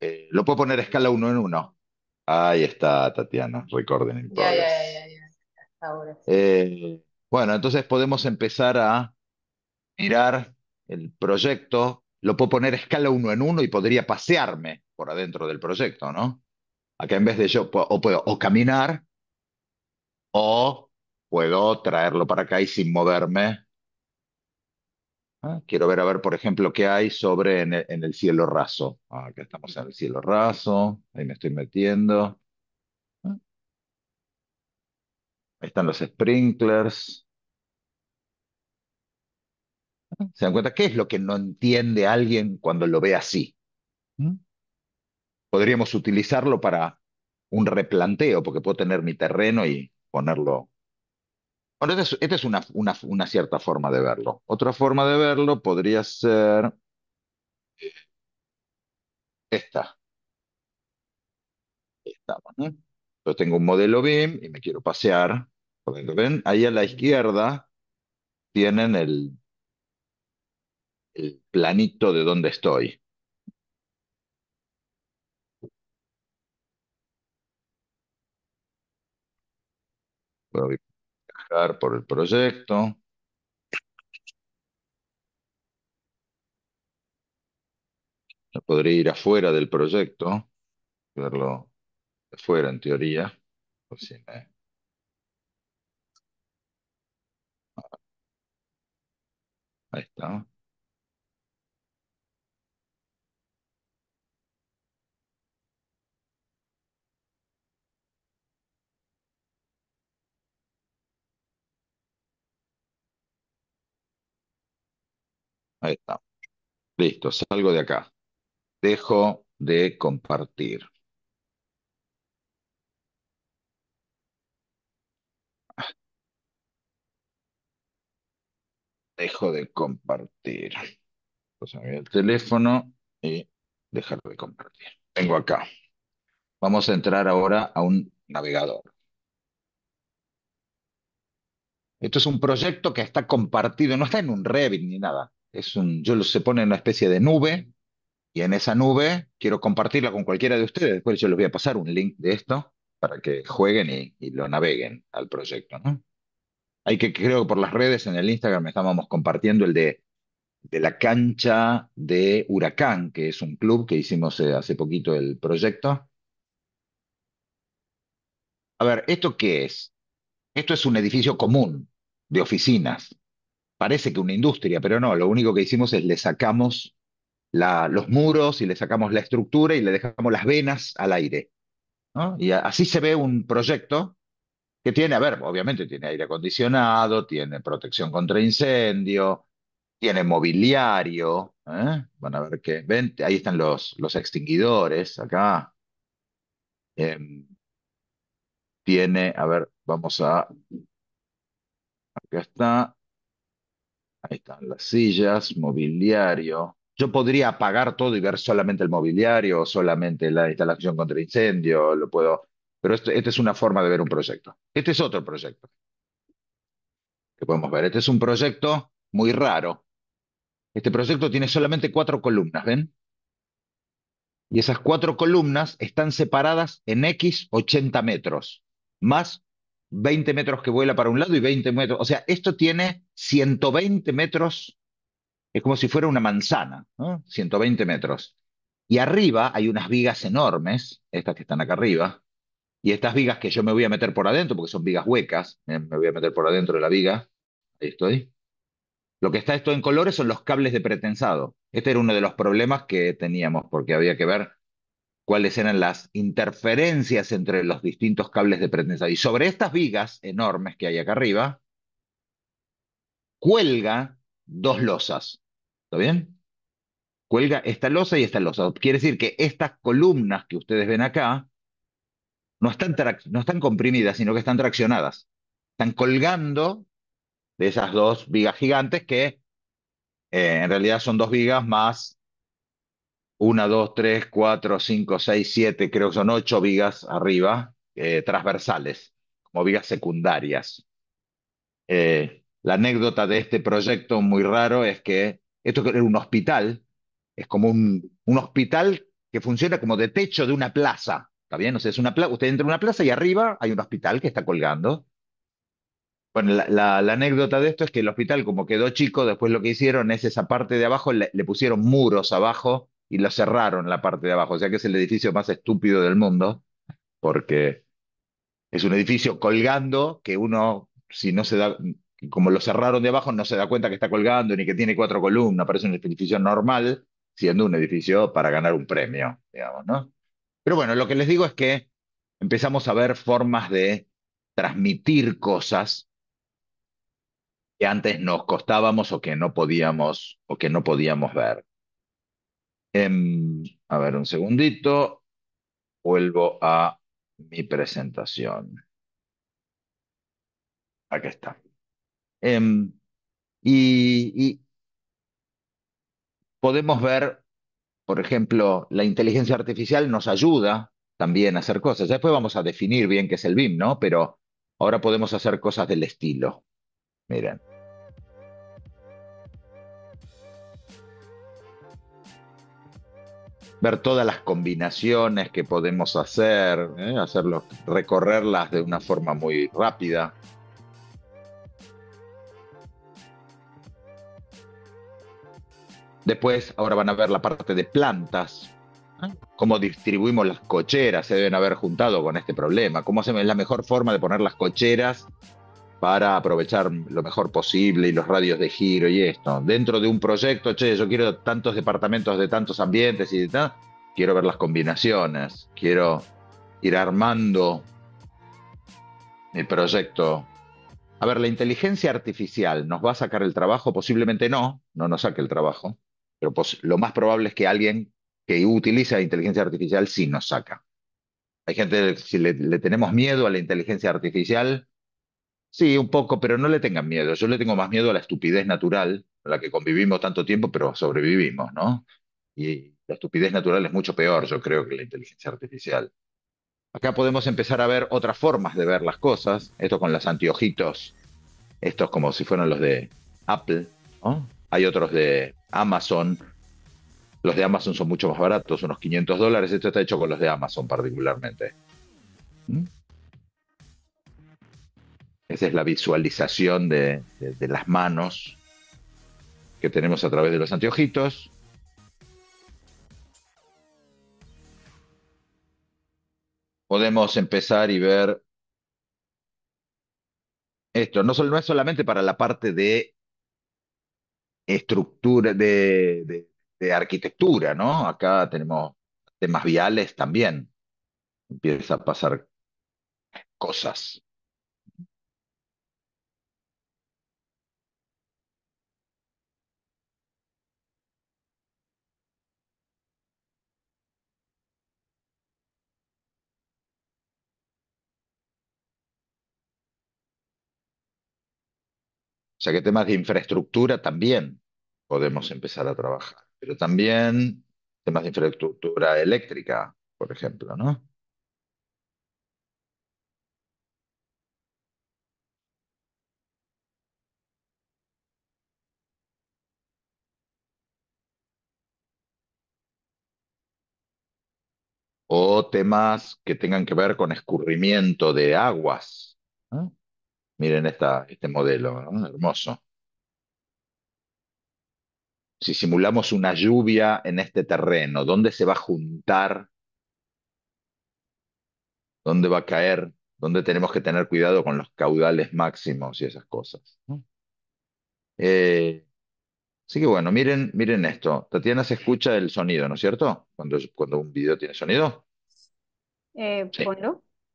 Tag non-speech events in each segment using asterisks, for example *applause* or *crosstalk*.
Eh, lo puedo poner a escala uno en uno. Ahí está, Tatiana, recuerden. Eh, bueno, entonces podemos empezar a mirar el proyecto. Lo puedo poner a escala uno en uno y podría pasearme por adentro del proyecto, ¿no? Acá en vez de yo, o puedo o caminar o puedo traerlo para acá y sin moverme Ah, quiero ver, a ver, por ejemplo, qué hay sobre en el, cielo raso. Ah, estamos en el cielo raso, ahí me estoy metiendo. Ah. Ahí están los sprinklers. Ah, ¿Se dan cuenta qué es lo que no entiende alguien cuando lo ve así? ¿Mm? Podríamos utilizarlo para un replanteo, porque puedo tener mi terreno y ponerlo bueno, esta es, una, una, cierta forma de verlo. Otra forma de verlo podría ser eh, esta. Estamos, ¿no? Yo tengo un modelo BIM y me quiero pasear. ¿Ven? Ahí a la izquierda tienen el, el planito de donde estoy por el proyecto. podría ir afuera del proyecto, verlo afuera en teoría, Ahí está. Ahí está. Listo, salgo de acá. Dejo de compartir. Dejo de compartir. Voy a el teléfono y dejar de compartir. Tengo acá. Vamos a entrar ahora a un navegador. Esto es un proyecto que está compartido, no está en un Revit ni nada es un, yo se pone en una especie de nube y en esa nube quiero compartirla con cualquiera de ustedes. Después yo les voy a pasar un link de esto para que jueguen y, lo naveguen al proyecto. ¿no? Hay que, creo que por las redes en el Instagram estábamos compartiendo el de, de la cancha de Huracán, que es un club que hicimos eh, hace poquito el proyecto. A ver, ¿esto qué es? Esto es un edificio común de oficinas parece que una industria, pero no, lo único que hicimos es le sacamos los muros y le sacamos la estructura y le dejamos las venas al aire. Y así se ve un proyecto que tiene, a ver, obviamente tiene aire acondicionado, tiene protección contra incendio, tiene mobiliario, ¿eh? van a ver que, ven, ahí están los, extinguidores, acá. Em, tiene, a ver, vamos a, acá está, Ahí están las sillas, mobiliario. Yo podría apagar todo y ver solamente el mobiliario, solamente la instalación contra incendio, lo puedo. Pero esta es una forma de ver un proyecto. Este es otro proyecto que podemos ver. Este es un proyecto muy raro. Este proyecto tiene solamente cuatro columnas, ¿ven? Y esas cuatro columnas están separadas en X 80 metros, más 20 metros que vuela para un lado y 20 metros. O sea, esto tiene 120 metros, es como si fuera una manzana, ¿no? 120 metros. Y arriba hay unas vigas enormes, estas que están acá arriba, y estas vigas que yo me voy a meter por adentro, porque son vigas huecas, ¿eh? me voy a meter por adentro de la viga, ahí estoy. Lo que está esto en colores son los cables de pretensado. Este era uno de los problemas que teníamos, porque había que ver cuáles eran las interferencias entre los distintos cables de prensa Y sobre estas vigas enormes que hay acá arriba, cuelga dos losas. ¿Está bien? Cuelga esta losa y esta losa. Quiere decir que estas columnas que ustedes ven acá no están, no están comprimidas, sino que están traccionadas. Están colgando de esas dos vigas gigantes que eh, en realidad son dos vigas más una, dos, tres, cuatro, cinco, seis, siete, creo que son ocho vigas arriba, eh, transversales, como vigas secundarias. Eh, la anécdota de este proyecto muy raro es que esto era un hospital, es como un, un hospital que funciona como de techo de una plaza, ¿está bien? O sea, es una usted entra en una plaza y arriba hay un hospital que está colgando. Bueno, la, anécdota de esto es que el hospital, como quedó chico, después lo que hicieron es esa parte de abajo, le pusieron muros abajo y lo cerraron la parte de abajo. O sea que es el edificio más estúpido del mundo, porque es un edificio colgando que uno, si no se da, como lo cerraron de abajo, no se da cuenta que está colgando ni que tiene cuatro columnas, parece un edificio normal, siendo un edificio para ganar un premio, digamos, ¿no? Pero bueno, lo que les digo es que empezamos a ver formas de transmitir cosas que antes nos costábamos o que no podíamos o que no podíamos ver. Em, a ver, un segundito. Vuelvo a mi presentación. Aquí está. Em, y, y podemos ver, por ejemplo, la inteligencia artificial nos ayuda también a hacer cosas. Después vamos a definir bien qué es el BIM, ¿no? Pero ahora podemos hacer cosas del estilo. Miren. ver todas las combinaciones que podemos hacer, ¿eh? recorrerlas de una forma muy rápida. Después, ahora van a ver la parte de plantas, ¿eh? cómo distribuimos las cocheras, se deben haber juntado con este problema, cómo es la mejor forma de poner las cocheras para aprovechar lo mejor posible y los radios de giro y esto. Dentro de un proyecto, che, yo quiero tantos departamentos de tantos ambientes y tal, quiero ver las combinaciones, quiero ir armando mi proyecto. A ver, la inteligencia artificial nos va a sacar el trabajo, posiblemente no, no nos saque el trabajo, pero pues lo más probable es que alguien que utiliza inteligencia artificial sí nos saca. Hay gente, si le tenemos miedo a la inteligencia artificial, Sí, un poco, pero no le tengan miedo. Yo le tengo más miedo a la estupidez natural, con la que convivimos tanto tiempo, pero sobrevivimos, ¿no? Y la estupidez natural es mucho peor, yo creo, que la inteligencia artificial. Acá podemos empezar a ver otras formas de ver las cosas, esto con los antiojitos. estos como si fueran los de Apple, ¿no? Hay otros de Amazon, los de Amazon son mucho más baratos, unos 500 dólares, esto está hecho con los de Amazon particularmente. ¿Mm? Esa es la visualización de, las manos que tenemos a través de los anteojitos. Podemos empezar y ver esto. No, es solamente para la parte de estructura, de, arquitectura, ¿no? Acá tenemos temas viales también. Empieza a pasar cosas. O sea que temas de infraestructura también podemos empezar a trabajar, pero también temas de infraestructura eléctrica, por ejemplo, ¿no? O temas que tengan que ver con escurrimiento de aguas, ¿no? Miren esta, este modelo, Hermoso. Si simulamos una lluvia en este terreno, ¿dónde se va a juntar? ¿Dónde va a caer? ¿Dónde tenemos que tener cuidado con los caudales máximos y esas cosas? Eh, así que bueno, miren, miren esto. Tatiana se escucha el sonido, ¿no es cierto? Cuando, cuando un video tiene sonido. Eh,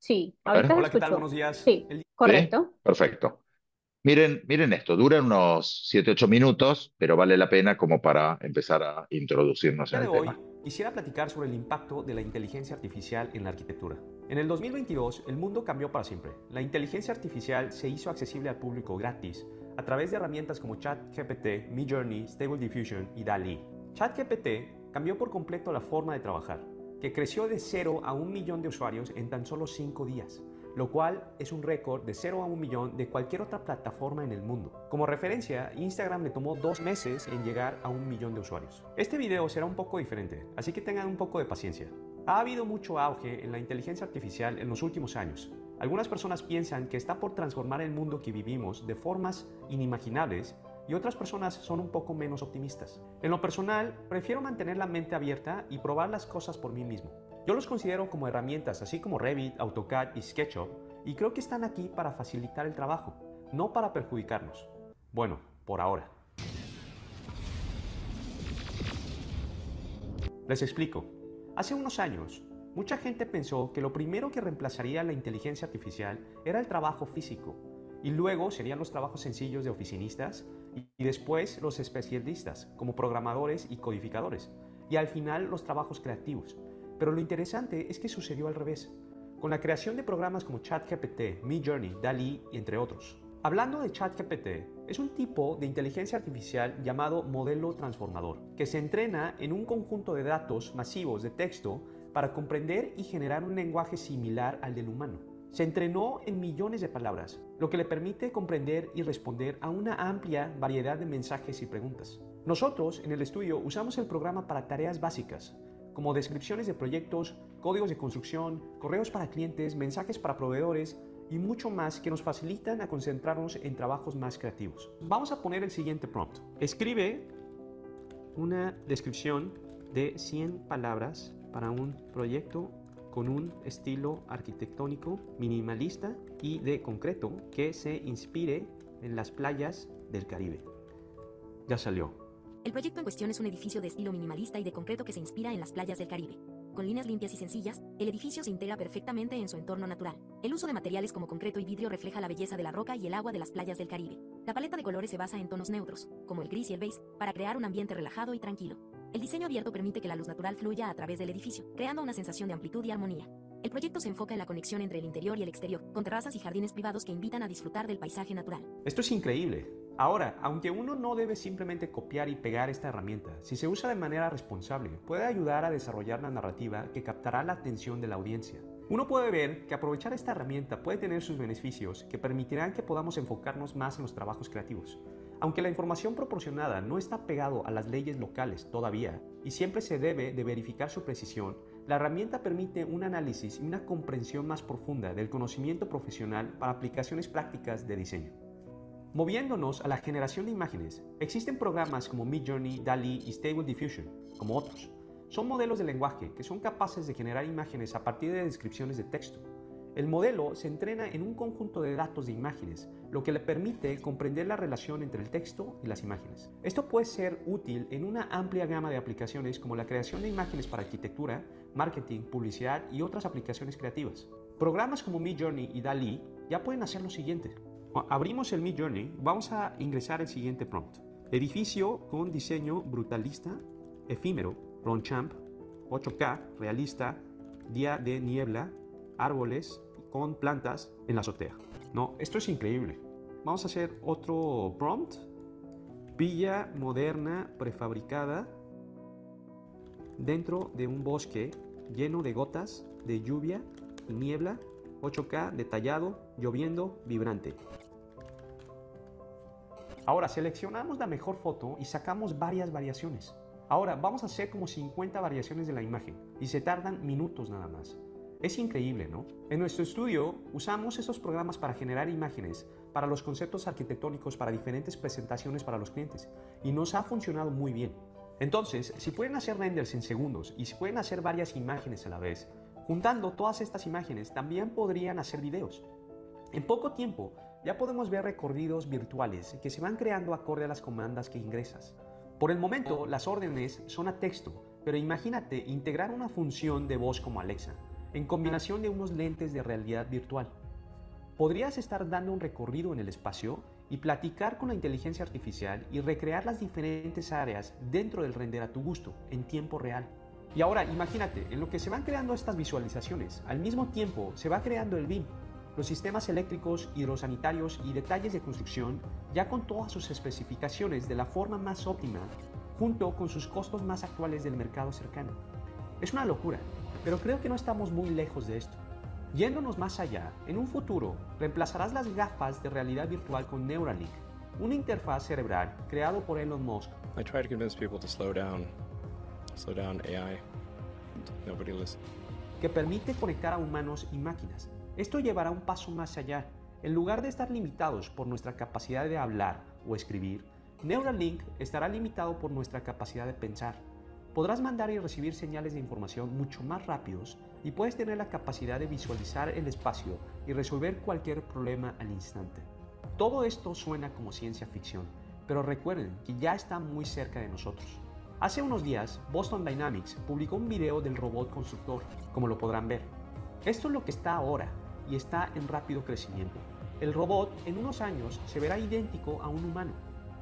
Sí, ahorita Hola, ¿qué días. Sí, correcto. Perfecto. Miren, miren esto, dura unos 7, 8 minutos, pero vale la pena como para empezar a introducirnos en el tema. quisiera platicar sobre el impacto de la inteligencia artificial en la arquitectura. En el 2022, el mundo cambió para siempre. La inteligencia artificial se hizo accesible al público gratis a través de herramientas como ChatGPT, MidJourney, Stable Diffusion y DALI. ChatGPT cambió por completo la forma de trabajar que creció de 0 a 1 millón de usuarios en tan solo 5 días, lo cual es un récord de 0 a 1 millón de cualquier otra plataforma en el mundo. Como referencia, Instagram le tomó dos meses en llegar a 1 millón de usuarios. Este video será un poco diferente, así que tengan un poco de paciencia. Ha habido mucho auge en la inteligencia artificial en los últimos años. Algunas personas piensan que está por transformar el mundo que vivimos de formas inimaginables y otras personas son un poco menos optimistas. En lo personal, prefiero mantener la mente abierta y probar las cosas por mí mismo. Yo los considero como herramientas, así como Revit, AutoCAD y SketchUp, y creo que están aquí para facilitar el trabajo, no para perjudicarnos. Bueno, por ahora. Les explico. Hace unos años, mucha gente pensó que lo primero que reemplazaría la inteligencia artificial era el trabajo físico, y luego serían los trabajos sencillos de oficinistas y después los especialistas como programadores y codificadores y al final los trabajos creativos. Pero lo interesante es que sucedió al revés, con la creación de programas como ChatGPT, MidJourney, DALI y entre otros. Hablando de ChatGPT, es un tipo de inteligencia artificial llamado modelo transformador, que se entrena en un conjunto de datos masivos de texto para comprender y generar un lenguaje similar al del humano. Se entrenó en millones de palabras, lo que le permite comprender y responder a una amplia variedad de mensajes y preguntas. Nosotros, en el estudio, usamos el programa para tareas básicas, como descripciones de proyectos, códigos de construcción, correos para clientes, mensajes para proveedores y mucho más que nos facilitan a concentrarnos en trabajos más creativos. Vamos a poner el siguiente prompt. Escribe una descripción de 100 palabras para un proyecto con un estilo arquitectónico minimalista y de concreto que se inspire en las playas del Caribe. Ya salió. El proyecto en cuestión es un edificio de estilo minimalista y de concreto que se inspira en las playas del Caribe. Con líneas limpias y sencillas, el edificio se integra perfectamente en su entorno natural. El uso de materiales como concreto y vidrio refleja la belleza de la roca y el agua de las playas del Caribe. La paleta de colores se basa en tonos neutros, como el gris y el beige, para crear un ambiente relajado y tranquilo. El diseño abierto permite que la luz natural fluya a través del edificio, creando una sensación de amplitud y armonía. El proyecto se enfoca en la conexión entre el interior y el exterior, con terrazas y jardines privados que invitan a disfrutar del paisaje natural. Esto es increíble. Ahora, aunque uno no debe simplemente copiar y pegar esta herramienta, si se usa de manera responsable, puede ayudar a desarrollar la narrativa que captará la atención de la audiencia. Uno puede ver que aprovechar esta herramienta puede tener sus beneficios que permitirán que podamos enfocarnos más en los trabajos creativos. Aunque la información proporcionada no está pegado a las leyes locales todavía y siempre se debe de verificar su precisión, la herramienta permite un análisis y una comprensión más profunda del conocimiento profesional para aplicaciones prácticas de diseño. Moviéndonos a la generación de imágenes, existen programas como Midjourney, DALI y Stable Diffusion, como otros. Son modelos de lenguaje que son capaces de generar imágenes a partir de descripciones de texto el modelo se entrena en un conjunto de datos de imágenes, lo que le permite comprender la relación entre el texto y las imágenes. Esto puede ser útil en una amplia gama de aplicaciones como la creación de imágenes para arquitectura, marketing, publicidad y otras aplicaciones creativas. Programas como Midjourney y DALI ya pueden hacer lo siguiente. Abrimos el Midjourney, vamos a ingresar el siguiente prompt. Edificio con diseño brutalista, efímero, Ronchamp, 8K, realista, día de niebla, árboles con plantas en la azotea. No, esto es increíble. Vamos a hacer otro prompt. Villa moderna prefabricada dentro de un bosque lleno de gotas de lluvia y niebla, 8K detallado, lloviendo, vibrante. Ahora seleccionamos la mejor foto y sacamos varias variaciones. Ahora vamos a hacer como 50 variaciones de la imagen y se tardan minutos nada más. Es increíble, ¿no? En nuestro estudio usamos estos programas para generar imágenes para los conceptos arquitectónicos para diferentes presentaciones para los clientes y nos ha funcionado muy bien. Entonces, si pueden hacer renders en segundos y si pueden hacer varias imágenes a la vez, juntando todas estas imágenes también podrían hacer videos. En poco tiempo ya podemos ver recorridos virtuales que se van creando acorde a las comandas que ingresas. Por el momento, las órdenes son a texto, pero imagínate integrar una función de voz como Alexa en combinación de unos lentes de realidad virtual. Podrías estar dando un recorrido en el espacio y platicar con la inteligencia artificial y recrear las diferentes áreas dentro del render a tu gusto, en tiempo real. Y ahora imagínate, en lo que se van creando estas visualizaciones, al mismo tiempo se va creando el BIM, los sistemas eléctricos, hidrosanitarios y detalles de construcción, ya con todas sus especificaciones de la forma más óptima, junto con sus costos más actuales del mercado cercano. Es una locura, pero creo que no estamos muy lejos de esto. Yéndonos más allá, en un futuro reemplazarás las gafas de realidad virtual con Neuralink, una interfaz cerebral creado por Elon Musk. Que permite conectar a humanos y máquinas. Esto llevará un paso más allá. En lugar de estar limitados por nuestra capacidad de hablar o escribir, Neuralink estará limitado por nuestra capacidad de pensar podrás mandar y recibir señales de información mucho más rápidos y puedes tener la capacidad de visualizar el espacio y resolver cualquier problema al instante. Todo esto suena como ciencia ficción, pero recuerden que ya está muy cerca de nosotros. Hace unos días, Boston Dynamics publicó un video del robot constructor, como lo podrán ver. Esto es lo que está ahora y está en rápido crecimiento. El robot en unos años se verá idéntico a un humano.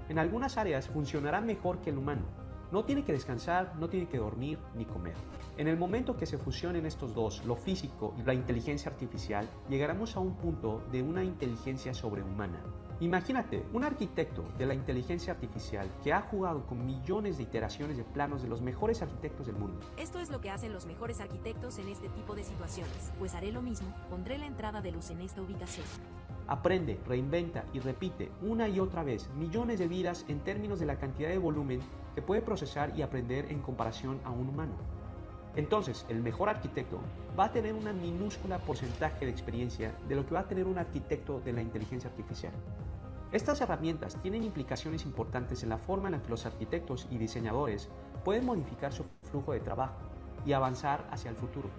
En algunas áreas funcionará mejor que el humano, no tiene que descansar, no tiene que dormir ni comer. En el momento que se fusionen estos dos, lo físico y la inteligencia artificial, llegaremos a un punto de una inteligencia sobrehumana. Imagínate, un arquitecto de la inteligencia artificial que ha jugado con millones de iteraciones de planos de los mejores arquitectos del mundo. Esto es lo que hacen los mejores arquitectos en este tipo de situaciones, pues haré lo mismo, pondré la entrada de luz en esta ubicación. Aprende, reinventa y repite una y otra vez millones de vidas en términos de la cantidad de volumen que puede procesar y aprender en comparación a un humano. Entonces, el mejor arquitecto va a tener una minúscula porcentaje de experiencia de lo que va a tener un arquitecto de la inteligencia artificial. Estas herramientas tienen implicaciones importantes en la forma en la que los arquitectos y diseñadores pueden modificar su flujo de trabajo y avanzar hacia el futuro.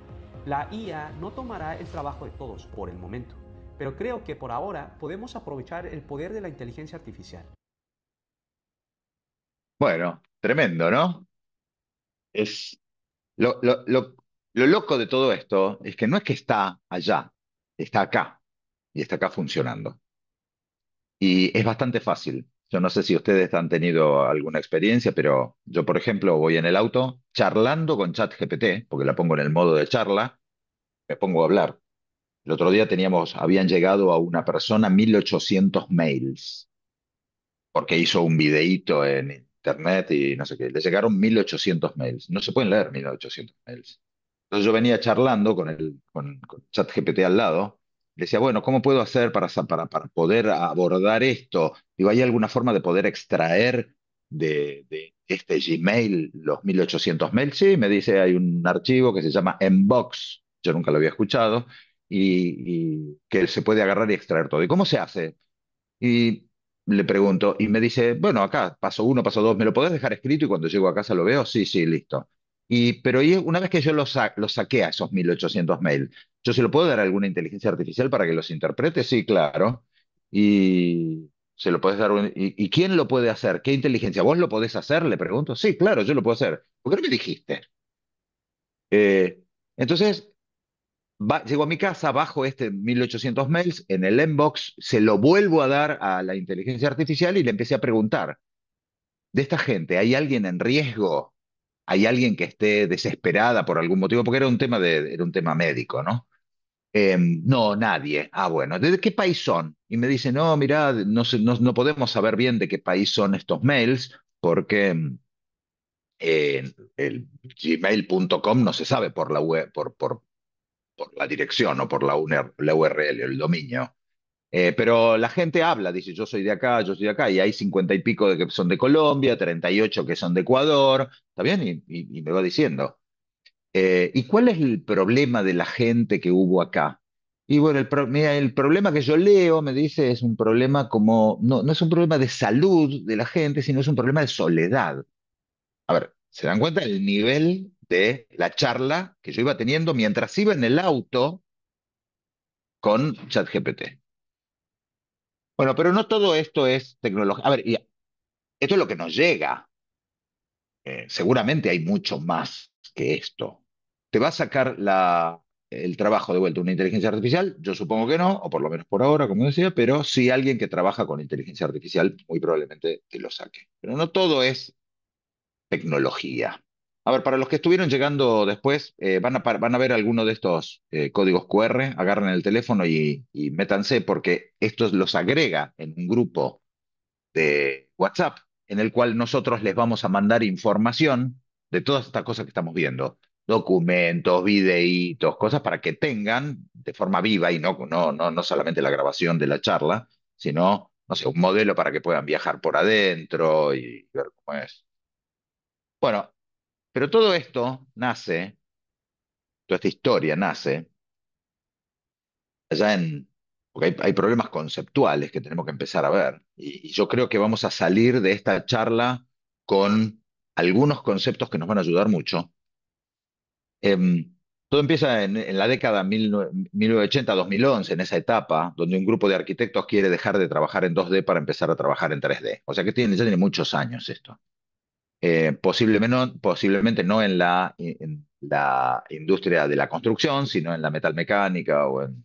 La IA no tomará el trabajo de todos por el momento, pero creo que por ahora podemos aprovechar el poder de la inteligencia artificial. Bueno, tremendo, ¿no? Es lo, lo loco de todo esto es que no es que está allá, está acá y está acá funcionando. Y es bastante fácil. Yo no sé si ustedes han tenido alguna experiencia, pero yo, por ejemplo, voy en el auto charlando con ChatGPT, porque la pongo en el modo de charla, me pongo a hablar el otro día teníamos, habían llegado a una persona 1800 mails, porque hizo un videito en internet y no sé qué. Le llegaron 1800 mails. No se pueden leer 1800 mails. Entonces yo venía charlando con el con, con ChatGPT al lado. Le decía, bueno, ¿cómo puedo hacer para, para, poder abordar esto? Digo, ¿hay alguna forma de poder extraer de, este Gmail los 1800 mails? y me dice, hay un archivo que se llama Inbox. Yo nunca lo había escuchado y, y que se puede agarrar y extraer todo. ¿Y cómo se hace? Y le pregunto, y me dice, bueno, acá, paso uno, paso dos, ¿me lo podés dejar escrito y cuando llego a casa lo veo? Sí, sí, listo. Y, pero una vez que yo lo saqué a esos 1800 mail, ¿yo se lo puedo dar a alguna inteligencia artificial para que los interprete? Sí, claro. Y se lo puedes dar. y, quién lo puede hacer? ¿Qué inteligencia? ¿Vos lo podés hacer? Le pregunto. Sí, claro, yo lo puedo hacer. ¿Por qué no me dijiste? Eh, entonces, llego a mi casa, bajo este 1800 mails en el inbox, se lo vuelvo a dar a la inteligencia artificial y le empecé a preguntar, de esta gente, ¿hay alguien en riesgo? ¿Hay alguien que esté desesperada por algún motivo? Porque era un tema, de, un tema médico, ¿no? Em, no, nadie. Ah, bueno, ¿de qué país son? Y me dice, no, mirá, no, no, podemos saber bien de qué país son estos mails porque em, el gmail.com no se sabe por la web, por, por la dirección o por la, UNR, e la URL, el dominio. Eh, pero la gente habla, dice yo soy de acá, yo soy de acá, y hay cincuenta y pico de que son de Colombia, treinta y ocho que son de Ecuador, ¿está bien? Y, me va diciendo. Eh, ¿Y cuál es el problema de la gente que hubo acá? Y bueno, el, problema que yo leo, me dice, es un problema como, no, no es un problema de salud de la gente, sino es un problema de soledad. A ver, ¿se dan cuenta del nivel de la charla que yo iba teniendo mientras iba en el auto con ChatGPT. Bueno, pero no todo esto es tecnología. A ver, esto es lo que nos llega. Eh, seguramente hay mucho más que esto. ¿Te va a sacar la, el trabajo de vuelta una inteligencia artificial? Yo supongo que no, o por lo menos por ahora, como decía, pero sí alguien que trabaja con inteligencia artificial muy probablemente te lo saque. Pero no todo es tecnología. A ver, para los que estuvieron llegando después, eh, van, a, van, a, ver alguno de estos eh, códigos QR, agarren el teléfono y, y, métanse porque esto los agrega en un grupo de WhatsApp en el cual nosotros les vamos a mandar información de todas estas cosas que estamos viendo, documentos, videitos, cosas para que tengan de forma viva y no, no, no, no solamente la grabación de la charla, sino, no sé, un modelo para que puedan viajar por adentro y ver cómo es. Bueno, pero todo esto nace, toda esta historia nace, allá en, porque hay, problemas conceptuales que tenemos que empezar a ver. Y, yo creo que vamos a salir de esta charla con algunos conceptos que nos van a ayudar mucho. Em, todo empieza en, en la década 1980-2011, en esa etapa, donde un grupo de arquitectos quiere dejar de trabajar en 2D para empezar a trabajar en 3D. O sea que tiene, ya tiene muchos años esto. Eh, posiblemente, no, posiblemente no en la, industria de la construcción, sino en la metalmecánica o en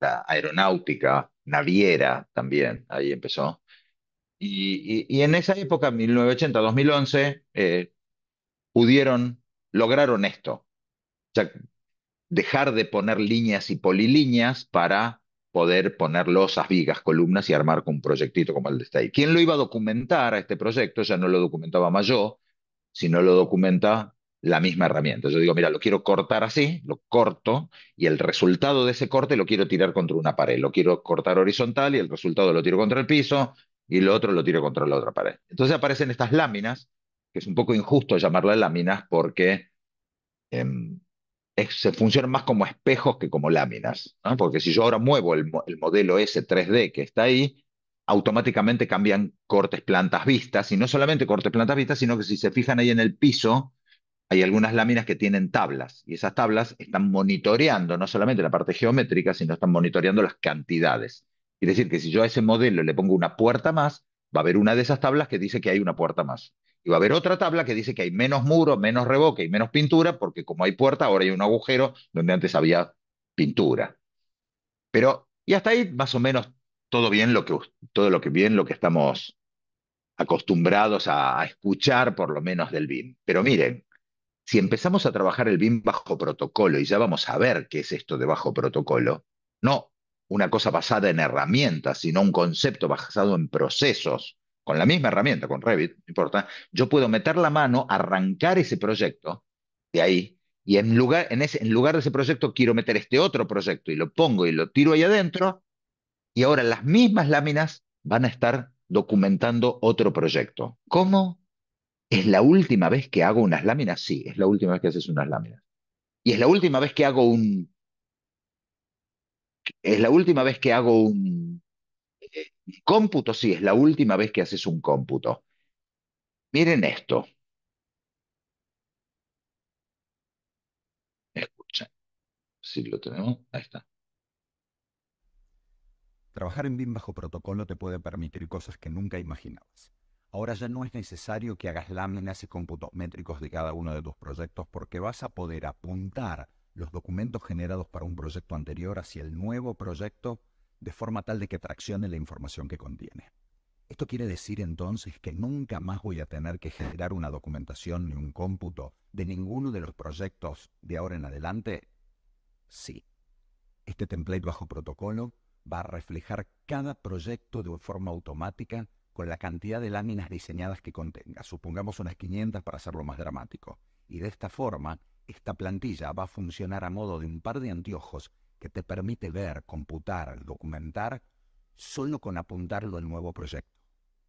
la aeronáutica, naviera también, ahí empezó. Y, en esa época, 1980-2011, eh, pudieron, lograron esto, sea, dejar de poner líneas y polilíneas para poder poner losas, vigas, columnas y armar con un proyectito como el de ahí. ¿Quién lo iba a documentar a este proyecto? Ya no lo documentaba más yo, sino lo documenta la misma herramienta. Yo digo, mira, lo quiero cortar así, lo corto, y el resultado de ese corte lo quiero tirar contra una pared. Lo quiero cortar horizontal y el resultado lo tiro contra el piso y lo otro lo tiro contra la otra pared. Entonces aparecen estas láminas, que es un poco injusto llamarlas láminas porque... Em, se funcionan más como espejos que como láminas, porque si yo ahora muevo el, el modelo S3D que está ahí, automáticamente cambian cortes plantas vistas, y no solamente cortes plantas vistas, sino que si se fijan ahí en el piso, hay algunas láminas que tienen tablas, y esas tablas están monitoreando no solamente la parte geométrica, sino están monitoreando las cantidades. Es decir, que si yo a ese modelo le pongo una puerta más, va a haber una de esas tablas que dice que hay una puerta más. Y va a haber otra tabla que dice que hay menos muro, menos revoque y menos pintura, porque como hay puerta, ahora hay un agujero donde antes había pintura. Pero, y hasta ahí más o menos todo bien lo que, todo lo que bien lo que estamos acostumbrados a, a escuchar, por lo menos del BIM. Pero miren, si empezamos a trabajar el BIM bajo protocolo, y ya vamos a ver qué es esto de bajo protocolo, no una cosa basada en herramientas, sino un concepto basado en procesos, con la misma herramienta, con Revit, no importa, yo puedo meter la mano, arrancar ese proyecto de ahí, y en lugar, en, ese, en lugar de ese proyecto quiero meter este otro proyecto, y lo pongo y lo tiro ahí adentro, y ahora las mismas láminas van a estar documentando otro proyecto. ¿Cómo? ¿Es la última vez que hago unas láminas? Sí, es la última vez que haces unas láminas. Y es la última vez que hago un... Es la última vez que hago un, cómputo, sí, es la última vez que haces un cómputo. Miren esto, escuchen, si lo tenemos, ahí está. Trabajar en BIM bajo protocolo te puede permitir cosas que nunca imaginabas. Ahora ya no es necesario que hagas láminas y cómputos métricos de cada uno de tus proyectos porque vas a poder apuntar los documentos generados para un proyecto anterior hacia el nuevo proyecto de forma tal de que traccione la información que contiene. Esto quiere decir entonces que nunca más voy a tener que generar una documentación ni un cómputo de ninguno de los proyectos de ahora en adelante. Sí. Este template bajo protocolo va a reflejar cada proyecto de forma automática con la cantidad de láminas diseñadas que contenga, supongamos unas 500 para hacerlo más dramático. Y de esta forma, esta plantilla va a funcionar a modo de un par de anteojos te permite ver, computar, documentar, solo con apuntarlo al nuevo proyecto.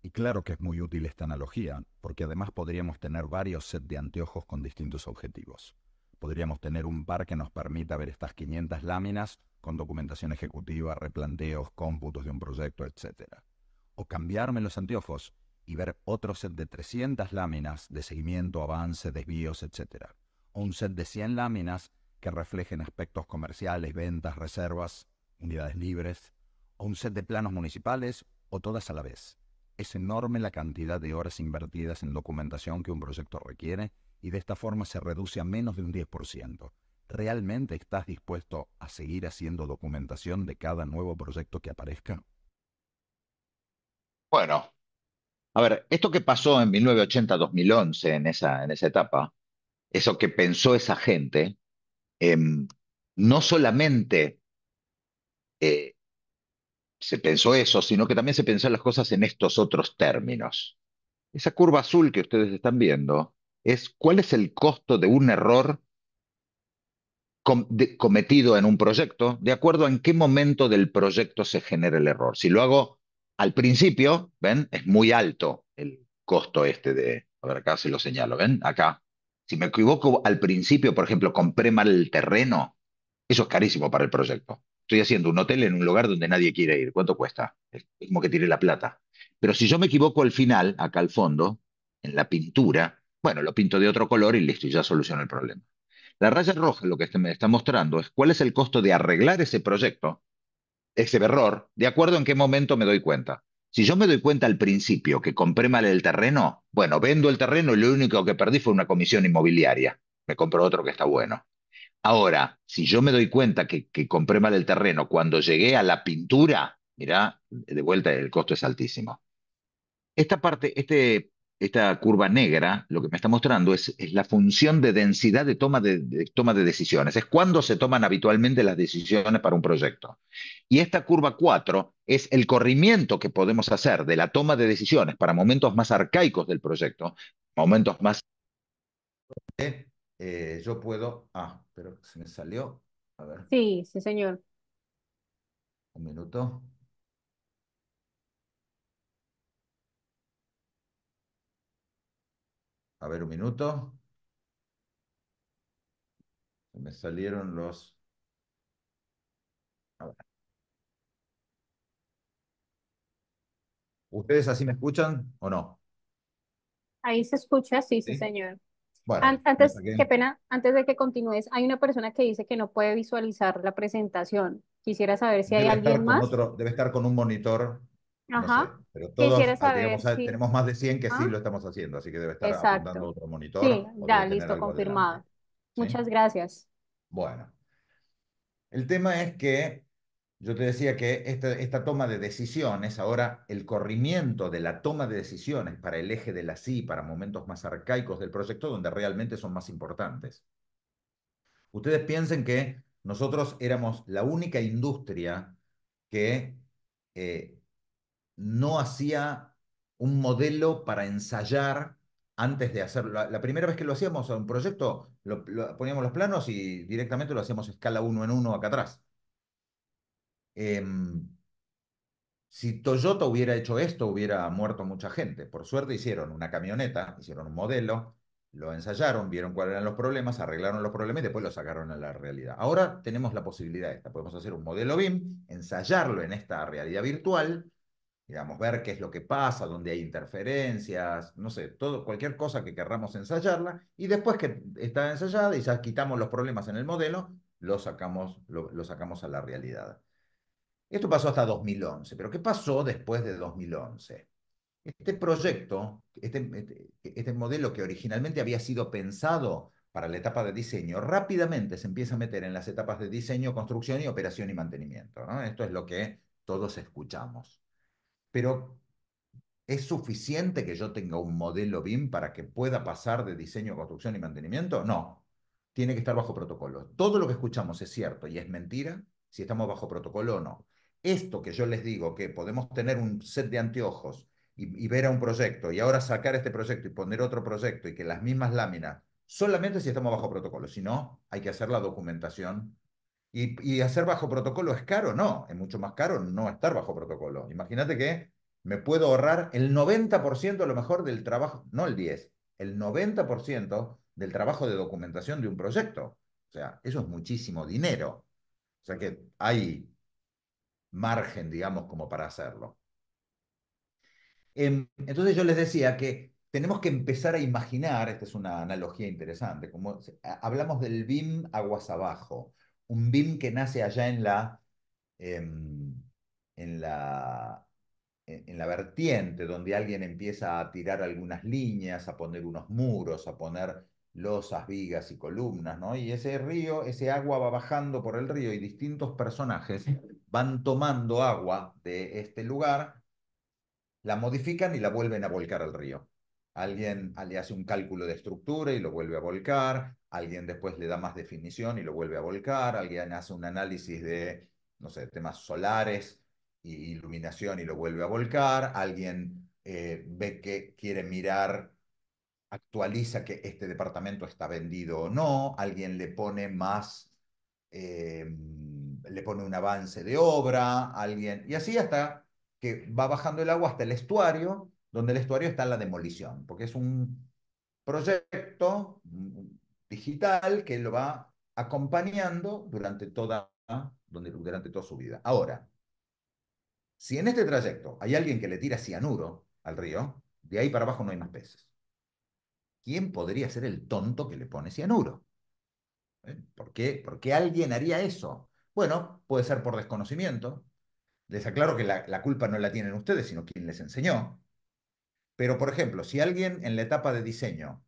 Y claro que es muy útil esta analogía, porque además podríamos tener varios sets de anteojos con distintos objetivos. Podríamos tener un par que nos permita ver estas 500 láminas con documentación ejecutiva, replanteos, cómputos de un proyecto, etc. O cambiarme los anteojos y ver otro set de 300 láminas de seguimiento, avance, desvíos, etc. O un set de 100 láminas reflejen aspectos comerciales, ventas, reservas, unidades libres, o un set de planos municipales, o todas a la vez. Es enorme la cantidad de horas invertidas en documentación que un proyecto requiere y de esta forma se reduce a menos de un 10%. ¿Realmente estás dispuesto a seguir haciendo documentación de cada nuevo proyecto que aparezca? Bueno, a ver, esto que pasó en 1980-2011, en esa, en esa etapa, eso que pensó esa gente, Em, no solamente eh, se pensó eso, sino que también se pensó las cosas en estos otros términos. Esa curva azul que ustedes están viendo es cuál es el costo de un error cometido en un proyecto, de acuerdo a en qué momento del proyecto se genera el error. Si lo hago al principio, ¿ven? Es muy alto el costo este de, a ver, acá se lo señalo, ¿ven? Acá, si me equivoco al principio, por ejemplo, compré mal el terreno, eso es carísimo para el proyecto. Estoy haciendo un hotel en un lugar donde nadie quiere ir. ¿Cuánto cuesta? Es como que tire la plata. Pero si yo me equivoco al final, acá al fondo, en la pintura, bueno, lo pinto de otro color y listo, ya soluciono el problema. La raya roja lo que este me está mostrando es cuál es el costo de arreglar ese proyecto, ese error, de acuerdo en qué momento me doy cuenta. Si yo me doy cuenta al principio que compré mal el terreno, bueno, vendo el terreno y lo único que perdí fue una comisión inmobiliaria. Me compro otro que está bueno. Ahora, si yo me doy cuenta que, que compré mal el terreno cuando llegué a la pintura, mirá, de vuelta el costo es altísimo. Esta parte, este esta curva negra, lo que me está mostrando es, la función de densidad de toma de, toma de decisiones. Es cuando se toman habitualmente las decisiones para un proyecto. Y esta curva 4 es el corrimiento que podemos hacer de la toma de decisiones para momentos más arcaicos del proyecto, momentos más... Eh, yo puedo... Ah, pero se me salió. A ver. Sí, sí, señor. Un minuto. A ver, un minuto. Me salieron los... ¿Ustedes así me escuchan o no? Ahí se escucha, sí, sí, señor. Bueno, antes, qué pena, antes de que continúes, hay una persona que dice que no puede visualizar la presentación. Quisiera saber si hay alguien más. debe estar con un monitor Ajá. No sé, pero saber, tenemos, más de 100 que sí ¿Ah? lo estamos haciendo, así que debe estar apuntando otro monitor. Sí, ya, listo, confirmado. Muchas gracias. Bueno, el tema es que yo te decía que esta, toma de decisiones, ahora el corrimiento de la toma de decisiones para el eje de la sí, para momentos más arcaicos del proyecto, donde realmente son más importantes. Ustedes piensen que nosotros éramos la única industria que eh, no hacía un modelo para ensayar antes de hacerlo. La, primera vez que lo hacíamos a un proyecto, lo, poníamos los planos y directamente lo hacíamos escala uno en uno acá atrás. Em, si Toyota hubiera hecho esto, hubiera muerto mucha gente. Por suerte hicieron una camioneta, hicieron un modelo, lo ensayaron, vieron cuáles eran los problemas, arreglaron los problemas y después lo sacaron a la realidad. Ahora tenemos la posibilidad de esta. Podemos hacer un modelo BIM, ensayarlo en esta realidad virtual ver qué es lo que pasa, dónde hay interferencias, no sé, todo, cualquier cosa que querramos ensayarla, y después que está ensayada y ya quitamos los problemas en el modelo, lo sacamos, lo, sacamos a la realidad. Esto pasó hasta 2011, pero ¿qué pasó después de 2011? Este proyecto, este, este, este, modelo que originalmente había sido pensado para la etapa de diseño, rápidamente se empieza a meter en las etapas de diseño, construcción y operación y mantenimiento. Esto es lo que todos escuchamos pero ¿es suficiente que yo tenga un modelo BIM para que pueda pasar de diseño, construcción y mantenimiento? No, tiene que estar bajo protocolo. Todo lo que escuchamos es cierto y es mentira si estamos bajo protocolo o no. Esto que yo les digo, que podemos tener un set de anteojos y, y ver a un proyecto y ahora sacar este proyecto y poner otro proyecto y que las mismas láminas, solamente si estamos bajo protocolo, si no, hay que hacer la documentación y, hacer bajo protocolo es caro, no, es mucho más caro no estar bajo protocolo. Imagínate que me puedo ahorrar el 90% a lo mejor del trabajo, no el 10, el 90% del trabajo de documentación de un proyecto. O sea, eso es muchísimo dinero. O sea que hay margen, digamos, como para hacerlo. Em, entonces yo les decía que tenemos que empezar a imaginar, esta es una analogía interesante, como hablamos del BIM aguas abajo un BIM que nace allá en la, em, en la en la vertiente, donde alguien empieza a tirar algunas líneas, a poner unos muros, a poner losas, vigas y columnas, ¿no? Y ese río, ese agua va bajando por el río y distintos personajes van tomando agua de este lugar, la modifican y la vuelven a volcar al río. Alguien le hace un cálculo de estructura y lo vuelve a volcar, alguien después le da más definición y lo vuelve a volcar, alguien hace un análisis de, no sé, temas solares y iluminación y lo vuelve a volcar, alguien eh, ve que quiere mirar, actualiza que este departamento está vendido o no, alguien le pone más, em, le pone un avance de obra, alguien, y así hasta que va bajando el agua hasta el estuario donde el estuario está en la demolición, porque es un proyecto mm, digital que lo va acompañando durante toda, durante toda su vida. Ahora, si en este trayecto hay alguien que le tira cianuro al río, de ahí para abajo no hay más peces. ¿Quién podría ser el tonto que le pone cianuro? ¿Eh? ¿Por qué? alguien haría eso? Bueno, puede ser por desconocimiento. Les aclaro que la, la culpa no la tienen ustedes, sino quien les enseñó. Pero, por ejemplo, si alguien en la etapa de diseño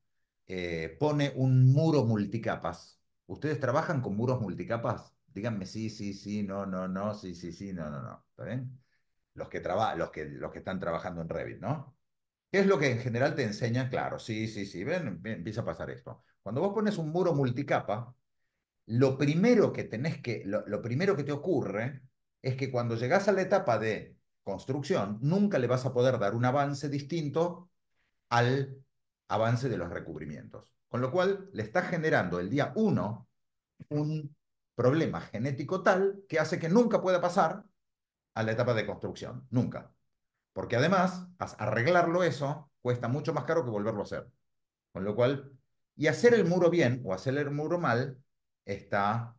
eh, pone un muro multicapas, ¿ustedes trabajan con muros multicapas? Díganme sí, sí, sí, no, no, no, sí, sí, sí, no, no, no. ¿Está bien? Los que, los que, los que están trabajando en Revit, ¿no? ¿Qué es lo que en general te enseñan? Claro, sí, sí, sí, ven, empieza a pasar esto. Cuando vos pones un muro multicapa, lo primero que tenés que, lo, lo primero que te ocurre es que cuando llegás a la etapa de construcción, nunca le vas a poder dar un avance distinto al avance de los recubrimientos. Con lo cual, le está generando el día uno un problema genético tal que hace que nunca pueda pasar a la etapa de construcción. Nunca. Porque además, arreglarlo eso cuesta mucho más caro que volverlo a hacer. Con lo cual, y hacer el muro bien o hacer el muro mal está,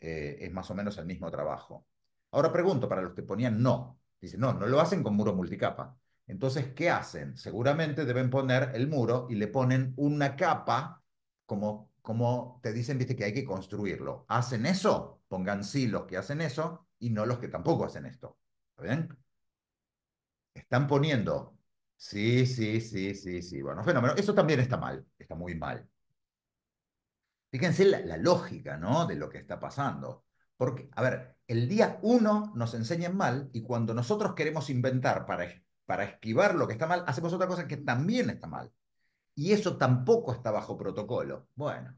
eh, es más o menos el mismo trabajo. Ahora pregunto para los que ponían no. Dice, no, no lo hacen con muro multicapa. Entonces, ¿qué hacen? Seguramente deben poner el muro y le ponen una capa, como, como te dicen, viste, que hay que construirlo. ¿Hacen eso? Pongan sí los que hacen eso y no los que tampoco hacen esto. ¿Está bien? Están poniendo. Sí, sí, sí, sí, sí. Bueno, fenómeno. Eso también está mal. Está muy mal. Fíjense la, la lógica, ¿no? De lo que está pasando. Porque, a ver, el día uno nos enseñan mal y cuando nosotros queremos inventar para, para esquivar lo que está mal, hacemos otra cosa que también está mal. Y eso tampoco está bajo protocolo. Bueno,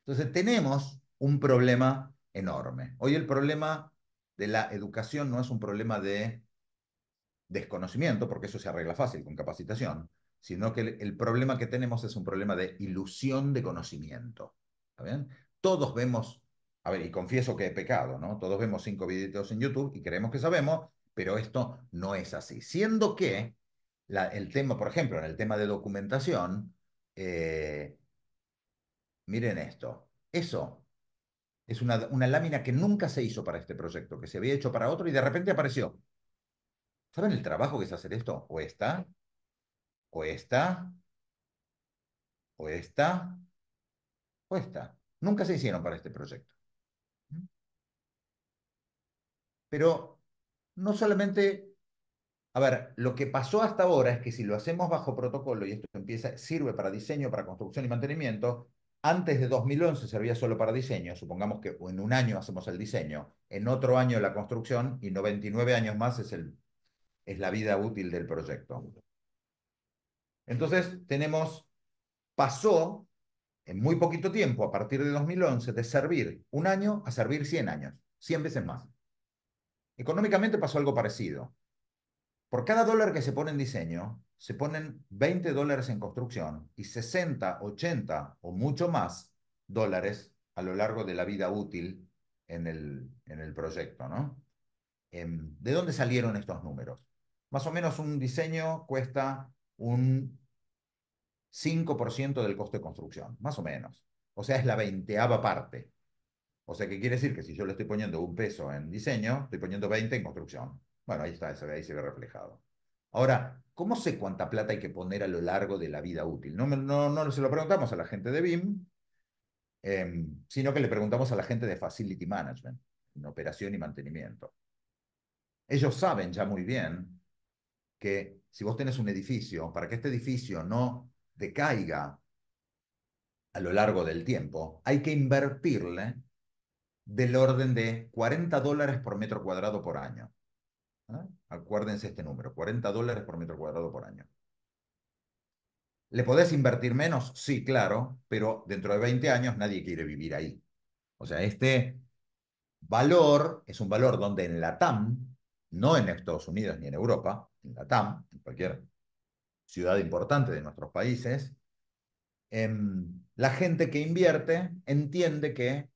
entonces tenemos un problema enorme. Hoy el problema de la educación no es un problema de desconocimiento, porque eso se arregla fácil con capacitación, sino que el, problema que tenemos es un problema de ilusión de conocimiento. Todos vemos a ver, y confieso que he pecado, ¿no? Todos vemos cinco videitos en YouTube y creemos que sabemos, pero esto no es así. Siendo que el tema, por ejemplo, en el tema de documentación, eh, miren esto, eso es una, una lámina que nunca se hizo para este proyecto, que se había hecho para otro y de repente apareció. ¿Saben el trabajo que es hacer esto? O esta, o esta, o esta, o esta. Nunca se hicieron para este proyecto. Pero no solamente, a ver, lo que pasó hasta ahora es que si lo hacemos bajo protocolo, y esto empieza, sirve para diseño, para construcción y mantenimiento, antes de 2011 servía solo para diseño, supongamos que en un año hacemos el diseño, en otro año la construcción y 99 años más es, es la vida útil del proyecto. Entonces tenemos, pasó en muy poquito tiempo, a partir de 2011, de servir un año a servir 100 años, 100 veces más. Económicamente pasó algo parecido. Por cada dólar que se pone en diseño, se ponen 20 dólares en construcción y 60, 80 o mucho más dólares a lo largo de la vida útil en el, proyecto. ¿no? Em, ¿De dónde salieron estos números? Más o menos un diseño cuesta un 5% del costo de construcción, más o menos. O sea, es la veinteava parte. O sea que quiere decir que si yo le estoy poniendo un peso en diseño, estoy poniendo 20 en construcción. Bueno, ahí está, ahí se ve reflejado. Ahora, ¿cómo sé cuánta plata hay que poner a lo largo de la vida útil? No, no, no se lo preguntamos a la gente de BIM, em, sino que le preguntamos a la gente de Facility Management, en operación y mantenimiento. Ellos saben ya muy bien que si vos tenés un edificio, para que este edificio no decaiga a lo largo del tiempo, hay que invertirle del orden de 40 dólares por metro cuadrado por año. ¿ah? Acuérdense este número, 40 dólares por metro cuadrado por año. ¿Le podés invertir menos? Sí, claro, pero dentro de 20 años nadie quiere vivir ahí. O sea, este valor es un valor donde en la TAM, no en Estados Unidos ni en Europa, en la TAM, en cualquier ciudad importante de nuestros países, em, la gente que invierte entiende que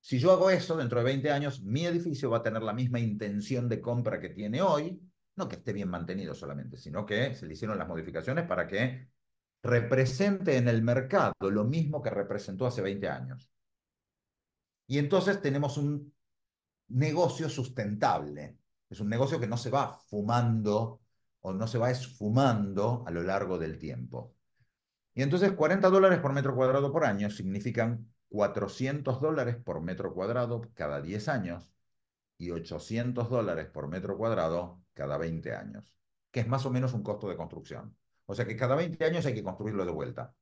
si yo hago eso, dentro de 20 años, mi edificio va a tener la misma intención de compra que tiene hoy, no que esté bien mantenido solamente, sino que se le hicieron las modificaciones para que represente en el mercado lo mismo que representó hace 20 años. Y entonces tenemos un negocio sustentable. Es un negocio que no se va fumando o no se va esfumando a lo largo del tiempo. Y entonces 40 dólares por metro cuadrado por año significan 400 dólares por metro cuadrado cada 10 años y 800 dólares por metro cuadrado cada 20 años, que es más o menos un costo de construcción. O sea que cada 20 años hay que construirlo de vuelta.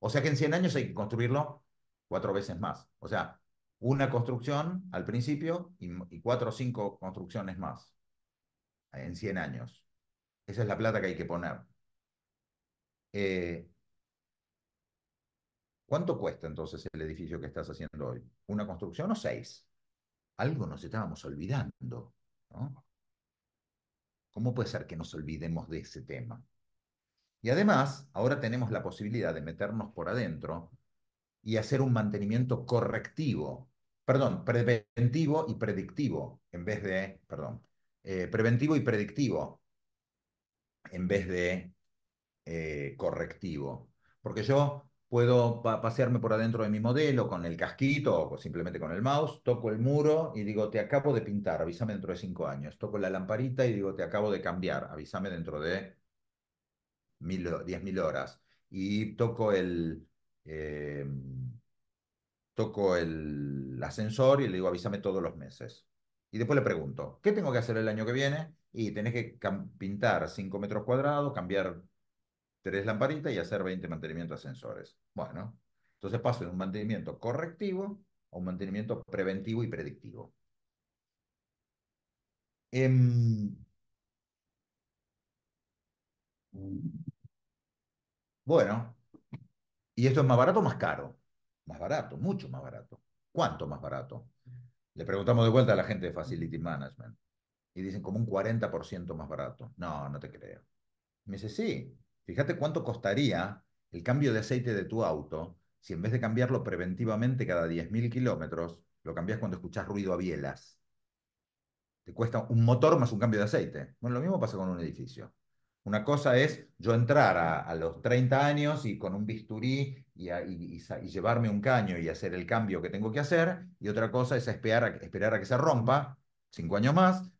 O sea que en 100 años hay que construirlo cuatro veces más. O sea, una construcción al principio y, cuatro o cinco construcciones más en 100 años. Esa es la plata que hay que poner. Eh, ¿Cuánto cuesta entonces el edificio que estás haciendo hoy? ¿Una construcción o seis? Algo nos estábamos olvidando. ¿Cómo puede ser que nos olvidemos de ese tema? Y además, ahora tenemos la posibilidad de meternos por adentro y hacer un mantenimiento correctivo, perdón, preventivo y predictivo, en vez de, perdón, eh, preventivo y predictivo, en vez de eh, correctivo. Porque yo Puedo pasearme por adentro de mi modelo con el casquito o simplemente con el mouse, toco el muro y digo, te acabo de pintar, avísame dentro de cinco años. Toco la lamparita y digo, te acabo de cambiar, avísame dentro de mil, diez mil horas. Y toco el, em, toco el ascensor y le digo, avísame todos los meses. Y después le pregunto, ¿qué tengo que hacer el año que viene? Y tenés que pintar 5 metros cuadrados, cambiar tres lamparitas y hacer 20 mantenimientos ascensores. Bueno, entonces paso de un mantenimiento correctivo a un mantenimiento preventivo y predictivo. Em, bueno, ¿y esto es más barato o más caro? Más barato, mucho más barato. ¿Cuánto más barato? Le preguntamos de vuelta a la gente de Facility Management y dicen como un 40% más barato. No, no te creo. Me dice, sí, Fíjate cuánto costaría el cambio de aceite de tu auto si en vez de cambiarlo preventivamente cada 10.000 kilómetros, lo cambias cuando escuchás ruido a bielas. Te cuesta un motor más un cambio de aceite. Bueno, lo mismo pasa con un edificio. Una cosa es yo entrar a, los 30 años y con un bisturí y, llevarme un caño y hacer el cambio que tengo que hacer, y otra cosa es esperar a, esperar a que se rompa cinco años más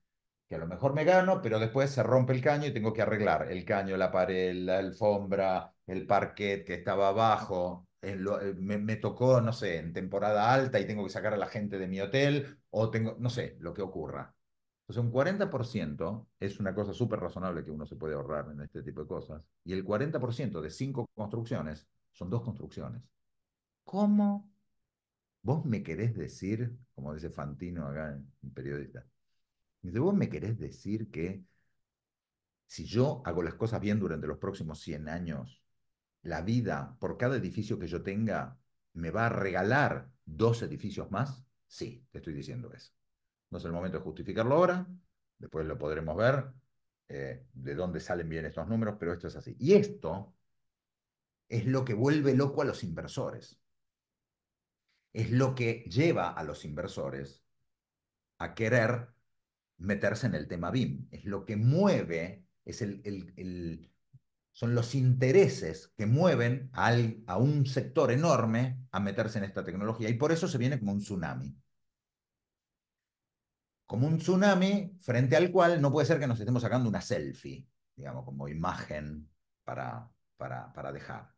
que a lo mejor me gano, pero después se rompe el caño y tengo que arreglar el caño, la pared, la alfombra, el parquet que estaba abajo. Eh, me, tocó, no sé, en temporada alta y tengo que sacar a la gente de mi hotel o tengo, no sé, lo que ocurra. Entonces, un 40% es una cosa súper razonable que uno se puede ahorrar en este tipo de cosas. Y el 40% de cinco construcciones son dos construcciones. ¿Cómo vos me querés decir, como dice Fantino acá, periodista, me vos me querés decir que si yo hago las cosas bien durante los próximos 100 años, la vida, por cada edificio que yo tenga, me va a regalar dos edificios más? Sí, te estoy diciendo eso. No es el momento de justificarlo ahora, después lo podremos ver, eh, de dónde salen bien estos números, pero esto es así. Y esto es lo que vuelve loco a los inversores. Es lo que lleva a los inversores a querer meterse en el tema BIM. Es lo que mueve, es el, el, son los intereses que mueven al, a un sector enorme a meterse en esta tecnología. Y por eso se viene como un tsunami. Como un tsunami frente al cual no puede ser que nos estemos sacando una selfie, digamos, como imagen para, para, para dejar.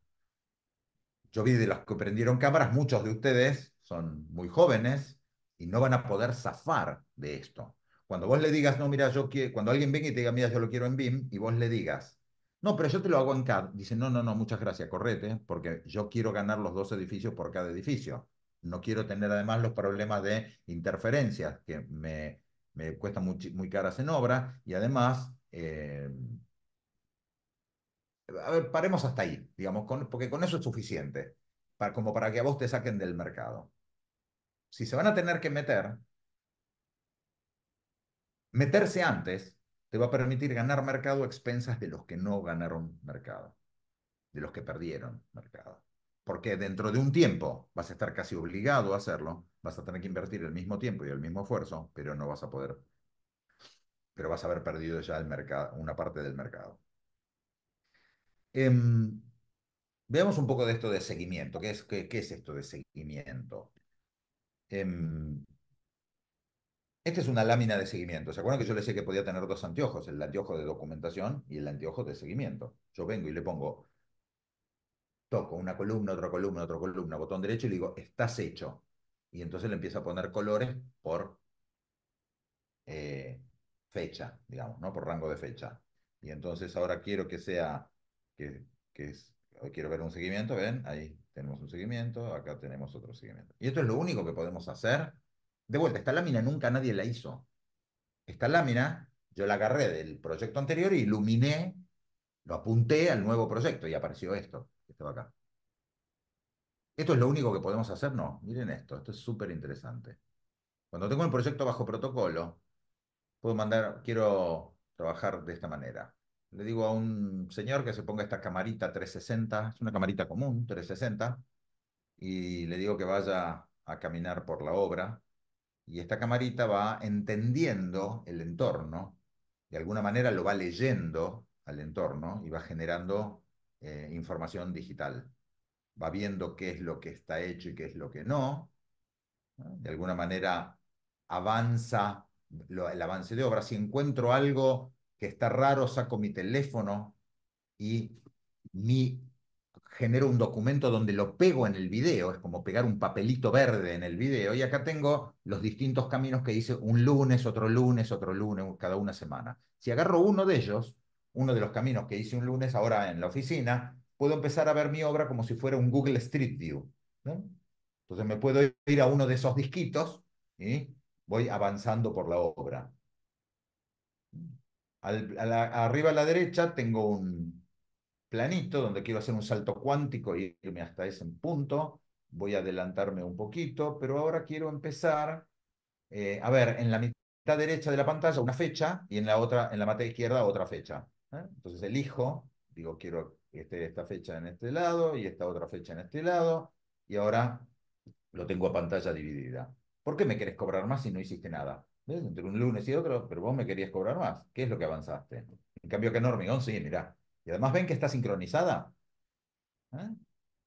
Yo vi de los que prendieron cámaras, muchos de ustedes son muy jóvenes y no van a poder zafar de esto cuando vos le digas, no, mira, yo quiero, cuando alguien venga y te diga, mira, yo lo quiero en BIM, y vos le digas, no, pero yo te lo hago en CAD, dice, no, no, no, muchas gracias, correte, porque yo quiero ganar los dos edificios por cada edificio. No quiero tener además los problemas de interferencias, que me, me cuestan muy, muy caras en obra, y además... Eh, a ver, paremos hasta ahí, digamos, porque con eso es suficiente, para, como para que a vos te saquen del mercado. Si se van a tener que meter, meterse antes te va a permitir ganar mercado a expensas de los que no ganaron mercado, de los que perdieron mercado. Porque dentro de un tiempo vas a estar casi obligado a hacerlo, vas a tener que invertir el mismo tiempo y el mismo esfuerzo, pero no vas a poder, pero vas a haber perdido ya el mercado, una parte del mercado. Em, veamos un poco de esto de seguimiento. ¿Qué es, qué, qué es esto de seguimiento? Em, esta es una lámina de seguimiento. ¿Se acuerdan que yo les decía que podía tener dos anteojos? El anteojo de documentación y el anteojo de seguimiento. Yo vengo y le pongo, toco una columna, otra columna, otra columna, botón derecho y le digo, estás hecho. Y entonces le empiezo a poner colores por eh, fecha, digamos, ¿no? Por rango de fecha. Y entonces ahora quiero que sea, que, es, quiero ver un seguimiento, ¿ven? Ahí tenemos un seguimiento, acá tenemos otro seguimiento. Y esto es lo único que podemos hacer de vuelta, esta lámina nunca nadie la hizo. Esta lámina yo la agarré del proyecto anterior y iluminé, lo apunté al nuevo proyecto y apareció esto, que estaba acá. ¿Esto es lo único que podemos hacer? No, miren esto, esto es súper interesante. Cuando tengo el proyecto bajo protocolo, puedo mandar, quiero trabajar de esta manera. Le digo a un señor que se ponga esta camarita 360, es una camarita común, 360, y le digo que vaya a caminar por la obra y esta camarita va entendiendo el entorno, de alguna manera lo va leyendo al entorno y va generando eh, información digital. Va viendo qué es lo que está hecho y qué es lo que no. De alguna manera avanza el avance de obra. Si encuentro algo que está raro, saco mi teléfono y mi genero un documento donde lo pego en el video, es como pegar un papelito verde en el video, y acá tengo los distintos caminos que hice un lunes, otro lunes, otro lunes, cada una semana. Si agarro uno de ellos, uno de los caminos que hice un lunes ahora en la oficina, puedo empezar a ver mi obra como si fuera un Google Street View. Entonces me puedo ir a uno de esos disquitos y voy avanzando por la obra. arriba a la derecha tengo un, planito, donde quiero hacer un salto cuántico e irme hasta ese punto. Voy a adelantarme un poquito, pero ahora quiero empezar eh, a ver en la mitad derecha de la pantalla una fecha y en la otra, en la mitad izquierda, otra fecha. ¿eh? Entonces elijo, digo, quiero que esté esta fecha en este lado y esta otra fecha en este lado, y ahora lo tengo a pantalla dividida. ¿Por qué me querés cobrar más si no hiciste nada? ¿Ves? Entre un lunes y otro, pero vos me querías cobrar más. ¿Qué es lo que avanzaste? En cambio, que enorme hormigón, sí, mirá, y además ven que está sincronizada. ¿eh?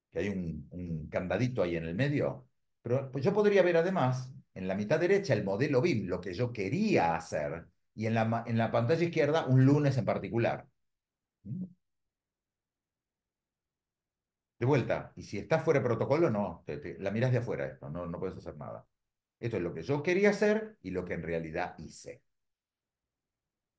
Que hay un, candadito ahí en el medio. Pero pues, yo podría ver además en la mitad derecha el modelo BIM, lo que yo quería hacer, y en la, en la pantalla izquierda un lunes en particular. De vuelta, y si estás fuera de protocolo, no, la miras de afuera esto, no, no puedes hacer nada. Esto es lo que yo quería hacer y lo que en realidad hice.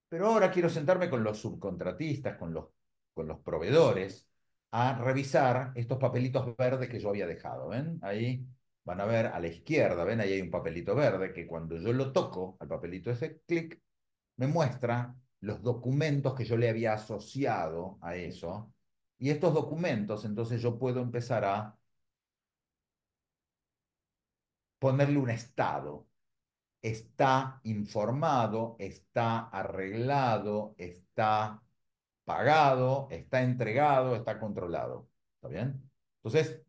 Pero ahora quiero sentarme con los subcontratistas, con los con los proveedores a revisar estos papelitos verdes que yo había dejado. ¿Ven? Ahí van a ver a la izquierda, ¿ven? Ahí hay un papelito verde que cuando yo lo toco al papelito ese, clic, me muestra los documentos que yo le había asociado a eso. Y estos documentos, entonces yo puedo empezar a ponerle un estado. Está informado, está arreglado, está pagado, está entregado, está controlado. ¿Está bien? Entonces,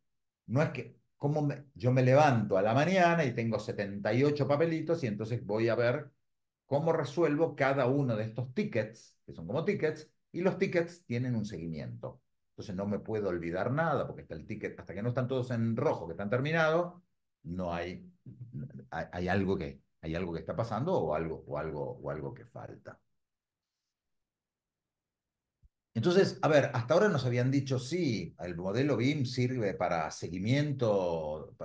no es que como yo me levanto a la mañana y tengo 78 papelitos y entonces voy a ver cómo resuelvo cada uno de estos tickets, que son como tickets, y los tickets tienen un seguimiento. Entonces no me puedo olvidar nada, porque el ticket, hasta que no están todos en rojo, que están terminados, no hay, hay, hay, algo que, hay algo que está pasando o algo, o algo, o algo que falta. Entonces, a ver, hasta ahora nos habían dicho, sí, el modelo BIM sirve para seguimiento,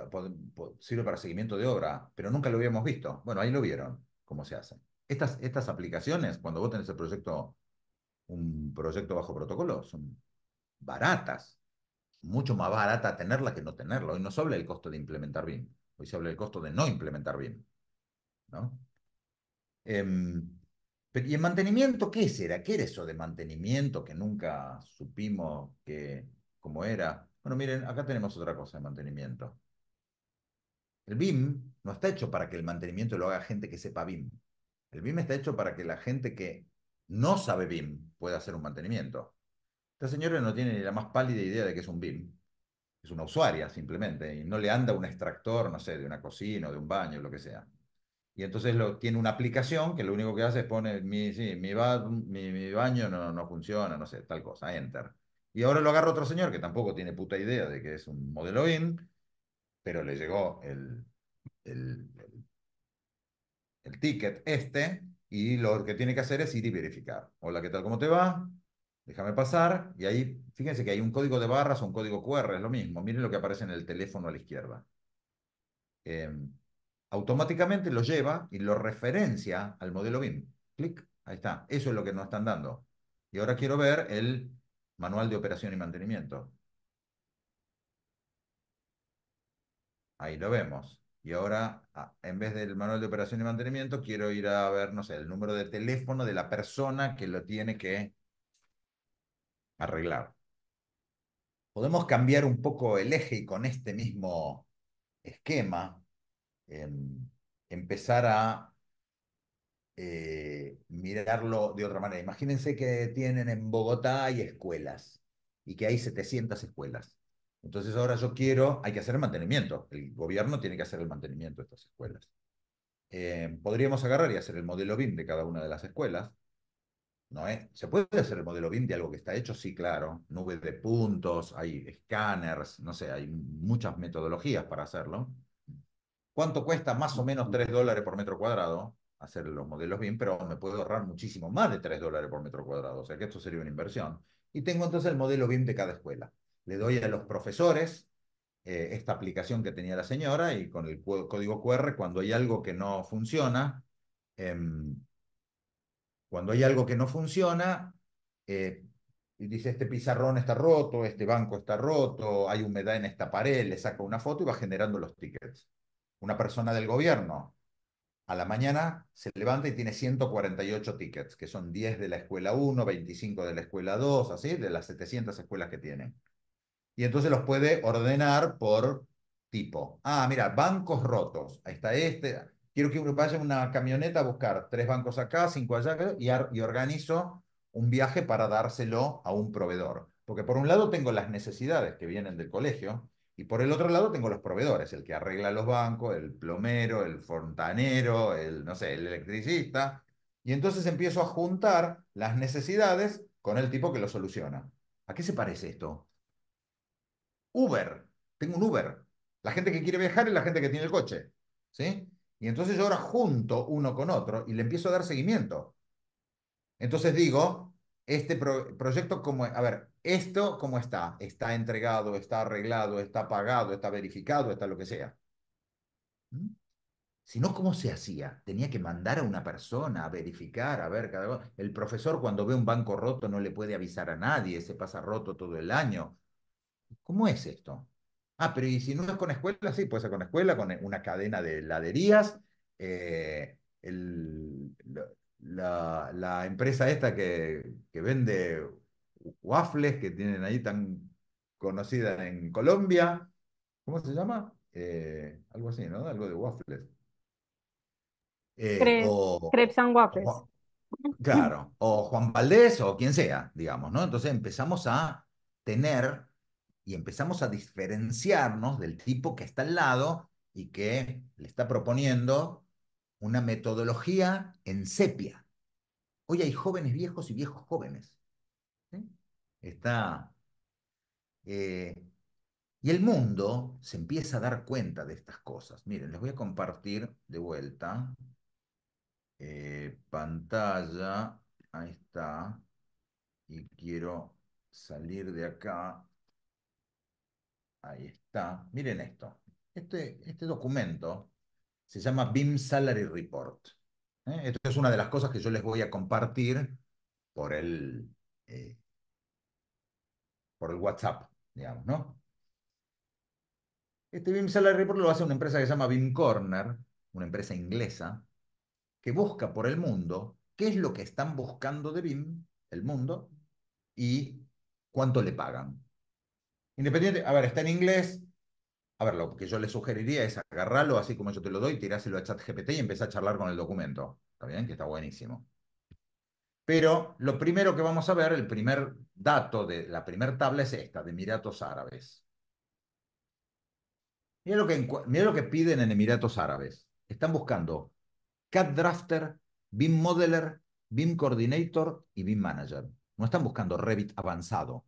sirve para seguimiento de obra, pero nunca lo habíamos visto. Bueno, ahí lo vieron, cómo se hace. Estas, estas aplicaciones, cuando vos tenés el proyecto, un proyecto bajo protocolo, son baratas. Mucho más barata tenerla que no tenerla. Hoy no se habla del costo de implementar BIM. Hoy se habla del costo de no implementar BIM. ¿no? Em, pero, ¿Y el mantenimiento qué era ¿Qué era eso de mantenimiento que nunca supimos cómo era? Bueno, miren, acá tenemos otra cosa de mantenimiento. El BIM no está hecho para que el mantenimiento lo haga gente que sepa BIM. El BIM está hecho para que la gente que no sabe BIM pueda hacer un mantenimiento. Esta señora no tiene ni la más pálida idea de que es un BIM. Es una usuaria simplemente y no le anda un extractor, no sé, de una cocina o de un baño, lo que sea y entonces lo, tiene una aplicación que lo único que hace es poner mi, mi, baño no, funciona, no sé, tal cosa, enter. Y ahora lo agarra otro señor que tampoco tiene puta idea de que es un modelo IN, pero le llegó el, el, ticket este y lo que tiene que hacer es ir y verificar. Hola, ¿qué tal? ¿Cómo te va? Déjame pasar. Y ahí, fíjense que hay un código de barras o un código QR, es lo mismo. Miren lo que aparece en el teléfono a la izquierda. Em, automáticamente lo lleva y lo referencia al modelo BIM. Clic, ahí está. Eso es lo que nos están dando. Y ahora quiero ver el manual de operación y mantenimiento. Ahí lo vemos. Y ahora, en vez del manual de operación y mantenimiento, quiero ir a ver, no sé, el número de teléfono de la persona que lo tiene que arreglar. Podemos cambiar un poco el eje con este mismo esquema empezar a eh, mirarlo de otra manera. Imagínense que tienen en Bogotá hay escuelas y que hay 700 escuelas. Entonces ahora yo quiero, hay que hacer el mantenimiento, el gobierno tiene que hacer el mantenimiento de estas escuelas. Eh, podríamos agarrar y hacer el modelo BIM de cada una de las escuelas. ¿No eh? ¿Se puede hacer el modelo BIM de algo que está hecho? Sí, claro. Nube de puntos, hay escáneres, no sé, hay muchas metodologías para hacerlo. ¿Cuánto cuesta más o menos 3 dólares por metro cuadrado? Hacer los modelos BIM, pero me puedo ahorrar muchísimo más de 3 dólares por metro cuadrado. O sea que esto sería una inversión. Y tengo entonces el modelo BIM de cada escuela. Le doy a los profesores eh, esta aplicación que tenía la señora y con el código QR, cuando hay algo que no funciona, em, cuando hay algo que no funciona, eh, y dice este pizarrón está roto, este banco está roto, hay humedad en esta pared, le saca una foto y va generando los tickets una persona del gobierno a la mañana se levanta y tiene 148 tickets, que son 10 de la escuela 1, 25 de la escuela 2, así, de las 700 escuelas que tienen. Y entonces los puede ordenar por tipo. Ah, mira, bancos rotos. Ahí está este. Quiero que vaya una camioneta a buscar tres bancos acá, cinco allá, y, y organizo un viaje para dárselo a un proveedor. Porque por un lado tengo las necesidades que vienen del colegio, y por el otro lado tengo los proveedores, el que arregla los bancos, el plomero, el fontanero, el, no sé, el electricista. Y entonces empiezo a juntar las necesidades con el tipo que lo soluciona. ¿A qué se parece esto? Uber. Tengo un Uber. La gente que quiere viajar es la gente que tiene el coche. ¿Sí? Y entonces yo ahora junto uno con otro y le empiezo a dar seguimiento. Entonces digo, este proyecto como, a ver, esto cómo está, está entregado, está arreglado, está pagado, está verificado, está lo que sea. ¿Mm? Si no, ¿cómo se hacía? Tenía que mandar a una persona a verificar, a ver, cada... el profesor cuando ve un banco roto no le puede avisar a nadie, se pasa roto todo el año. ¿Cómo es esto? Ah, pero y si no es con escuela, sí, puede ser con escuela, con una cadena de laderías eh, el, la, la empresa esta que, vende waffles que tienen ahí tan conocida en Colombia. ¿Cómo se llama? Eh, algo así, ¿no? Algo de waffles. Eh, and waffles. claro, o Juan Valdés o quien sea, digamos, ¿no? Entonces empezamos a tener y empezamos a diferenciarnos del tipo que está al lado y que le está proponiendo una metodología en sepia. Hoy hay jóvenes viejos y viejos jóvenes. Está. Eh, y el mundo se empieza a dar cuenta de estas cosas. Miren, les voy a compartir de vuelta eh, pantalla. Ahí está. Y quiero salir de acá. Ahí está. Miren esto. Este, este documento se llama BIM Salary Report. ¿eh? Esto es una de las cosas que yo les voy a compartir por el, eh, por el WhatsApp, digamos, ¿no? Este BIM Salary Report lo hace una empresa que se llama BIM Corner, una empresa inglesa, que busca por el mundo qué es lo que están buscando de BIM, el mundo, y cuánto le pagan. Independiente, a ver, está en inglés, a ver, lo que yo le sugeriría es agarrarlo así como yo te lo doy, tiráselo a ChatGPT y empezar a charlar con el documento. ¿Está bien? Que está buenísimo. Pero lo primero que vamos a ver, el primer dato de la primera tabla es esta, de Emiratos Árabes. Mira lo, que, mira lo que piden en Emiratos Árabes. Están buscando CAD Drafter, BIM Modeler, BIM Coordinator y BIM Manager. No están buscando Revit avanzado.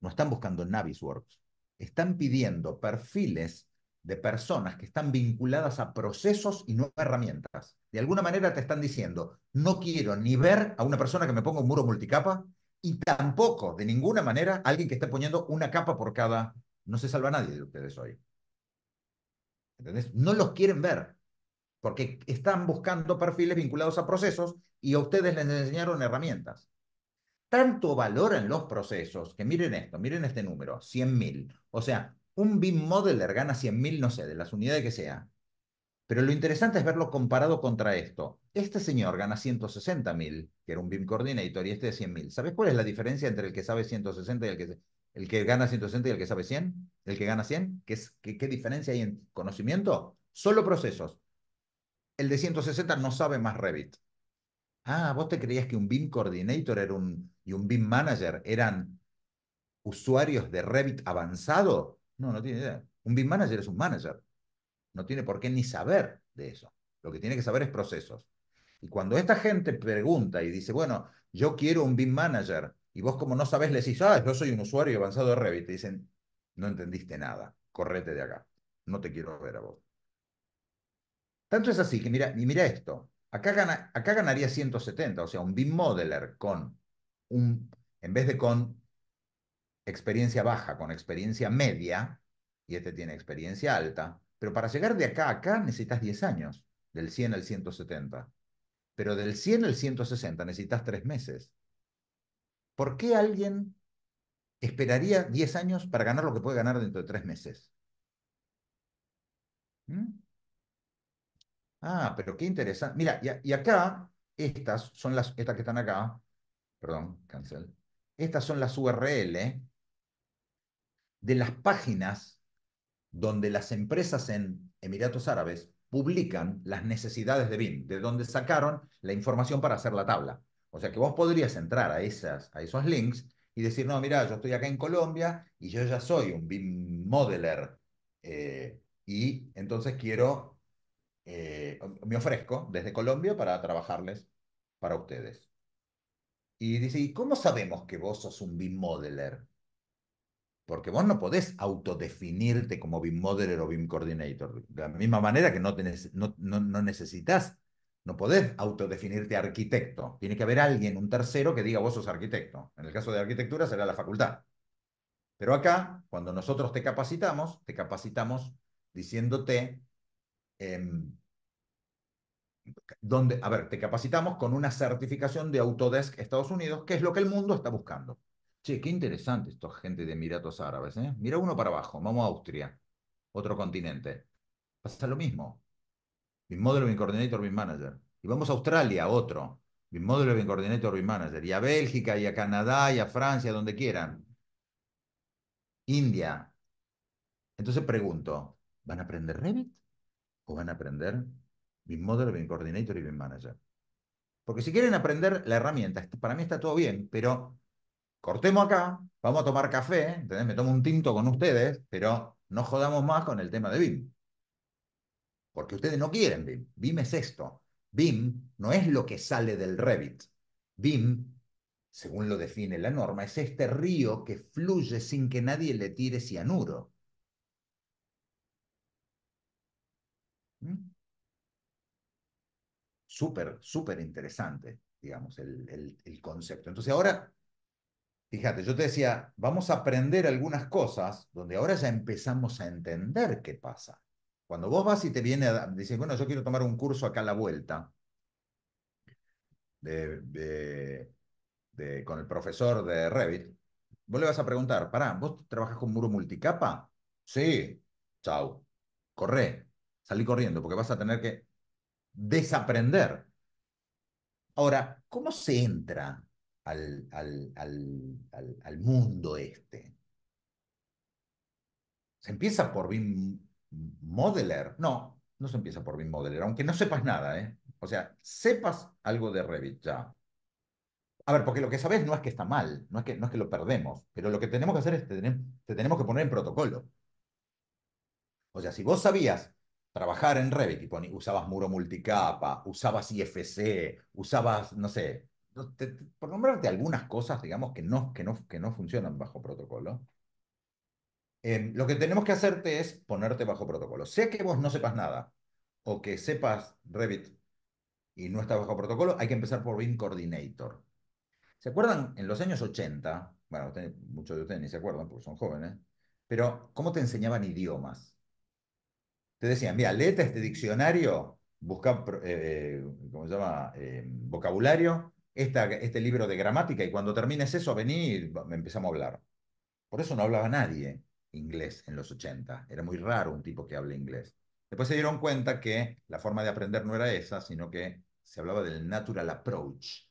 No están buscando Navisworks están pidiendo perfiles de personas que están vinculadas a procesos y no a herramientas. De alguna manera te están diciendo, no quiero ni ver a una persona que me ponga un muro multicapa y tampoco, de ninguna manera, alguien que esté poniendo una capa por cada... No se salva nadie de ustedes hoy. No los quieren ver porque están buscando perfiles vinculados a procesos y a ustedes les enseñaron herramientas tanto valor en los procesos, que miren esto, miren este número, 100.000. O sea, un BIM Modeler gana 100.000, no sé, de las unidades que sea. Pero lo interesante es verlo comparado contra esto. Este señor gana 160.000, que era un BIM Coordinator, y este de 100.000. ¿Sabes cuál es la diferencia entre el que sabe 160 y el que, el que gana 160 y el que sabe 100? ¿El que gana 100? ¿Qué, es, qué diferencia hay en conocimiento? Solo procesos. El de 160 no sabe más Revit. Ah, vos te creías que un BIM Coordinator era un, y un BIM Manager eran usuarios de Revit avanzado. No, no tiene idea. Un BIM Manager es un manager. No tiene por qué ni saber de eso. Lo que tiene que saber es procesos. Y cuando esta gente pregunta y dice, bueno, yo quiero un BIM Manager, y vos como no sabés, le decís, ah, yo soy un usuario avanzado de Revit, te dicen, no entendiste nada, correte de acá, no te quiero ver a vos. Tanto es así que mira, y mira esto, Acá, ganaría 170, o sea, un BIM modeler con un, en vez de con experiencia baja, con experiencia media, y este tiene experiencia alta, pero para llegar de acá a acá necesitas 10 años, del 100 al 170. Pero del 100 al 160 necesitas 3 meses. ¿Por qué alguien esperaría 10 años para ganar lo que puede ganar dentro de 3 meses? ¿Mm? Ah, pero qué interesante. Mira, y, acá, estas son las, estas que están acá, perdón, cancel. Estas son las URL de las páginas donde las empresas en Emiratos Árabes publican las necesidades de BIM, de donde sacaron la información para hacer la tabla. O sea que vos podrías entrar a, esas, a esos links y decir, no, mira, yo estoy acá en Colombia y yo ya soy un BIM modeler eh, y entonces quiero eh, me ofrezco desde Colombia para trabajarles para ustedes. Y dice, ¿y cómo sabemos que vos sos un BIM modeler? Porque vos no podés autodefinirte como BIM modeler o BIM coordinator. De la misma manera que no, tenés, no, no, no necesitas, no podés autodefinirte arquitecto. Tiene que haber alguien, un tercero, que diga vos sos arquitecto. En el caso de arquitectura será la facultad. Pero acá, cuando nosotros te capacitamos, te capacitamos diciéndote Em, donde, a ver, te capacitamos con una certificación de Autodesk Estados Unidos, que es lo que el mundo está buscando. Che, qué interesante esto gente de Emiratos Árabes, ¿eh? Mira uno para abajo, vamos a Austria, otro continente. Pasa lo mismo. Mi modelo, mi Coordinator, mi Manager. Y vamos a Australia, otro. Mi modelo, mi Coordinator, mi Manager. Y a Bélgica, y a Canadá, y a Francia, donde quieran. India. Entonces pregunto, ¿van a aprender Revit? o van a aprender BIM Model, BIM Coordinator y BIM Manager. Porque si quieren aprender la herramienta, para mí está todo bien, pero cortemos acá, vamos a tomar café, me tomo un tinto con ustedes, pero no jodamos más con el tema de BIM. Porque ustedes no quieren BIM. BIM es esto. BIM no es lo que sale del Revit. BIM, según lo define la norma, es este río que fluye sin que nadie le tire cianuro. súper, súper interesante, digamos, el, concepto. Entonces ahora, fíjate, yo te decía, vamos a aprender algunas cosas donde ahora ya empezamos a entender qué pasa. Cuando vos vas y te viene, dices, bueno, yo quiero tomar un curso acá a la vuelta, de, con el profesor de Revit, vos le vas a preguntar, pará, ¿vos trabajas con muro multicapa? Sí, Chao. corre, salí corriendo, porque vas a tener que desaprender. Ahora, ¿cómo se entra al, al, mundo este? ¿Se empieza por BIM Modeler? No, no se empieza por BIM Modeler, aunque no sepas nada, ¿eh? O sea, sepas algo de Revit ya. A ver, porque lo que sabes no es que está mal, no es que, no es que lo perdemos, pero lo que tenemos que hacer es te, te tenemos que poner en protocolo. O sea, si vos sabías trabajar en Revit y usabas muro multicapa, usabas IFC, usabas, no sé, por nombrarte algunas cosas, digamos, que no, que que no funcionan bajo protocolo. Em, lo que tenemos que hacerte es ponerte bajo protocolo. Sea que vos no sepas nada o que sepas Revit y no estás bajo protocolo, hay que empezar por BIM Coordinator. ¿Se acuerdan? En los años 80, bueno, muchos de ustedes ni se acuerdan porque son jóvenes, pero ¿cómo te enseñaban idiomas? te decían, mira, leta este diccionario, busca, eh, llama? Eh, vocabulario, esta, este libro de gramática, y cuando termines eso, vení y empezamos a hablar. Por eso no hablaba nadie inglés en los 80. Era muy raro un tipo que hable inglés. Después se dieron cuenta que la forma de aprender no era esa, sino que se hablaba del natural approach.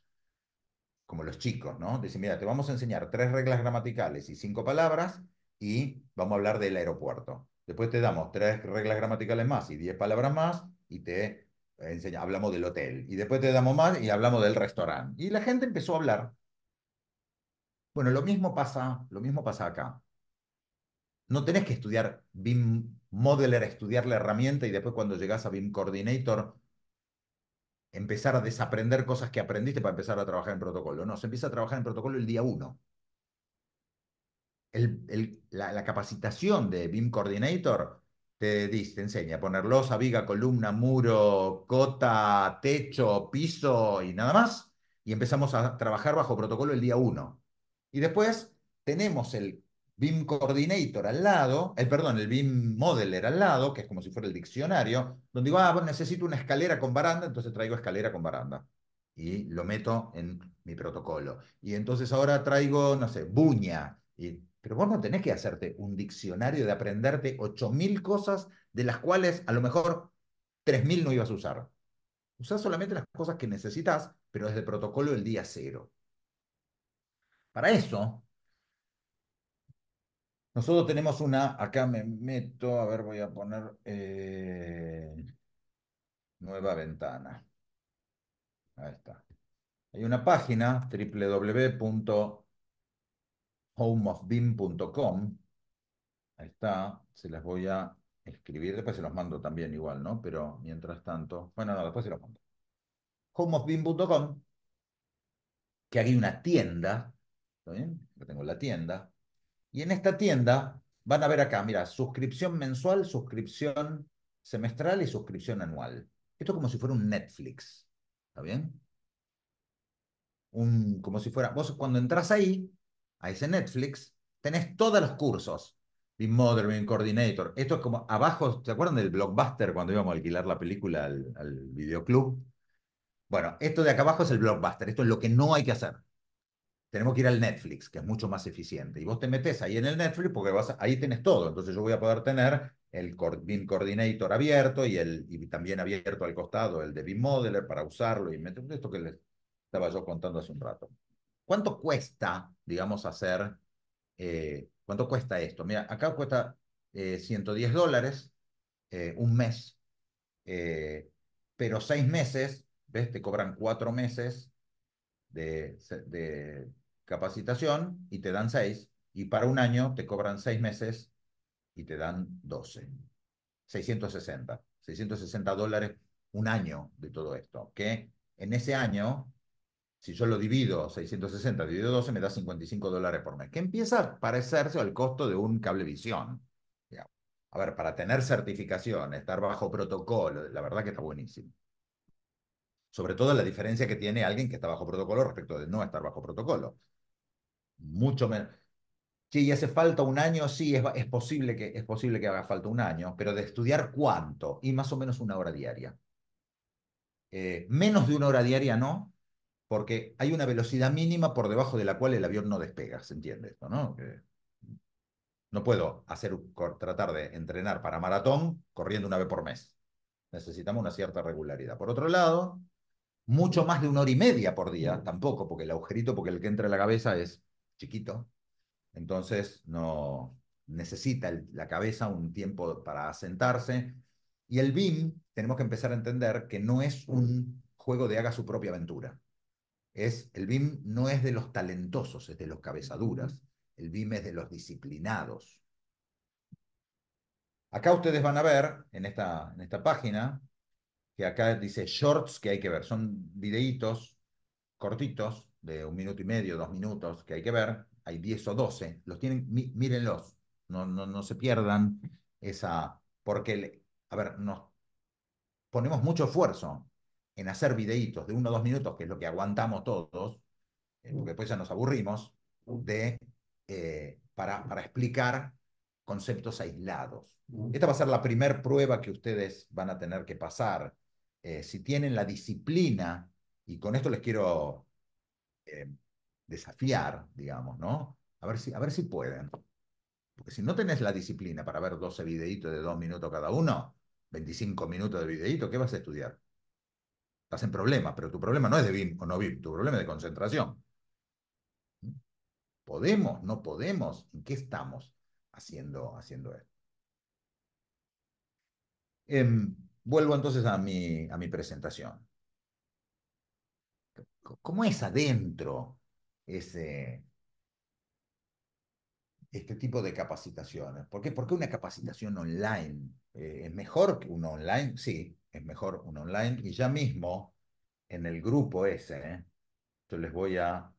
Como los chicos, ¿no? Dicen, mira, te vamos a enseñar tres reglas gramaticales y cinco palabras y vamos a hablar del aeropuerto. Después te damos tres reglas gramaticales más y diez palabras más y te enseña, hablamos del hotel. Y después te damos más y hablamos del restaurante. Y la gente empezó a hablar. Bueno, lo mismo pasa, lo mismo pasa acá. No tenés que estudiar BIM Modeler, estudiar la herramienta y después cuando llegás a BIM Coordinator empezar a desaprender cosas que aprendiste para empezar a trabajar en protocolo. No, se empieza a trabajar en protocolo el día uno el, la, capacitación de BIM Coordinator te dice, te enseña a poner losa, viga, columna, muro, cota, techo, piso y nada más. Y empezamos a trabajar bajo protocolo el día 1. Y después tenemos el BIM Coordinator al lado, el, eh, perdón, el BIM Modeler al lado, que es como si fuera el diccionario, donde digo, ah, necesito una escalera con baranda, entonces traigo escalera con baranda. Y lo meto en mi protocolo. Y entonces ahora traigo, no sé, buña, y pero vos no tenés que hacerte un diccionario de aprenderte 8.000 cosas de las cuales a lo mejor 3.000 no ibas a usar. Usás solamente las cosas que necesitas, pero desde el protocolo del día cero. Para eso, nosotros tenemos una, acá me meto, a ver, voy a poner eh, nueva ventana. Ahí está. Hay una página, www homeofbeam.com. Ahí está, se las voy a escribir, después se los mando también igual, ¿no? Pero mientras tanto, bueno, no, después se los mando. homeofbeam.com, que hay una tienda, ¿está bien? Yo tengo la tienda. Y en esta tienda van a ver acá, mira, suscripción mensual, suscripción semestral y suscripción anual. Esto es como si fuera un Netflix, ¿está bien? Un, como si fuera, vos cuando entras ahí, a ese Netflix, tenés todos los cursos. The bin Coordinator. Esto es como abajo, ¿se acuerdan del blockbuster cuando íbamos a alquilar la película al, videoclub? Bueno, esto de acá abajo es el blockbuster. Esto es lo que no hay que hacer. Tenemos que ir al Netflix, que es mucho más eficiente. Y vos te metes ahí en el Netflix porque vas ahí tenés todo. Entonces yo voy a poder tener el bin Coordinator abierto y, el, también abierto al costado el de BIM Modeler para usarlo y esto que les estaba yo contando hace un rato. ¿Cuánto cuesta, digamos, hacer, eh, cuánto cuesta esto? Mira, acá cuesta 110 eh, dólares eh, un mes, pero seis meses, ¿ves? Te cobran cuatro meses de, capacitación y te dan seis, y para un año te cobran seis meses y te dan 12. 660, 660 dólares un año de todo esto, que en ese año si yo lo divido 660 dividido 12 me da 55 dólares por mes, que empieza a parecerse al costo de un cablevisión. A ver, para tener certificación, estar bajo protocolo, la verdad que está buenísimo. Sobre todo la diferencia que tiene alguien que está bajo protocolo respecto de no estar bajo protocolo. Mucho menos. Si hace falta un año, sí, es, posible que, es posible que haga falta un año, pero de estudiar cuánto, y más o menos una hora diaria. Eh, menos de una hora diaria no, porque hay una velocidad mínima por debajo de la cual el avión no despega, ¿se entiende esto? No, no puedo hacer, tratar de entrenar para maratón corriendo una vez por mes. Necesitamos una cierta regularidad. Por otro lado, mucho más de una hora y media por día, mm. tampoco, porque el agujerito, porque el que entra en la cabeza es chiquito. Entonces, no necesita la cabeza un tiempo para asentarse. Y el BIM, tenemos que empezar a entender que no es un juego de haga su propia aventura. Es, el BIM no es de los talentosos, es de los cabezaduras. El BIM es de los disciplinados. Acá ustedes van a ver en esta, en esta página que acá dice shorts que hay que ver. Son videitos cortitos de un minuto y medio, dos minutos que hay que ver. Hay 10 o 12. Los tienen, mírenlos. No, no, no se pierdan esa. Porque, a ver, nos ponemos mucho esfuerzo en hacer videitos de uno o dos minutos, que es lo que aguantamos todos, eh, mm. porque después ya nos aburrimos, mm. de, eh, para, para explicar conceptos aislados. Mm. Esta va a ser la primera prueba que ustedes van a tener que pasar. Eh, si tienen la disciplina, y con esto les quiero desafiar, digamos, ¿no? A ver, si, a ver si pueden. Porque si no tenés la disciplina para ver 12 videitos de dos minutos cada uno, 25 minutos de videito, ¿qué vas a estudiar? Estás en problema, pero tu problema no es de BIM o no BIM, tu problema es de concentración. ¿Podemos? ¿No podemos? ¿En qué estamos haciendo, haciendo esto? Em, vuelvo entonces a mi, a mi presentación. ¿Cómo es adentro ese, este tipo de capacitaciones? ¿Por qué, una capacitación online? Eh, ¿Es mejor que una online? Sí, es mejor un online. Y ya mismo, en el grupo ese, yo les voy a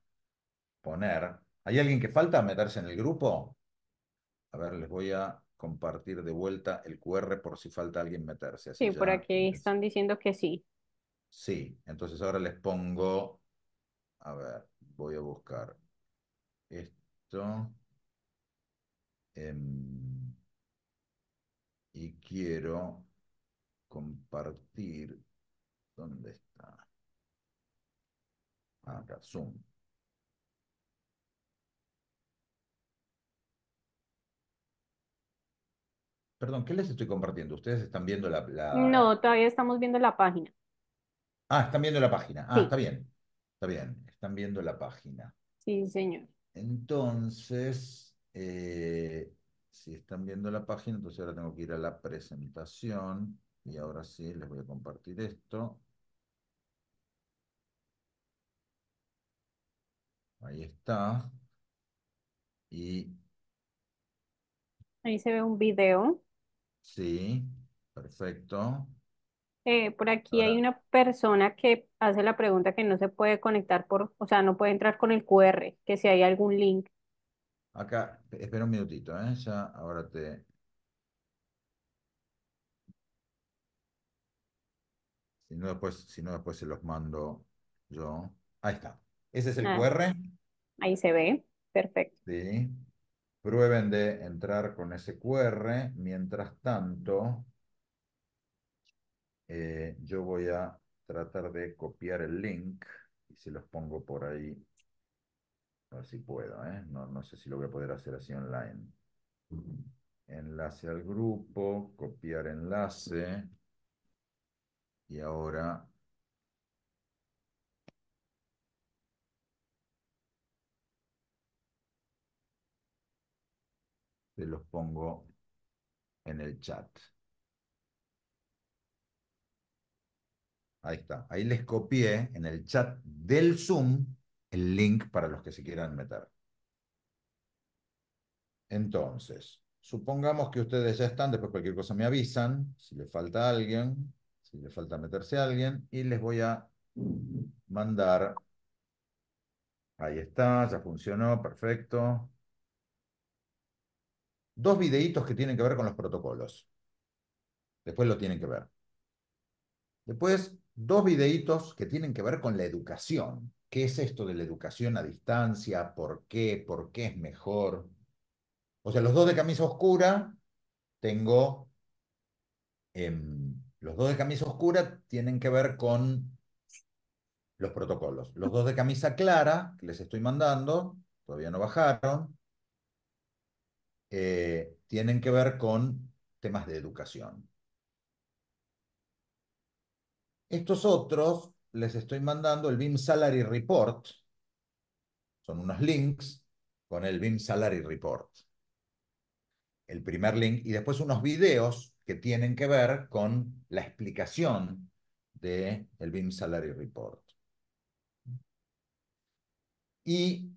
poner. ¿Hay alguien que falta meterse en el grupo? A ver, les voy a compartir de vuelta el QR por si falta alguien meterse. Así sí, por aquí están diciendo que sí. Sí, entonces ahora les pongo, a ver, voy a buscar esto. y quiero compartir. ¿Dónde está? Acá, Zoom. Perdón, ¿qué les estoy compartiendo? ¿Ustedes están viendo la, No, todavía estamos viendo la página. Ah, están viendo la página. Ah, está bien. Está bien. Están viendo la página. Sí, señor. Entonces, eh, si están viendo la página, entonces ahora tengo que ir a la presentación. Y ahora sí, les voy a compartir esto. Ahí está. Y... Ahí se ve un video. Sí, perfecto. Eh, por aquí hay una persona que hace la pregunta que no se puede conectar por, o sea, no puede entrar con el QR, que si hay algún link. Acá, espera un minutito, ¿eh? Ya, ahora te, Si no, después, si no, se los mando yo. Ahí está. Ese es el ah. QR. Ahí se ve. Perfecto. Sí. Prueben de entrar con ese QR. Mientras tanto, eh, yo voy a tratar de copiar el link y se los pongo por ahí. A ver si puedo, ¿eh? No, no sé si lo voy a poder hacer así online. Enlace al grupo, copiar enlace. Y ahora se los pongo en el chat. Ahí está. Ahí les copié en el chat del Zoom el link para los que se quieran meter. Entonces, supongamos que ustedes ya están, después cualquier cosa me avisan, si le falta alguien, si le falta meterse a alguien, y les voy a mandar. Ahí está, ya funcionó, perfecto. Dos videitos que tienen que ver con los protocolos. Después lo tienen que ver. Después, dos videitos que tienen que ver con la educación. ¿Qué es esto de la educación a distancia? ¿Por qué? ¿Por qué es mejor? O sea, los dos de camisa oscura, tengo los dos de camisa oscura tienen que ver con los protocolos. Los dos de camisa clara, que les estoy mandando, todavía no bajaron, eh, tienen que ver con temas de educación. Estos otros les estoy mandando el BIM Salary Report. Son unos links con el BIM Salary Report. El primer link y después unos videos que tienen que ver con la explicación del el BIM Salary Report. Y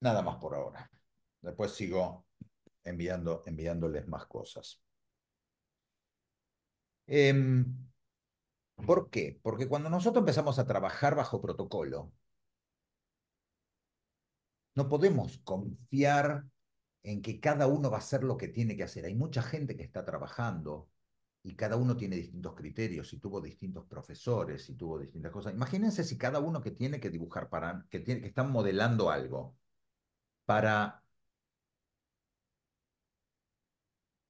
nada más por ahora. Después sigo enviando, enviándoles más cosas. Em, ¿Por qué? Porque cuando nosotros empezamos a trabajar bajo protocolo, no podemos confiar en que cada uno va a hacer lo que tiene que hacer. Hay mucha gente que está trabajando y cada uno tiene distintos criterios, y tuvo distintos profesores, y tuvo distintas cosas. Imagínense si cada uno que tiene que dibujar para que tiene que están modelando algo para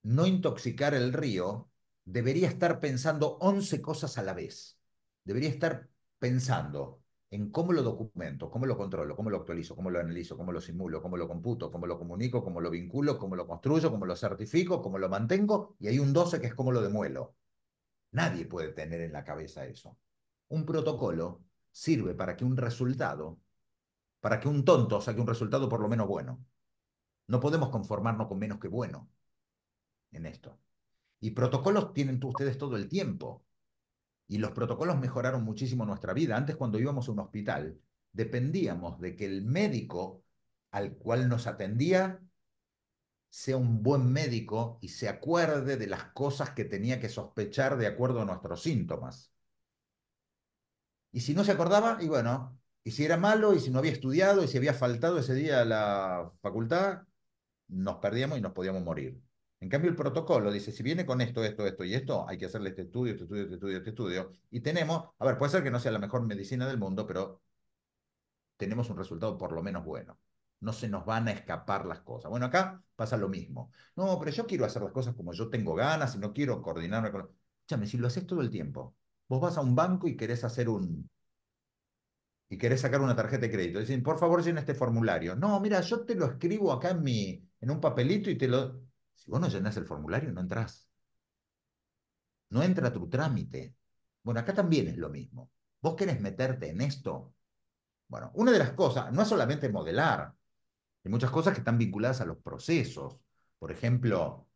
no intoxicar el río, debería estar pensando 11 cosas a la vez. Debería estar pensando en cómo lo documento, cómo lo controlo, cómo lo actualizo, cómo lo analizo, cómo lo simulo, cómo lo computo, cómo lo comunico, cómo lo vinculo, cómo lo construyo, cómo lo certifico, cómo lo mantengo, y hay un 12 que es cómo lo demuelo. Nadie puede tener en la cabeza eso. Un protocolo sirve para que un resultado, para que un tonto saque un resultado por lo menos bueno. No podemos conformarnos con menos que bueno en esto. Y protocolos tienen ustedes todo el tiempo. Y los protocolos mejoraron muchísimo nuestra vida. Antes cuando íbamos a un hospital, dependíamos de que el médico al cual nos atendía sea un buen médico y se acuerde de las cosas que tenía que sospechar de acuerdo a nuestros síntomas. Y si no se acordaba, y bueno, y si era malo, y si no había estudiado, y si había faltado ese día a la facultad, nos perdíamos y nos podíamos morir. En cambio, el protocolo dice, si viene con esto, esto, esto y esto, hay que hacerle este estudio, este estudio, este estudio, este estudio. Y tenemos, a ver, puede ser que no sea la mejor medicina del mundo, pero tenemos un resultado por lo menos bueno. No se nos van a escapar las cosas. Bueno, acá pasa lo mismo. No, pero yo quiero hacer las cosas como yo tengo ganas y no quiero coordinarme con... Chame, si lo haces todo el tiempo, vos vas a un banco y querés hacer un... y querés sacar una tarjeta de crédito. Dicen, por favor, llena este formulario. No, mira, yo te lo escribo acá en mi... en un papelito y te lo si vos no llenás el formulario, no entras. No entra tu trámite. Bueno, acá también es lo mismo. ¿Vos querés meterte en esto? Bueno, una de las cosas, no es solamente modelar, hay muchas cosas que están vinculadas a los procesos. Por ejemplo,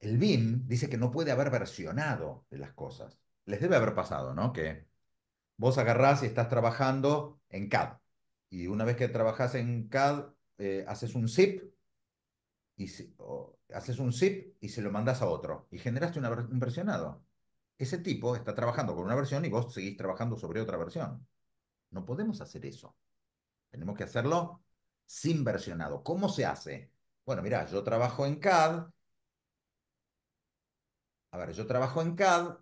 el BIM dice que no puede haber versionado de las cosas. Les debe haber pasado, ¿no? Que vos agarrás y estás trabajando en CAD. Y una vez que trabajás en CAD, eh, haces un zip y haces un zip y se lo mandas a otro y generaste una, un versionado. Ese tipo está trabajando con una versión y vos seguís trabajando sobre otra versión. No podemos hacer eso. Tenemos que hacerlo sin versionado. ¿Cómo se hace? Bueno, mira, yo trabajo en CAD. A ver, yo trabajo en CAD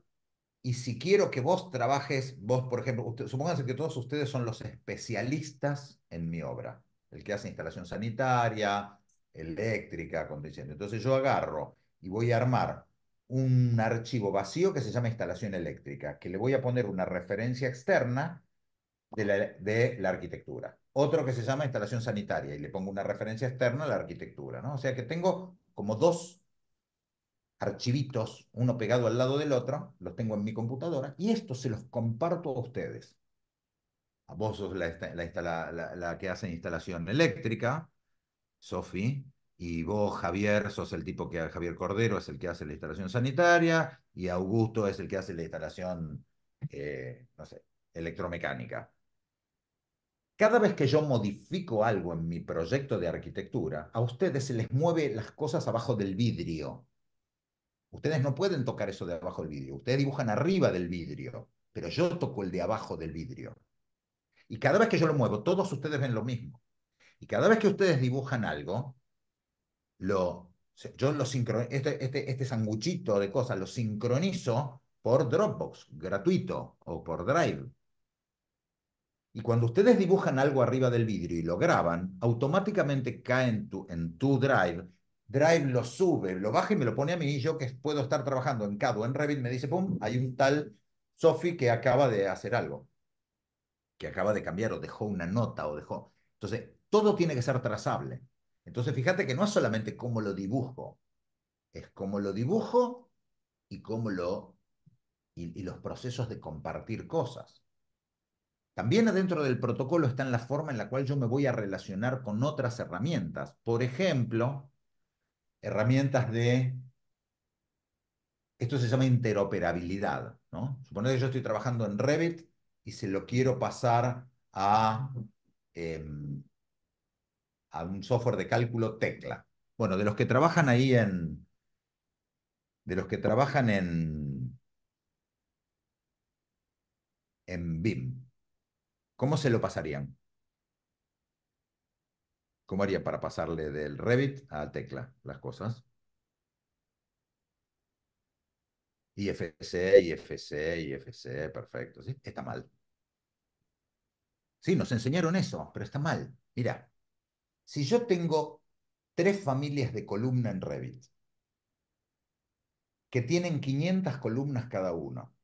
y si quiero que vos trabajes, vos, por ejemplo, supónganse que todos ustedes son los especialistas en mi obra. El que hace instalación sanitaria, eléctrica, condiciones. Entonces yo agarro y voy a armar un archivo vacío que se llama instalación eléctrica, que le voy a poner una referencia externa de la, arquitectura. Otro que se llama instalación sanitaria y le pongo una referencia externa a la arquitectura. ¿no? O sea que tengo como dos archivitos, uno pegado al lado del otro, los tengo en mi computadora y estos se los comparto a ustedes. A vos sos la, la que hace instalación eléctrica, Sofi, y vos, Javier, sos el tipo que Javier Cordero es el que hace la instalación sanitaria y Augusto es el que hace la instalación, eh, no sé, electromecánica. Cada vez que yo modifico algo en mi proyecto de arquitectura, a ustedes se les mueve las cosas abajo del vidrio. Ustedes no pueden tocar eso de abajo del vidrio. Ustedes dibujan arriba del vidrio, pero yo toco el de abajo del vidrio. Y cada vez que yo lo muevo, todos ustedes ven lo mismo. Y cada vez que ustedes dibujan algo, lo, yo lo este, este, este, sanguchito de cosas lo sincronizo por Dropbox, gratuito, o por Drive. Y cuando ustedes dibujan algo arriba del vidrio y lo graban, automáticamente cae en tu, en tu Drive. Drive lo sube, lo baja y me lo pone a mí y yo que puedo estar trabajando en CAD o en Revit, me dice, ¡pum! Hay un tal Sophie que acaba de hacer algo, que acaba de cambiar o dejó una nota o dejó... Entonces, todo tiene que ser trazable. Entonces, fíjate que no es solamente cómo lo dibujo, es cómo lo dibujo y cómo lo y, los procesos de compartir cosas. También adentro del protocolo está en la forma en la cual yo me voy a relacionar con otras herramientas. Por ejemplo, herramientas de... Esto se llama interoperabilidad. ¿no? Suponer que yo estoy trabajando en Revit y se lo quiero pasar a em, a un software de cálculo tecla. Bueno, de los que trabajan ahí en... De los que trabajan en... En BIM. ¿Cómo se lo pasarían? ¿Cómo haría para pasarle del Revit a tecla las cosas? IFC, IFC, IFC, perfecto. ¿sí? Está mal. Sí, nos enseñaron eso, pero está mal. Mira, si yo tengo tres familias de columna en Revit, que tienen 500 columnas cada uno,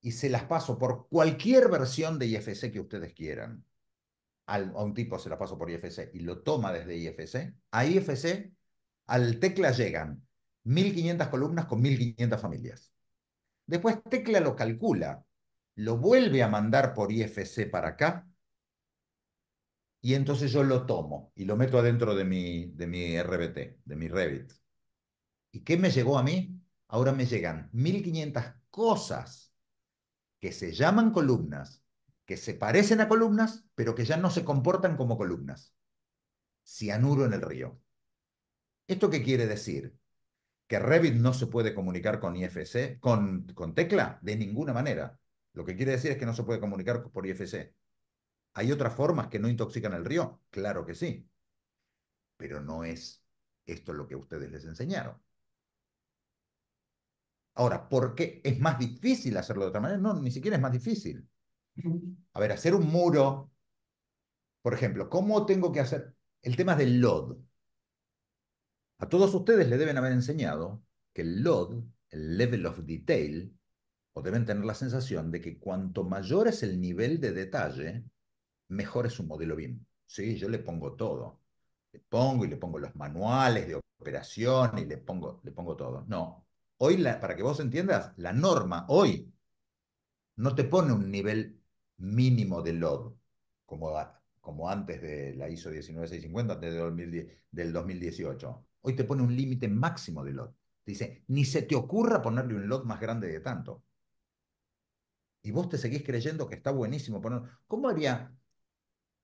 y se las paso por cualquier versión de IFC que ustedes quieran, a un tipo se la paso por IFC y lo toma desde IFC, a IFC al tecla llegan 1500 columnas con 1500 familias. Después tecla lo calcula, lo vuelve a mandar por IFC para acá y entonces yo lo tomo y lo meto adentro de mi, de mi RBT, de mi Revit. ¿Y qué me llegó a mí? Ahora me llegan 1500 cosas que se llaman columnas, que se parecen a columnas, pero que ya no se comportan como columnas. Cianuro en el río. ¿Esto qué quiere decir? que Revit no se puede comunicar con IFC, con, con, tecla, de ninguna manera. Lo que quiere decir es que no se puede comunicar por IFC. ¿Hay otras formas que no intoxican el río? Claro que sí. Pero no es esto lo que ustedes les enseñaron. Ahora, ¿por qué es más difícil hacerlo de otra manera? No, ni siquiera es más difícil. A ver, hacer un muro, por ejemplo, ¿cómo tengo que hacer el tema del LOD? A todos ustedes le deben haber enseñado que el LOD, el level of detail, o deben tener la sensación de que cuanto mayor es el nivel de detalle, mejor es un modelo BIM. ¿sí? Yo le pongo todo. Le pongo y le pongo los manuales de operación y le pongo, le pongo todo. No. Hoy, para que vos entiendas, la norma hoy no te pone un nivel mínimo de LOD, como, como antes de la ISO 19650, antes del 2018. Hoy te pone un límite máximo de LOD. Dice, ni se te ocurra ponerle un LOD más grande de tanto. Y vos te seguís creyendo que está buenísimo poner. ¿Cómo haría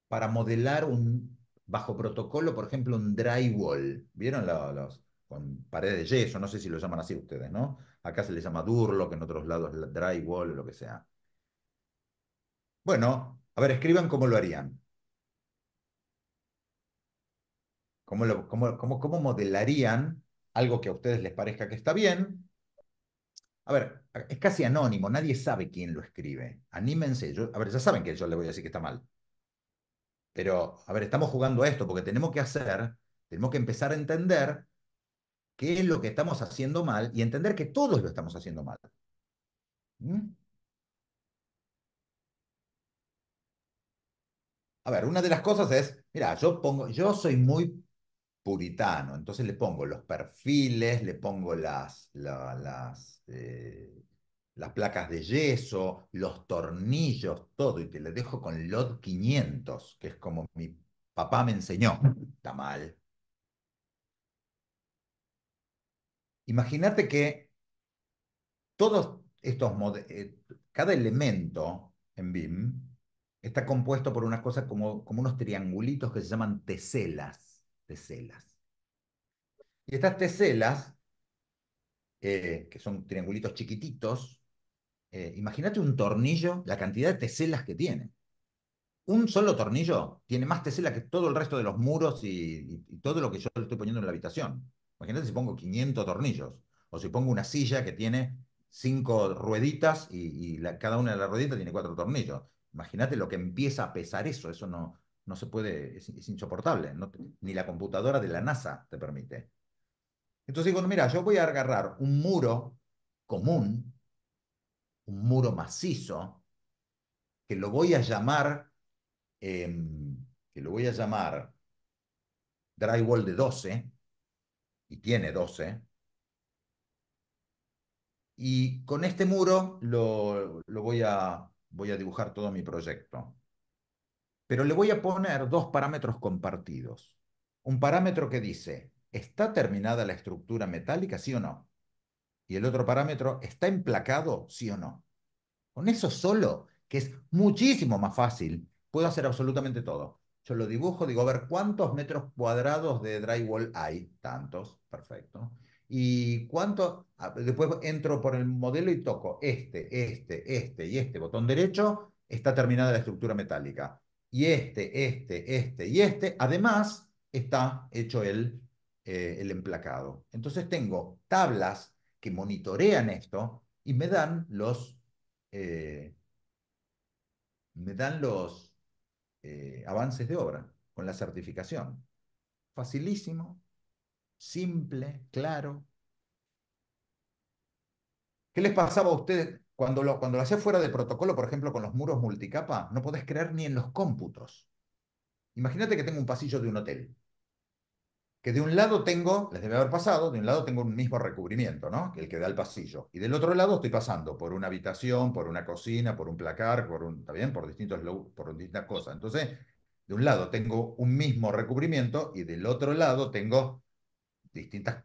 para modelar un, bajo protocolo, por ejemplo, un drywall. ¿Vieron los, con paredes de yeso? No sé si lo llaman así ustedes, ¿no? Acá se le llama durlo, que en otros lados drywall, o lo que sea. Bueno, a ver, escriban cómo lo harían. Cómo, lo, cómo, cómo, modelarían algo que a ustedes les parezca que está bien. A ver, es casi anónimo, nadie sabe quién lo escribe. Anímense, yo, a ver, ya saben que yo les voy a decir que está mal. Pero, a ver, estamos jugando a esto porque tenemos que hacer, tenemos que empezar a entender qué es lo que estamos haciendo mal y entender que todos lo estamos haciendo mal. ¿Mm? A ver, una de las cosas es, mira, yo pongo, yo soy muy puritano, entonces le pongo los perfiles, le pongo las, las, eh, las placas de yeso, los tornillos, todo, y te lo dejo con LOD 500, que es como mi papá me enseñó. *laughs* Está mal. Imagínate que todos estos eh, cada elemento en BIM está compuesto por unas cosas como, como unos triangulitos que se llaman teselas. teselas. Y estas teselas, eh, que son triangulitos chiquititos, eh, imagínate un tornillo, la cantidad de teselas que tiene. Un solo tornillo tiene más teselas que todo el resto de los muros y, todo lo que yo le estoy poniendo en la habitación. Imagínate si pongo 500 tornillos o si pongo una silla que tiene cinco rueditas y, cada una de las rueditas tiene cuatro tornillos. Imagínate lo que empieza a pesar eso, eso no, no se puede, es, insoportable, ni la computadora de la NASA te permite. Entonces digo, mira, yo voy a agarrar un muro común un muro macizo, que lo voy a llamar, em, que lo voy a llamar drywall de 12, y tiene 12, y con este muro lo, lo voy, a, voy a dibujar todo mi proyecto. Pero le voy a poner dos parámetros compartidos. Un parámetro que dice, ¿está terminada la estructura metálica, sí o no? y el otro parámetro, ¿está emplacado, sí o no? Con eso solo, que es muchísimo más fácil, puedo hacer absolutamente todo. Yo lo dibujo, digo, a ver, ¿cuántos metros cuadrados de drywall hay? Tantos, perfecto. ¿Y cuánto? Ah, después entro por el modelo y toco este, este, este y este. Botón derecho, está terminada la estructura metálica. Y este, este, este y este. Además, está hecho el, eh, el emplacado. Entonces tengo tablas que monitorean esto y me dan los, eh, me dan los eh, avances de obra con la certificación. Facilísimo, simple, claro. ¿Qué les pasaba a ustedes cuando lo, cuando lo hacía fuera de protocolo, por ejemplo, con los muros multicapa? No podés creer ni en los cómputos. Imagínate que tengo un pasillo de un hotel que de un lado tengo, les debe haber pasado, de un lado tengo un mismo recubrimiento, ¿no? El que da el pasillo. Y del otro lado estoy pasando por una habitación, por una cocina, por un placar, por un, ¿está Por distintos por distintas cosas. Entonces, de un lado tengo un mismo recubrimiento y del otro lado tengo distintas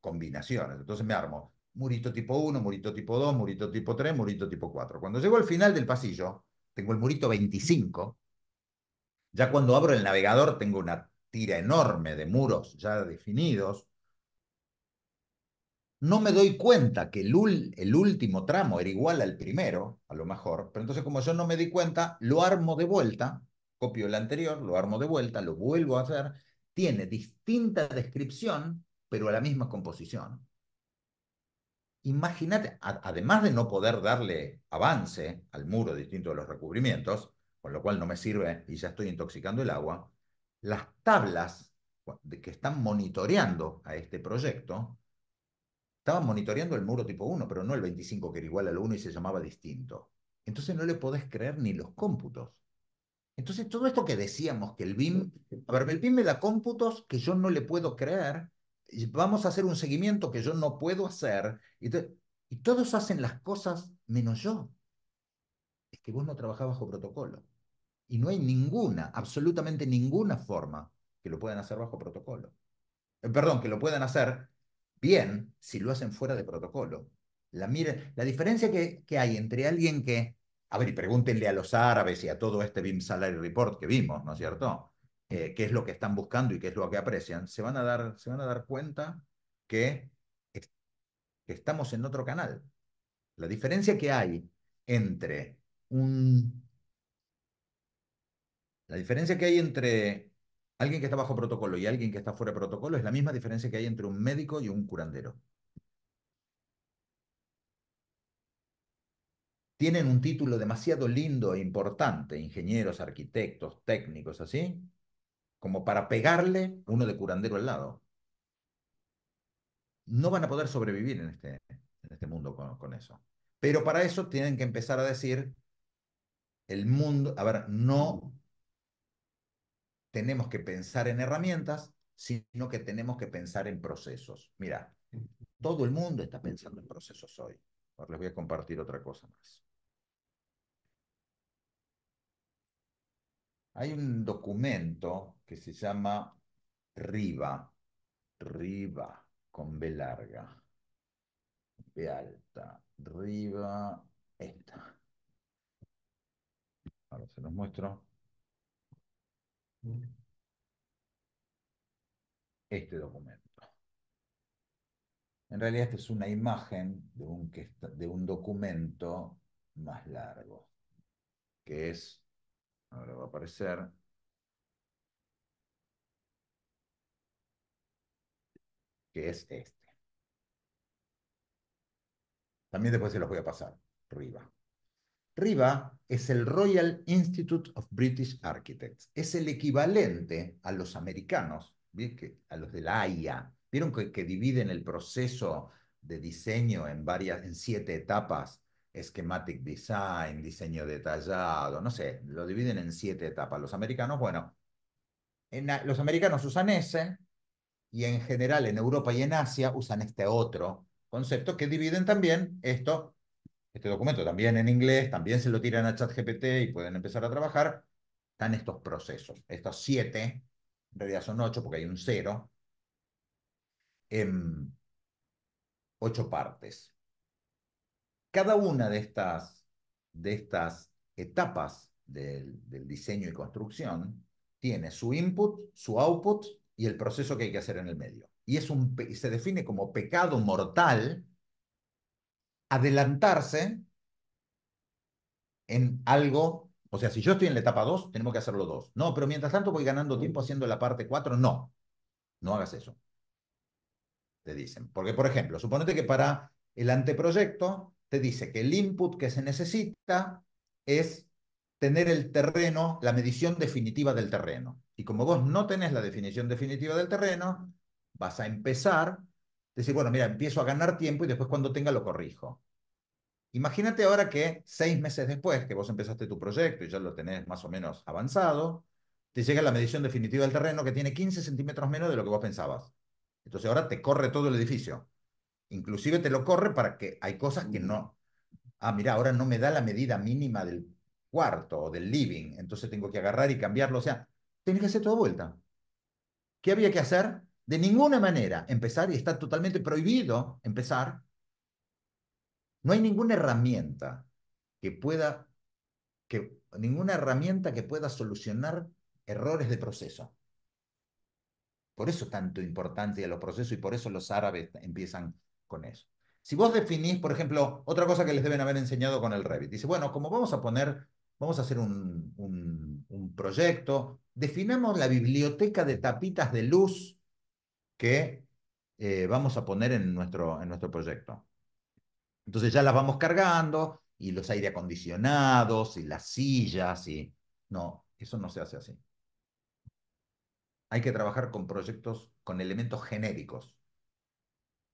combinaciones. Entonces me armo murito tipo 1, murito tipo 2, murito tipo 3, murito tipo 4. Cuando llego al final del pasillo, tengo el murito 25. Ya cuando abro el navegador tengo una tira enorme de muros ya definidos, no me doy cuenta que el, ul, el, último tramo era igual al primero, a lo mejor, pero entonces como yo no me di cuenta, lo armo de vuelta, copio el anterior, lo armo de vuelta, lo vuelvo a hacer, tiene distinta descripción, pero a la misma composición. Imagínate, además de no poder darle avance al muro distinto de los recubrimientos, con lo cual no me sirve y ya estoy intoxicando el agua, las tablas que están monitoreando a este proyecto, estaban monitoreando el muro tipo 1, pero no el 25 que era igual al 1 y se llamaba distinto. Entonces no le podés creer ni los cómputos. Entonces todo esto que decíamos que el BIM, a ver, el BIM me da cómputos que yo no le puedo creer, vamos a hacer un seguimiento que yo no puedo hacer, y, y todos hacen las cosas menos yo. Es que vos no trabajás bajo protocolo. Y no hay ninguna, absolutamente ninguna forma que lo puedan hacer bajo protocolo. Eh, perdón, que lo puedan hacer bien si lo hacen fuera de protocolo. La, la diferencia que, hay entre alguien que, a ver, y pregúntenle a los árabes y a todo este BIM Salary Report que vimos, ¿no es cierto? Eh, qué es lo que están buscando y qué es lo que aprecian, se van a dar, se van a dar cuenta que estamos en otro canal. La diferencia que hay entre un la diferencia que hay entre alguien que está bajo protocolo y alguien que está fuera de protocolo es la misma diferencia que hay entre un médico y un curandero. Tienen un título demasiado lindo e importante, ingenieros, arquitectos, técnicos, así, como para pegarle uno de curandero al lado. No van a poder sobrevivir este, en este, mundo con, con eso. Pero para eso tienen que empezar a decir, el mundo, a ver, no tenemos que pensar en herramientas, sino que tenemos que pensar en procesos. Mira, todo el mundo está pensando en procesos hoy. Ahora les voy a compartir otra cosa más. Hay un documento que se llama RIVA, RIVA con B larga, B alta, RIVA, esta. Ahora se los muestro este documento. En realidad esta es una imagen de un, de un documento más largo, que es, ahora va a aparecer, que es este. También después se los voy a pasar, arriba. RIVA es el Royal Institute of British Architects. Es el equivalente a los americanos, a los de la AIA. Vieron que, dividen el proceso de diseño en, varias, en siete etapas. Schematic design, diseño detallado, no sé, lo dividen en siete etapas. Los americanos, bueno, los americanos usan ese y en general en Europa y en Asia usan este otro concepto que dividen también esto este documento también en inglés, también se lo tiran a ChatGPT y pueden empezar a trabajar, están estos procesos, estos siete, en realidad son ocho porque hay un cero, en ocho partes. Cada una de estas, de estas etapas del, diseño y construcción tiene su input, su output y el proceso que hay que hacer en el medio. Y es un, se define como pecado mortal adelantarse en algo. O sea, si yo estoy en la etapa 2, tenemos que hacerlo dos. No, pero mientras tanto voy ganando tiempo haciendo la parte 4. No, no hagas eso. Te dicen. Porque, por ejemplo, suponete que para el anteproyecto te dice que el input que se necesita es tener el terreno, la medición definitiva del terreno. Y como vos no tenés la definición definitiva del terreno, vas a empezar Decir, bueno, mira, empiezo a ganar tiempo y después cuando tenga lo corrijo. Imagínate ahora que seis meses después que vos empezaste tu proyecto y ya lo tenés más o menos avanzado, te llega la medición definitiva del terreno que tiene 15 centímetros menos de lo que vos pensabas. Entonces ahora te corre todo el edificio. Inclusive te lo corre para que hay cosas que mm. no. Ah, mira, ahora no me da la medida mínima del cuarto o del living, entonces tengo que agarrar y cambiarlo. O sea, tenés que hacer toda vuelta. ¿Qué había que hacer? de ninguna manera empezar, y está totalmente prohibido empezar, no hay ninguna herramienta que pueda, que, ninguna herramienta que pueda solucionar errores de proceso. Por eso tanto importante a los procesos y por eso los árabes empiezan con eso. Si vos definís, por ejemplo, otra cosa que les deben haber enseñado con el Revit, dice, bueno, como vamos a poner, vamos a hacer un, un proyecto, definamos la biblioteca de tapitas de luz que eh, vamos a poner en nuestro, en nuestro proyecto. Entonces ya las vamos cargando y los aire acondicionados y las sillas y... No, eso no se hace así. Hay que trabajar con proyectos, con elementos genéricos.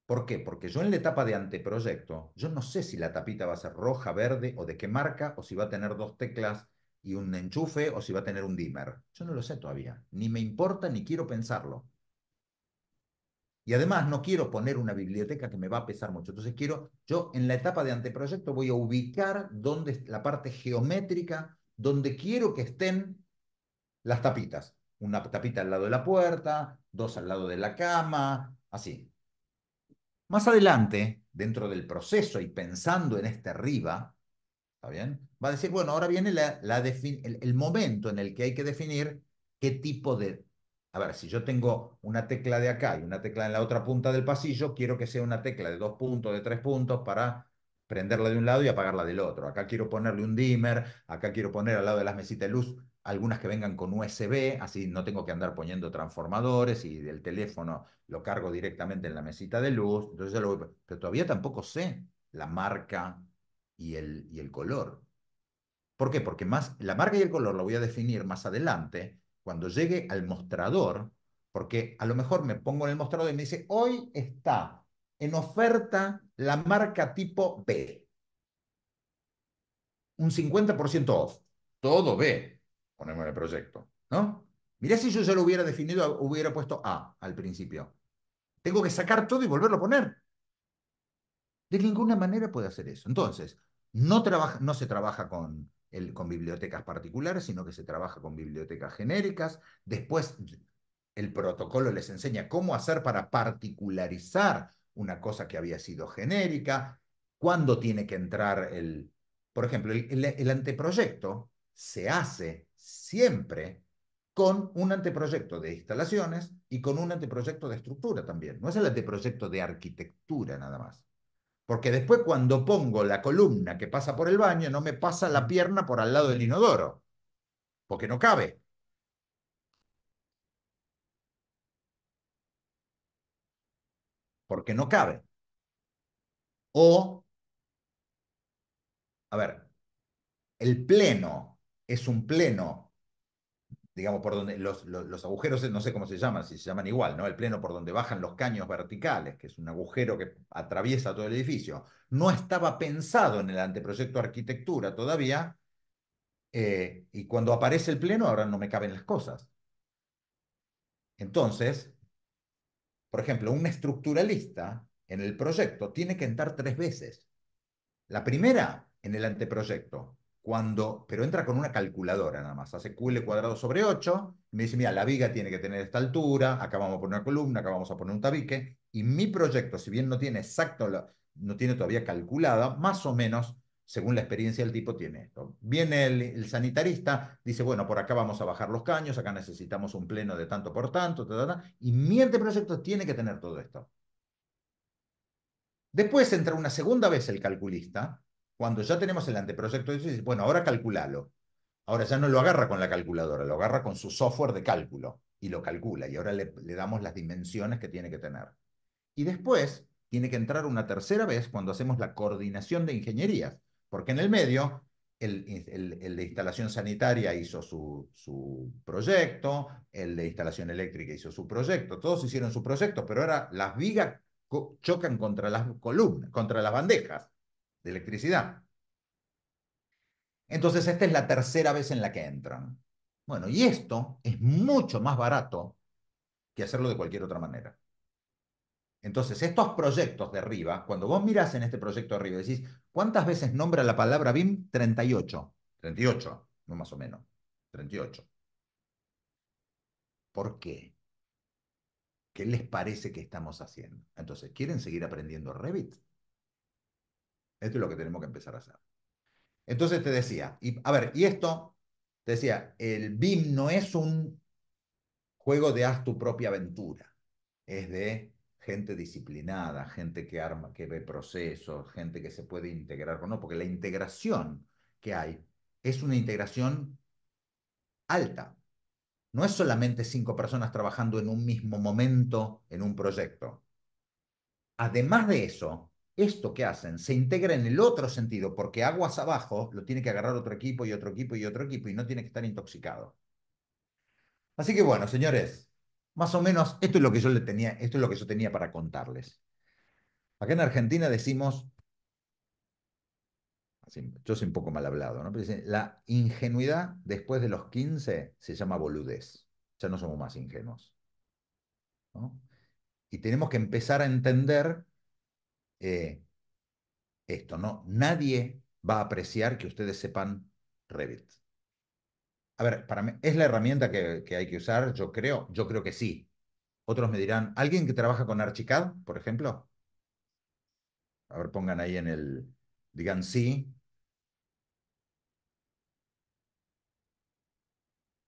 ¿Por qué? Porque yo en la etapa de anteproyecto, yo no sé si la tapita va a ser roja, verde o de qué marca, o si va a tener dos teclas y un enchufe, o si va a tener un dimmer. Yo no lo sé todavía. Ni me importa ni quiero pensarlo. Y además no quiero poner una biblioteca que me va a pesar mucho. Entonces quiero, yo en la etapa de anteproyecto voy a ubicar dónde la parte geométrica, donde quiero que estén las tapitas. Una tapita al lado de la puerta, dos al lado de la cama, así. Más adelante, dentro del proceso y pensando en este arriba, ¿está bien? Va a decir, bueno, ahora viene la, el momento en el que hay que definir qué tipo de a ver, si yo tengo una tecla de acá y una tecla en la otra punta del pasillo, quiero que sea una tecla de dos puntos, de tres puntos para prenderla de un lado y apagarla del otro. Acá quiero ponerle un dimmer, acá quiero poner al lado de las mesitas de luz algunas que vengan con USB, así no tengo que andar poniendo transformadores y del teléfono lo cargo directamente en la mesita de luz. Entonces Pero todavía tampoco sé la marca y el, y el color. ¿Por qué? Porque más, la marca y el color lo voy a definir más adelante cuando llegue al mostrador, porque a lo mejor me pongo en el mostrador y me dice, hoy está en oferta la marca tipo B. Un 50% off. Todo B, ponemos en el proyecto, ¿no? Mirá si yo ya lo hubiera definido, hubiera puesto A al principio. Tengo que sacar todo y volverlo a poner. De ninguna manera puede hacer eso. Entonces, no, trabaja, no se trabaja con, con bibliotecas particulares, sino que se trabaja con bibliotecas genéricas. Después el protocolo les enseña cómo hacer para particularizar una cosa que había sido genérica, cuándo tiene que entrar el... Por ejemplo, el anteproyecto se hace siempre con un anteproyecto de instalaciones y con un anteproyecto de estructura también. No es el anteproyecto de arquitectura nada más. Porque después cuando pongo la columna que pasa por el baño, no me pasa la pierna por al lado del inodoro, porque no cabe. Porque no cabe. O, a ver, el pleno es un pleno digamos, por donde los, agujeros, no sé cómo se llaman, si se llaman igual, ¿no? El pleno por donde bajan los caños verticales, que es un agujero que atraviesa todo el edificio, no estaba pensado en el anteproyecto de arquitectura todavía, eh, y cuando aparece el pleno ahora no me caben las cosas. Entonces, por ejemplo, un estructuralista en el proyecto tiene que entrar tres veces. La primera en el anteproyecto, pero entra con una calculadora nada más, hace QL cuadrado sobre 8, me dice, mira, la viga tiene que tener esta altura, acá vamos a poner una columna, acá vamos a poner un tabique, y mi proyecto, si bien no tiene exacto, no tiene todavía calculada, más o menos, según la experiencia del tipo, tiene esto. Viene el, sanitarista, dice, bueno, por acá vamos a bajar los caños, acá necesitamos un pleno de tanto por tanto, y mi anteproyecto tiene que tener todo esto. Después entra una segunda vez el calculista, cuando ya tenemos el anteproyecto, dice, bueno, ahora calculalo. Ahora ya no lo agarra con la calculadora, lo agarra con su software de cálculo y lo calcula. Y ahora le, damos las dimensiones que tiene que tener. Y después tiene que entrar una tercera vez cuando hacemos la coordinación de ingenierías, porque en el medio el, de instalación sanitaria hizo su, proyecto, el de instalación eléctrica hizo su proyecto, todos hicieron su proyecto, pero ahora las vigas chocan contra las columnas, contra las bandejas de electricidad. Entonces, esta es la tercera vez en la que entran. Bueno, y esto es mucho más barato que hacerlo de cualquier otra manera. Entonces, estos proyectos de arriba, cuando vos mirás en este proyecto de arriba, decís, ¿cuántas veces nombra la palabra BIM? 38. 38, no más o menos. 38. ¿Por qué? ¿Qué les parece que estamos haciendo? Entonces, ¿quieren seguir aprendiendo Revit? Esto es lo que tenemos que empezar a hacer. Entonces te decía, a ver, y esto, te decía, el BIM no es un juego de haz tu propia aventura, es de gente disciplinada, gente que arma, que ve procesos, gente que se puede integrar o no, porque la integración que hay es una integración alta. No es solamente cinco personas trabajando en un mismo momento en un proyecto. Además de eso, esto que hacen se integra en el otro sentido, porque aguas abajo lo tiene que agarrar otro equipo y otro equipo y otro equipo y no tiene que estar intoxicado. Así que bueno, señores, más o menos esto es lo que yo le tenía, esto es lo que yo tenía para contarles. Acá en Argentina decimos, yo soy un poco mal hablado, ¿no? la ingenuidad después de los 15 se llama boludez. Ya no somos más ingenuos. Y tenemos que empezar a entender eh, esto, ¿no? Nadie va a apreciar que ustedes sepan Revit. A ver, para mí, ¿es la herramienta que, hay que usar? Yo creo, yo creo que sí. Otros me dirán, ¿alguien que trabaja con Archicad, por ejemplo? A ver, pongan ahí en el, digan sí.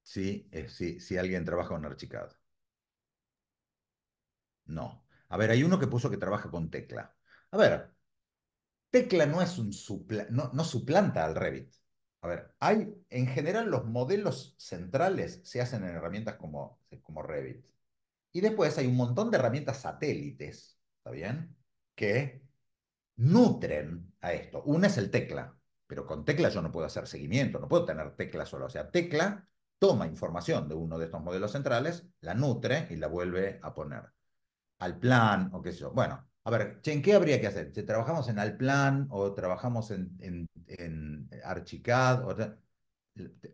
Sí, eh, sí, sí, alguien trabaja con Archicad. No. A ver, hay uno que puso que trabaja con tecla. A ver, Tecla no, es un no suplanta al Revit. A ver, hay, en general los modelos centrales se hacen en herramientas como, como Revit. Y después hay un montón de herramientas satélites, ¿está bien? Que nutren a esto. Una es el tecla, pero con tecla yo no puedo hacer seguimiento, no puedo tener tecla solo. O sea, tecla toma información de uno de estos modelos centrales, la nutre y la vuelve a poner al plan o qué sé yo. Bueno, a ver, ¿en ¿qué habría que hacer? Si trabajamos en Alplan o trabajamos en, en, Archicad.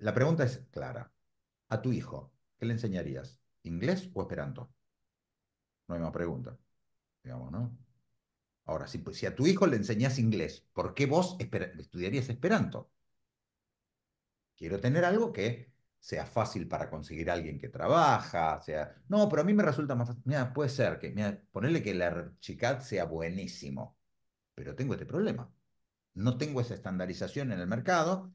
La pregunta es clara. A tu hijo, ¿qué le enseñarías? ¿Inglés o Esperanto? No hay más pregunta. Digamos, ¿no? Ahora, si, a tu hijo le enseñás inglés, ¿por qué vos estudiarías Esperanto? Quiero tener algo que sea fácil para conseguir a alguien que trabaja, sea, no, pero a mí me resulta más fácil, mira, puede ser que, ponerle que el Archicad sea buenísimo, pero tengo este problema. No tengo esa estandarización en el mercado,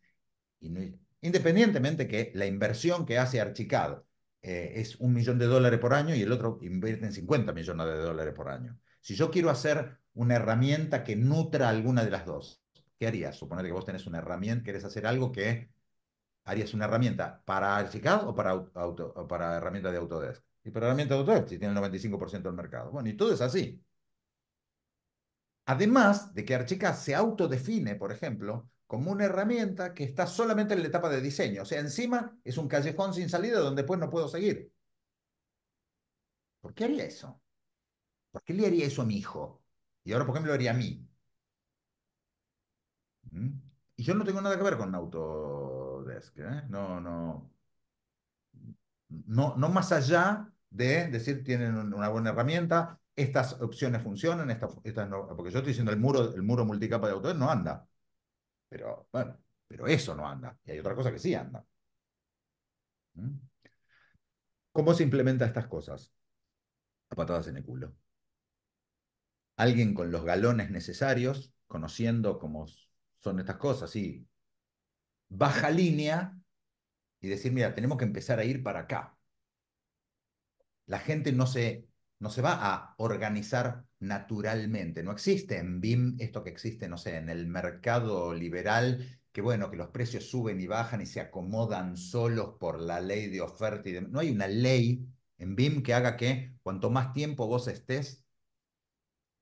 y independientemente que la inversión que hace Archicad eh, es un millón de dólares por año y el otro invierte en 50 millones de dólares por año. Si yo quiero hacer una herramienta que nutra alguna de las dos, ¿qué harías? Suponer que vos tenés una herramienta, querés hacer algo que harías una herramienta para Archicad o para, auto, para herramienta de Autodesk. Y para herramienta de Autodesk, si tiene el 95% del mercado. Bueno, y todo es así. Además de que Archicad se autodefine, por ejemplo, como una herramienta que está solamente en la etapa de diseño. O sea, encima es un callejón sin salida donde después no puedo seguir. ¿Por qué haría eso? ¿Por qué le haría eso a mi hijo? Y ahora, por qué me lo haría a mí. ¿Mm? Y yo no tengo nada que ver con auto ¿eh? no, no, no, no más allá de decir tienen una buena herramienta, estas opciones funcionan, estas, porque yo estoy diciendo el muro, el muro multicapa de autores no anda, pero bueno, pero eso no anda, y hay otra cosa que sí anda. ¿Mm? ¿Cómo se implementan estas cosas? A patadas en el culo. Alguien con los galones necesarios, conociendo cómo son estas cosas, sí baja línea y decir, mira, tenemos que empezar a ir para acá. La gente no se, no se va a organizar naturalmente. No existe en BIM esto que existe, no sé, en el mercado liberal, que bueno, que los precios suben y bajan y se acomodan solos por la ley de oferta. Y No hay una ley en BIM que haga que cuanto más tiempo vos estés,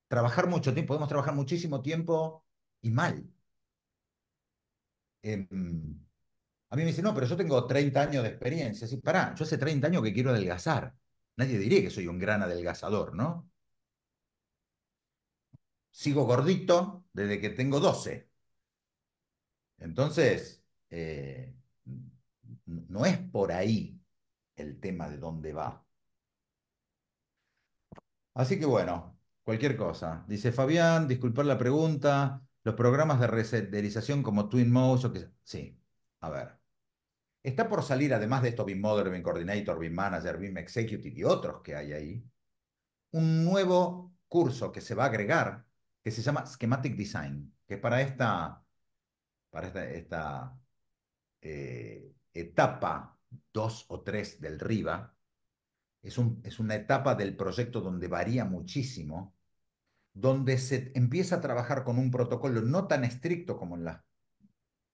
trabajar mucho tiempo, podemos trabajar muchísimo tiempo y mal. Em, a mí me dice no, pero yo tengo 30 años de experiencia. Sí, pará, yo hace 30 años que quiero adelgazar. Nadie diría que soy un gran adelgazador, ¿no? Sigo gordito desde que tengo 12. Entonces, eh, no es por ahí el tema de dónde va. Así que bueno, cualquier cosa. Dice Fabián, disculpar la pregunta. Los programas de resenderización como o que... sí, a ver. Está por salir, además de esto, BIM Model, BIM Coordinator, BIM Manager, BIM Executive y otros que hay ahí, un nuevo curso que se va a agregar que se llama Schematic Design, que para esta, para esta, esta eh, etapa 2 o 3 del RIVA, es, un, es una etapa del proyecto donde varía muchísimo donde se empieza a trabajar con un protocolo no tan estricto como en, la,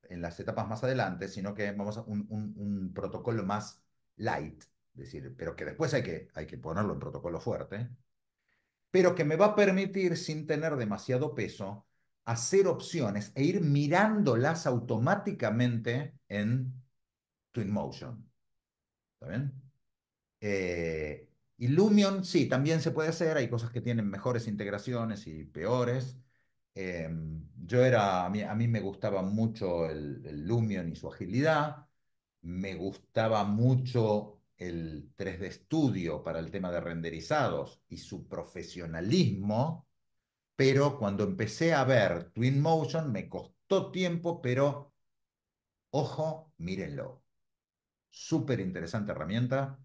en las etapas más adelante, sino que vamos a un, un, protocolo más light, decir, pero que después hay que, hay que ponerlo en protocolo fuerte, pero que me va a permitir, sin tener demasiado peso, hacer opciones e ir mirándolas automáticamente en Twinmotion. ¿Está bien? Eh, y Lumion, sí, también se puede hacer, hay cosas que tienen mejores integraciones y peores. Em, yo era, a mí, a mí, me gustaba mucho el, el, Lumion y su agilidad, me gustaba mucho el 3D Studio para el tema de renderizados y su profesionalismo, pero cuando empecé a ver Twinmotion me costó tiempo, pero ojo, mírenlo. Súper interesante herramienta,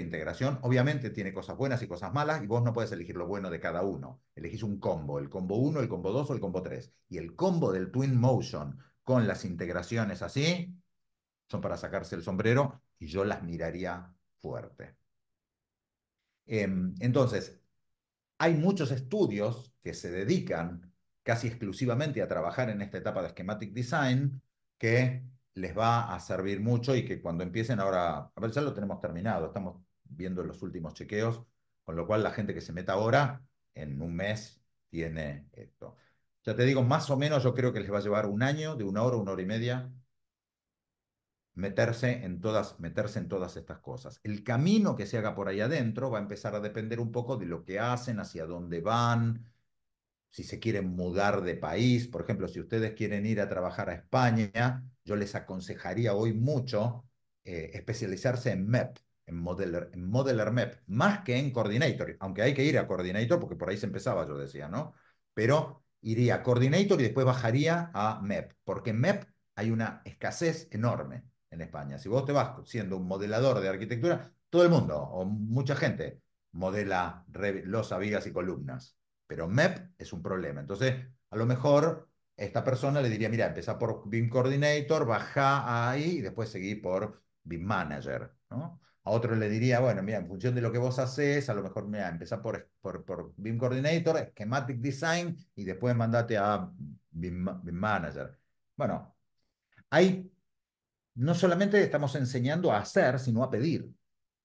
integración Obviamente tiene cosas buenas y cosas malas y vos no puedes elegir lo bueno de cada uno. Elegís un combo, el combo 1, el combo 2 o el combo 3. Y el combo del Twin Motion con las integraciones así son para sacarse el sombrero y yo las miraría fuerte. Em, entonces, hay muchos estudios que se dedican casi exclusivamente a trabajar en esta etapa de schematic design que les va a servir mucho y que cuando empiecen ahora, a ver, ya lo tenemos terminado, estamos viendo los últimos chequeos, con lo cual la gente que se meta ahora, en un mes, tiene esto. Ya te digo, más o menos yo creo que les va a llevar un año, de una hora, una hora y media, meterse en todas, meterse en todas estas cosas. El camino que se haga por ahí adentro va a empezar a depender un poco de lo que hacen, hacia dónde van, si se quieren mudar de país, por ejemplo, si ustedes quieren ir a trabajar a España, yo les aconsejaría hoy mucho eh, especializarse en MEP, en modeler, MEP, más que en Coordinator, aunque hay que ir a Coordinator porque por ahí se empezaba, yo decía, ¿no? Pero iría a Coordinator y después bajaría a MEP, porque en MEP hay una escasez enorme en España. Si vos te vas siendo un modelador de arquitectura, todo el mundo o mucha gente modela losa, vigas y columnas. Pero MEP es un problema. Entonces, a lo mejor esta persona le diría, mira, empieza por BIM Coordinator, baja ahí y después seguí por BIM Manager. ¿no? A otro le diría, bueno, mira, en función de lo que vos haces, a lo mejor, mira, empieza por, por, por BIM Coordinator, Schematic Design y después mandate a BIM, Manager. Bueno, hay, no solamente estamos enseñando a hacer, sino a pedir.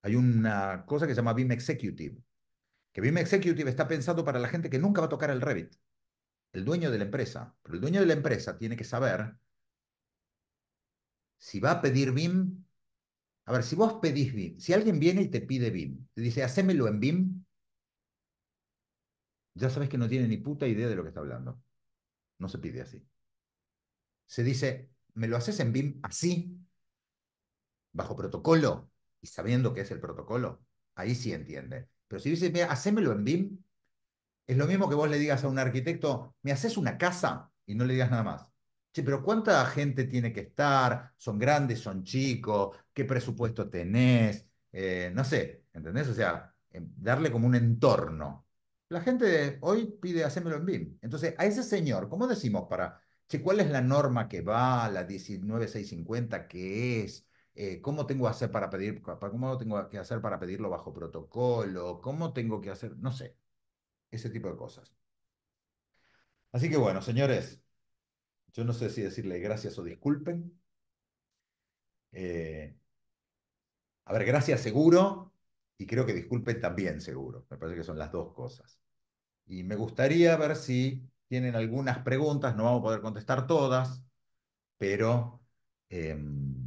Hay una cosa que se llama BIM Executive, que BIM Executive está pensado para la gente que nunca va a tocar el Revit, el dueño de la empresa. Pero el dueño de la empresa tiene que saber si va a pedir BIM. A ver, si vos pedís BIM, si alguien viene y te pide BIM, te dice, hacémelo en BIM, ya sabes que no tiene ni puta idea de lo que está hablando. No se pide así. Se dice, ¿me lo haces en BIM así? ¿Bajo protocolo? Y sabiendo que es el protocolo, ahí sí entiende. Pero si dices, mira, hacémelo en BIM, es lo mismo que vos le digas a un arquitecto, me haces una casa y no le digas nada más. Sí, pero ¿cuánta gente tiene que estar? ¿Son grandes? ¿Son chicos? ¿Qué presupuesto tenés? Eh, no sé, ¿entendés? O sea, eh, darle como un entorno. La gente hoy pide hacémelo en BIM. Entonces, a ese señor, ¿cómo decimos para, che, cuál es la norma que va, la 19650 qué es? Eh, cómo tengo que hacer para pedir, cómo tengo que hacer para pedirlo bajo protocolo, cómo tengo que hacer, no sé, ese tipo de cosas. Así que bueno, señores, yo no sé si decirle gracias o disculpen. Eh, a ver, gracias seguro y creo que disculpen también seguro. Me parece que son las dos cosas. Y me gustaría ver si tienen algunas preguntas, no vamos a poder contestar todas, pero... Em,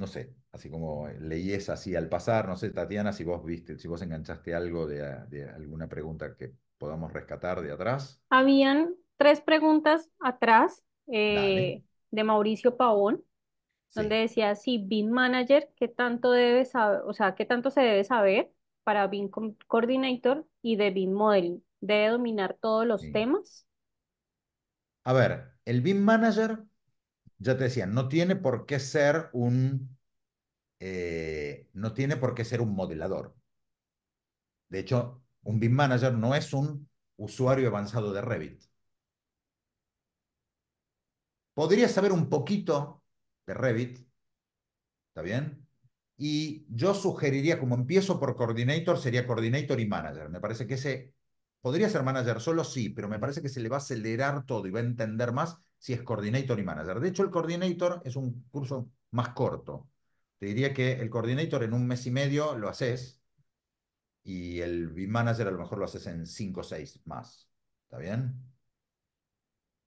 no sé, así como eh, leíes así al pasar, no sé, Tatiana, si vos viste, si vos enganchaste algo de, ah, alguna pregunta que podamos rescatar de atrás. Habían tres preguntas atrás eh, de Mauricio Pavón, donde decía, si sí, BIM Manager, ¿qué tanto debe saber, o sea, qué tanto se debe saber para BIM Coordinator y de BIM Modeling? ¿Debe dominar todos los temas? A ver, el BIM Manager ya te decía, no tiene por qué ser un, eh, no tiene por qué ser un modelador. De hecho, un BIM Manager no es un usuario avanzado de Revit. Podría saber un poquito de Revit, ¿está bien? Y yo sugeriría, como empiezo por coordinator, sería coordinator y manager. Me parece que ese podría ser manager solo, sí, pero me parece que se le va a acelerar todo y va a entender más si es coordinator y manager. De hecho, el coordinator es un curso más corto. Te diría que el coordinator en un mes y medio lo haces y el manager a lo mejor lo haces en cinco o seis más. ¿Está bien?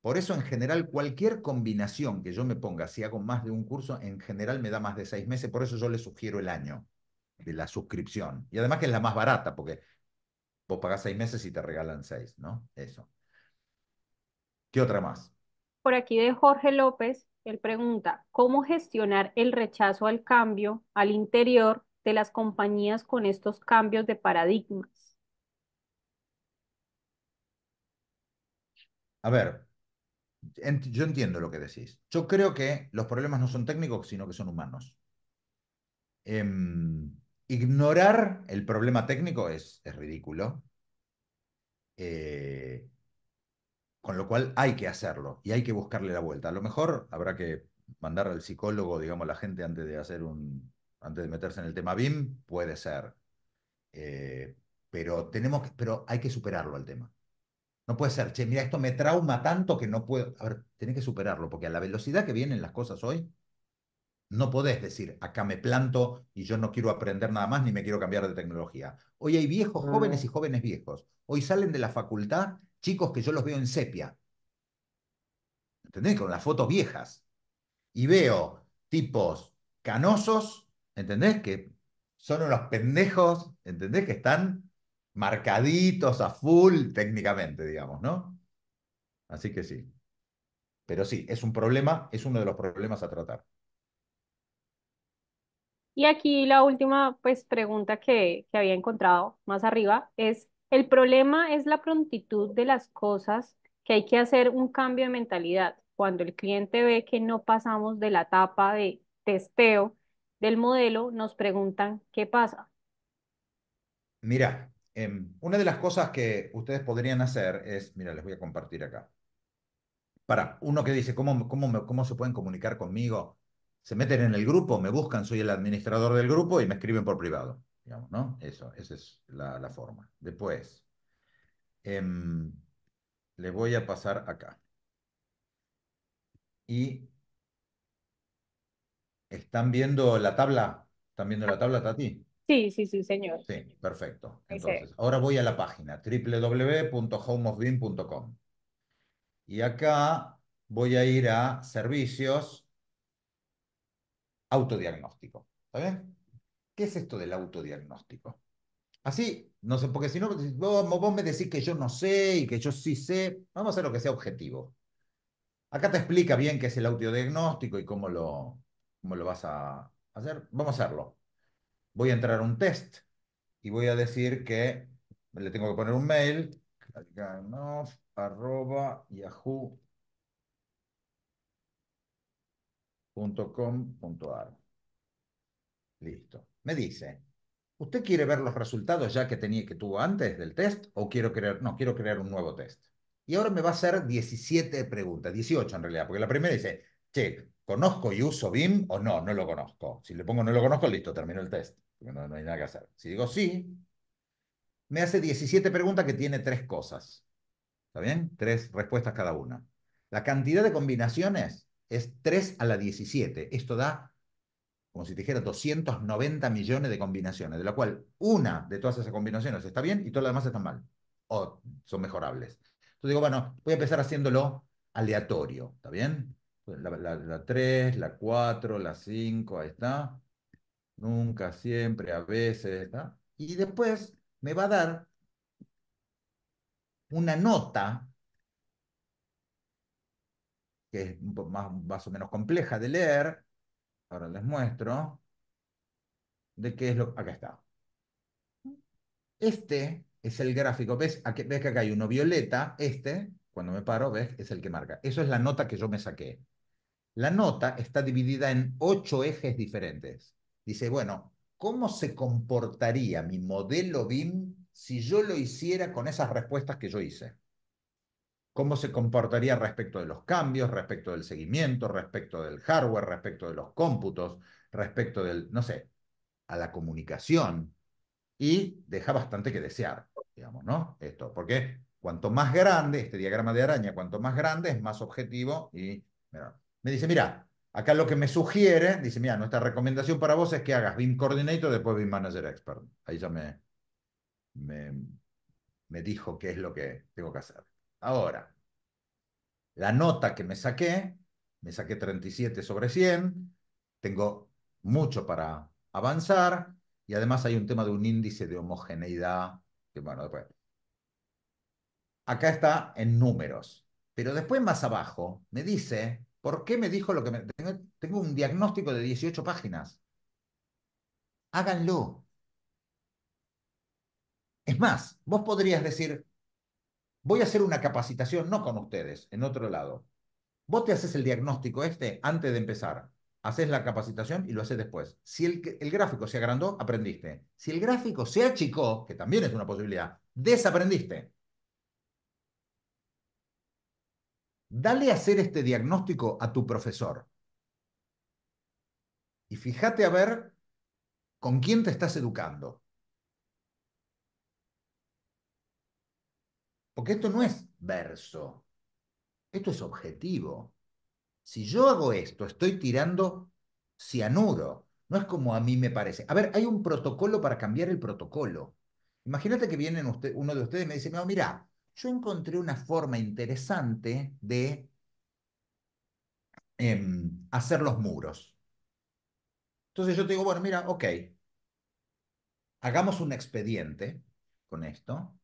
Por eso, en general, cualquier combinación que yo me ponga, si hago más de un curso, en general me da más de seis meses. Por eso yo le sugiero el año de la suscripción. Y además que es la más barata, porque vos pagás seis meses y te regalan seis, ¿no? Eso. ¿Qué otra más? por aquí de Jorge López, él pregunta, ¿cómo gestionar el rechazo al cambio al interior de las compañías con estos cambios de paradigmas? A ver, yo entiendo lo que decís. Yo creo que los problemas no son técnicos, sino que son humanos. Em, ignorar el problema técnico es, ridículo. Eh, con lo cual hay que hacerlo y hay que buscarle la vuelta. A lo mejor habrá que mandar al psicólogo, digamos, la gente antes de hacer un, antes de meterse en el tema BIM, puede ser. Eh, pero tenemos, que, pero hay que superarlo al tema. No puede ser, che, mira, esto me trauma tanto que no puedo. A ver, tenés que superarlo, porque a la velocidad que vienen las cosas hoy, no podés decir, acá me planto y yo no quiero aprender nada más ni me quiero cambiar de tecnología. Hoy hay viejos jóvenes y jóvenes viejos. Hoy salen de la facultad chicos que yo los veo en sepia. ¿Entendés? Con las fotos viejas. Y veo tipos canosos, ¿entendés? Que son unos pendejos, ¿entendés? Que están marcaditos a full técnicamente, digamos, ¿no? Así que sí. Pero sí, es un problema, es uno de los problemas a tratar. Y aquí la última pues, pregunta que, que había encontrado más arriba es, el problema es la prontitud de las cosas, que hay que hacer un cambio de mentalidad. Cuando el cliente ve que no pasamos de la etapa de testeo del modelo, nos preguntan qué pasa. Mira, em, una de las cosas que ustedes podrían hacer es, mira, les voy a compartir acá. Para uno que dice, ¿cómo, cómo, cómo se pueden comunicar conmigo? Se meten en el grupo, me buscan, soy el administrador del grupo y me escriben por privado digamos, ¿no? Eso, esa es la, forma. Después, em, le voy a pasar acá. Y ¿Están viendo la tabla? ¿Están viendo la tabla, Tati? Sí, sí, sí, señor. Sí, perfecto. Entonces, ahora voy a la página www.homeofbeam.com. Y acá voy a ir a servicios autodiagnóstico. ¿Está bien? ¿qué es esto del autodiagnóstico? Así, no sé, porque si no, vos, me decís que yo no sé y que yo sí sé, vamos a hacer lo que sea objetivo. Acá te explica bien qué es el autodiagnóstico y cómo lo, lo vas a hacer. Vamos a hacerlo. Voy a entrar a un test y voy a decir que le tengo que poner un mail, arroba Listo me dice, ¿usted quiere ver los resultados ya que, tenía, que tuvo antes del test o quiero crear, no, quiero crear un nuevo test? Y ahora me va a hacer 17 preguntas, 18 en realidad, porque la primera dice, che, ¿conozco y uso BIM o no? No lo conozco. Si le pongo no lo conozco, listo, termino el test, no, no hay nada que hacer. Si digo sí, me hace 17 preguntas que tiene tres cosas. ¿Está bien? Tres respuestas cada una. La cantidad de combinaciones es 3 a la 17. Esto da como si dijera, 290 millones de combinaciones, de la cual una de todas esas combinaciones está bien y todas las demás están mal, o son mejorables. Entonces digo, bueno, voy a empezar haciéndolo aleatorio, ¿está bien? La, 3, la 4, la 5, ahí está. Nunca, siempre, a veces, ¿está? Y después me va a dar una nota que es más, más o menos compleja de leer, ahora les muestro, de qué es lo... Acá está. Este es el gráfico, ¿ves? ves que acá hay uno violeta, este, cuando me paro, ¿ves? Es el que marca. Eso es la nota que yo me saqué. La nota está dividida en ocho ejes diferentes. Dice, bueno, ¿cómo se comportaría mi modelo BIM si yo lo hiciera con esas respuestas que yo hice? cómo se comportaría respecto de los cambios, respecto del seguimiento, respecto del hardware, respecto de los cómputos, respecto del, no sé, a la comunicación. Y deja bastante que desear, digamos, ¿no? Esto, porque cuanto más grande, este diagrama de araña, cuanto más grande es más objetivo y me dice, mira, acá lo que me sugiere, dice, mira, nuestra recomendación para vos es que hagas BIM Coordinator, después BIM Manager Expert. Ahí ya me, me dijo qué es lo que tengo que hacer. Ahora, la nota que me saqué, me saqué 37 sobre 100, tengo mucho para avanzar y además hay un tema de un índice de homogeneidad, que bueno, después. Acá está en números, pero después más abajo me dice, ¿por qué me dijo lo que me... Tengo un diagnóstico de 18 páginas. Háganlo. Es más, vos podrías decir, voy a hacer una capacitación, no con ustedes, en otro lado. Vos te haces el diagnóstico este antes de empezar. Haces la capacitación y lo haces después. Si el, el gráfico se agrandó, aprendiste. Si el gráfico se achicó, que también es una posibilidad, desaprendiste. Dale a hacer este diagnóstico a tu profesor. Y fíjate a ver con quién te estás educando. Porque esto no es verso, esto es objetivo. Si yo hago esto, estoy tirando cianuro. No es como a mí me parece. A ver, hay un protocolo para cambiar el protocolo. Imagínate que vienen usted, uno de ustedes me dice, mira, yo encontré una forma interesante de em, hacer los muros. Entonces yo te digo, bueno, mira, ok, hagamos un expediente con esto,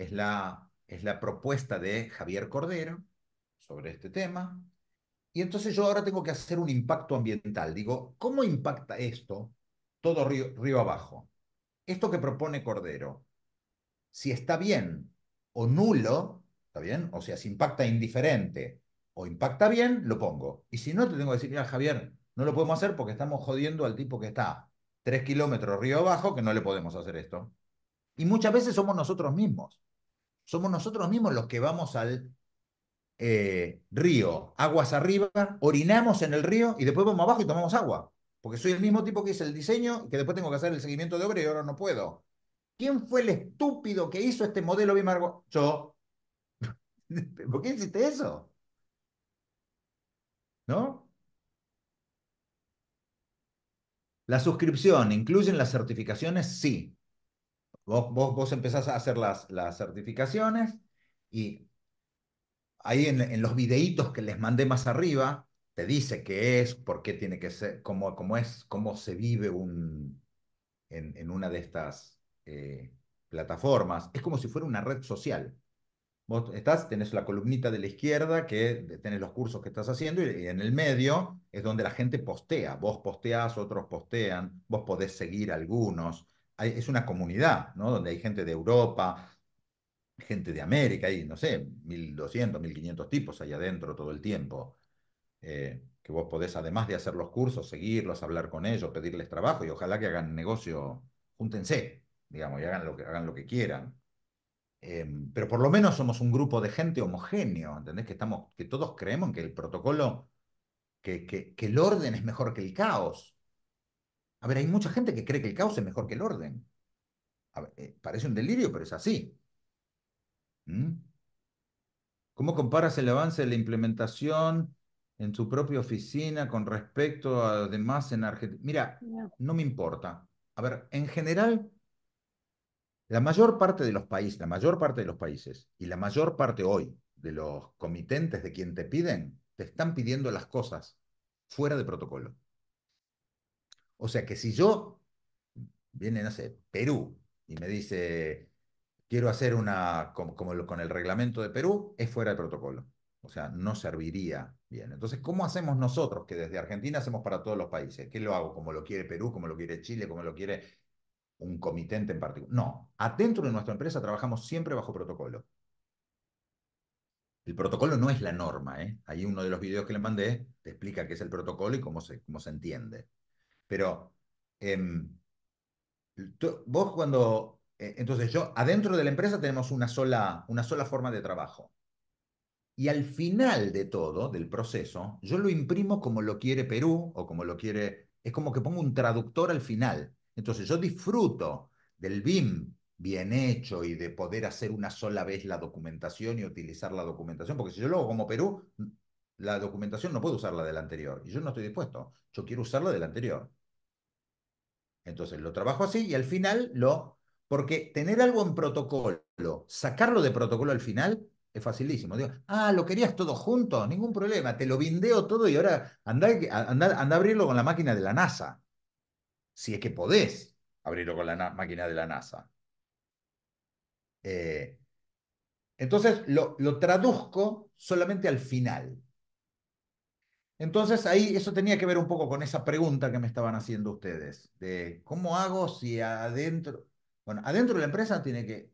es la, es la propuesta de Javier Cordero sobre este tema. Y entonces yo ahora tengo que hacer un impacto ambiental. Digo, ¿cómo impacta esto todo río, río abajo? Esto que propone Cordero, si está bien o nulo, ¿está bien? O sea, si impacta indiferente o impacta bien, lo pongo. Y si no, te tengo que decir, mira, Javier, no lo podemos hacer porque estamos jodiendo al tipo que está tres kilómetros río abajo, que no le podemos hacer esto. Y muchas veces somos nosotros mismos. Somos nosotros mismos los que vamos al eh, río, aguas arriba, orinamos en el río y después vamos abajo y tomamos agua. Porque soy el mismo tipo que hice el diseño, que después tengo que hacer el seguimiento de obra y ahora no puedo. ¿Quién fue el estúpido que hizo este modelo bimargo? Yo. *laughs* ¿Por qué hiciste eso? ¿No? ¿La suscripción incluyen las certificaciones? Sí. Vos, vos, empezás a hacer las, certificaciones y ahí en, los videitos que les mandé más arriba, te dice qué es, por qué tiene que ser, cómo, es, cómo se vive un, en, una de estas eh, plataformas. Es como si fuera una red social. Vos estás, tenés la columnita de la izquierda, que tenés los cursos que estás haciendo, y en el medio es donde la gente postea. Vos posteás, otros postean, vos podés seguir algunos es una comunidad, ¿no? Donde hay gente de Europa, gente de América, y no sé, 1200, 1500 tipos ahí adentro todo el tiempo. Eh, que vos podés, además de hacer los cursos, seguirlos, hablar con ellos, pedirles trabajo y ojalá que hagan negocio, júntense, digamos, y hagan lo que, hagan lo que quieran. Eh, pero por lo menos somos un grupo de gente homogéneo, ¿entendés? Que, estamos, que todos creemos en que el protocolo, que, que, el orden es mejor que el caos. A ver, hay mucha gente que cree que el caos es mejor que el orden. Eh, parece un delirio, pero es así. ¿Mm? ¿Cómo comparas el avance de la implementación en su propia oficina con respecto a demás en Argentina? Mira, no me importa. A ver, en general, la mayor parte de los países, la mayor parte de los países y la mayor parte hoy de los comitentes de quien te piden, te están pidiendo las cosas fuera de protocolo. O sea que si yo, viene, no sé, Perú, y me dice, quiero hacer una, como, con el reglamento de Perú, es fuera de protocolo. O sea, no serviría bien. Entonces, ¿cómo hacemos nosotros que desde Argentina hacemos para todos los países? ¿Qué lo hago? ¿Cómo lo quiere Perú? ¿Como lo quiere Chile? ¿Cómo lo quiere un comitente en particular? No, adentro de nuestra empresa trabajamos siempre bajo protocolo. El protocolo no es la norma, ¿eh? Ahí uno de los videos que le mandé te explica qué es el protocolo y cómo se, cómo se entiende. Pero em, vos cuando, eh, entonces yo, adentro de la empresa tenemos una sola, una sola forma de trabajo. Y al final de todo, del proceso, yo lo imprimo como lo quiere Perú o como lo quiere, es como que pongo un traductor al final. Entonces yo disfruto del BIM bien hecho y de poder hacer una sola vez la documentación y utilizar la documentación, porque si yo lo hago como Perú, la documentación no puedo usar la del anterior y yo no estoy dispuesto, yo quiero usar la del anterior. Entonces lo trabajo así y al final lo... Porque tener algo en protocolo, sacarlo de protocolo al final, es facilísimo. Digo, ah, lo querías todo junto, ningún problema, te lo vindeo todo y ahora anda, a abrirlo con la máquina de la NASA. Si es que podés abrirlo con la máquina de la NASA. Eh, entonces lo, lo traduzco solamente al final. Entonces ahí eso tenía que ver un poco con esa pregunta que me estaban haciendo ustedes, de cómo hago si adentro, bueno, adentro de la empresa tiene que,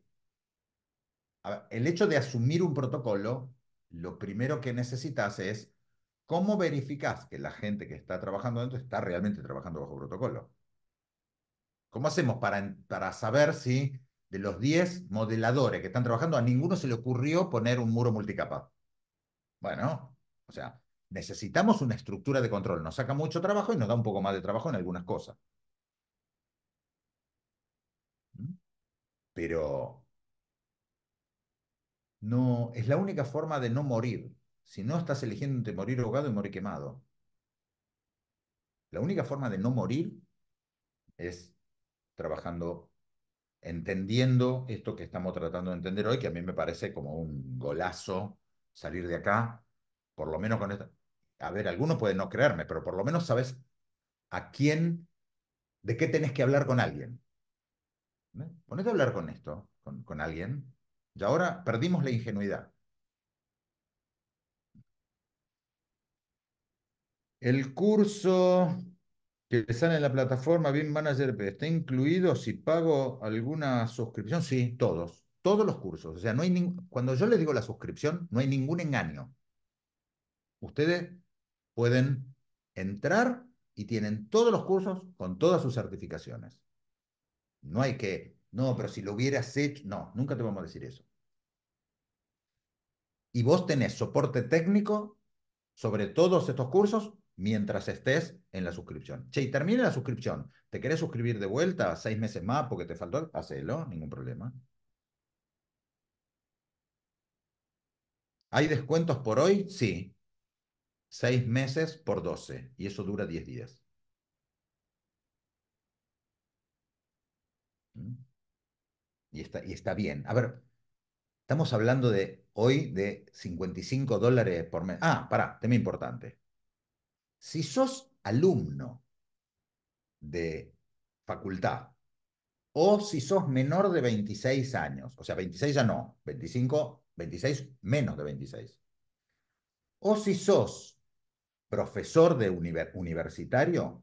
el hecho de asumir un protocolo, lo primero que necesitas es cómo verificas que la gente que está trabajando dentro está realmente trabajando bajo protocolo. ¿Cómo hacemos para, para saber si de los 10 modeladores que están trabajando, a ninguno se le ocurrió poner un muro multicapa? Bueno, o sea, necesitamos una estructura de control. Nos saca mucho trabajo y nos da un poco más de trabajo en algunas cosas. ¿Mm? Pero no es la única forma de no morir. Si no estás eligiendo entre morir ahogado y morir quemado. La única forma de no morir es trabajando, entendiendo esto que estamos tratando de entender hoy, que a mí me parece como un golazo salir de acá, por lo menos con esta a ver, alguno puede no creerme, pero por lo menos sabes a quién, de qué tenés que hablar con alguien. Ponete a hablar con esto, con, alguien, y ahora perdimos la ingenuidad. El curso que sale en la plataforma BIM Manager está incluido si pago alguna suscripción. Sí, todos. Todos los cursos. O sea, no hay cuando yo les digo la suscripción, no hay ningún engaño. Ustedes pueden entrar y tienen todos los cursos con todas sus certificaciones. No hay que, no, pero si lo hubieras hecho, no, nunca te vamos a decir eso. Y vos tenés soporte técnico sobre todos estos cursos mientras estés en la suscripción. Che, y termina la suscripción. ¿Te querés suscribir de vuelta seis meses más porque te faltó? Hacelo, ningún problema. ¿Hay descuentos por hoy? Sí. 6 meses por 12 y eso dura 10 días. Mm. Y está, y está bien. A ver, estamos hablando de hoy de 55 dólares por mes. Ah, pará, tema importante. Si sos alumno de facultad o si sos menor de 26 años, o sea, 26 ya no, 25, 26 menos de 26. O si sos profesor de universitario,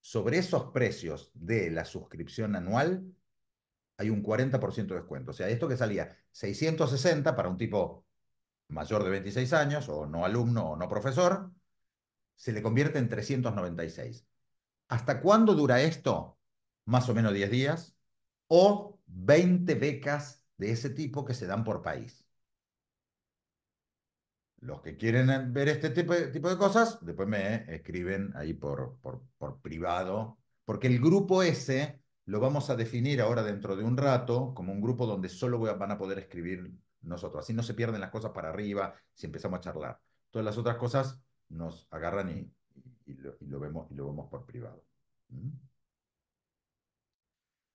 sobre esos precios de la suscripción anual hay un 40% de descuento. O sea, esto que salía 660 para un tipo mayor de 26 años o no alumno o no profesor, se le convierte en 396. ¿Hasta cuándo dura esto? Más o menos 10 días o 20 becas de ese tipo que se dan por país. Los que quieren ver este tipo de, cosas, después me escriben ahí por, por, privado, porque el grupo S lo vamos a definir ahora dentro de un rato como un grupo donde solo van a poder escribir nosotros. Así no se pierden las cosas para arriba si empezamos a charlar. Todas las otras cosas nos agarran y, lo, vemos, y lo vemos por privado. ¿Mm?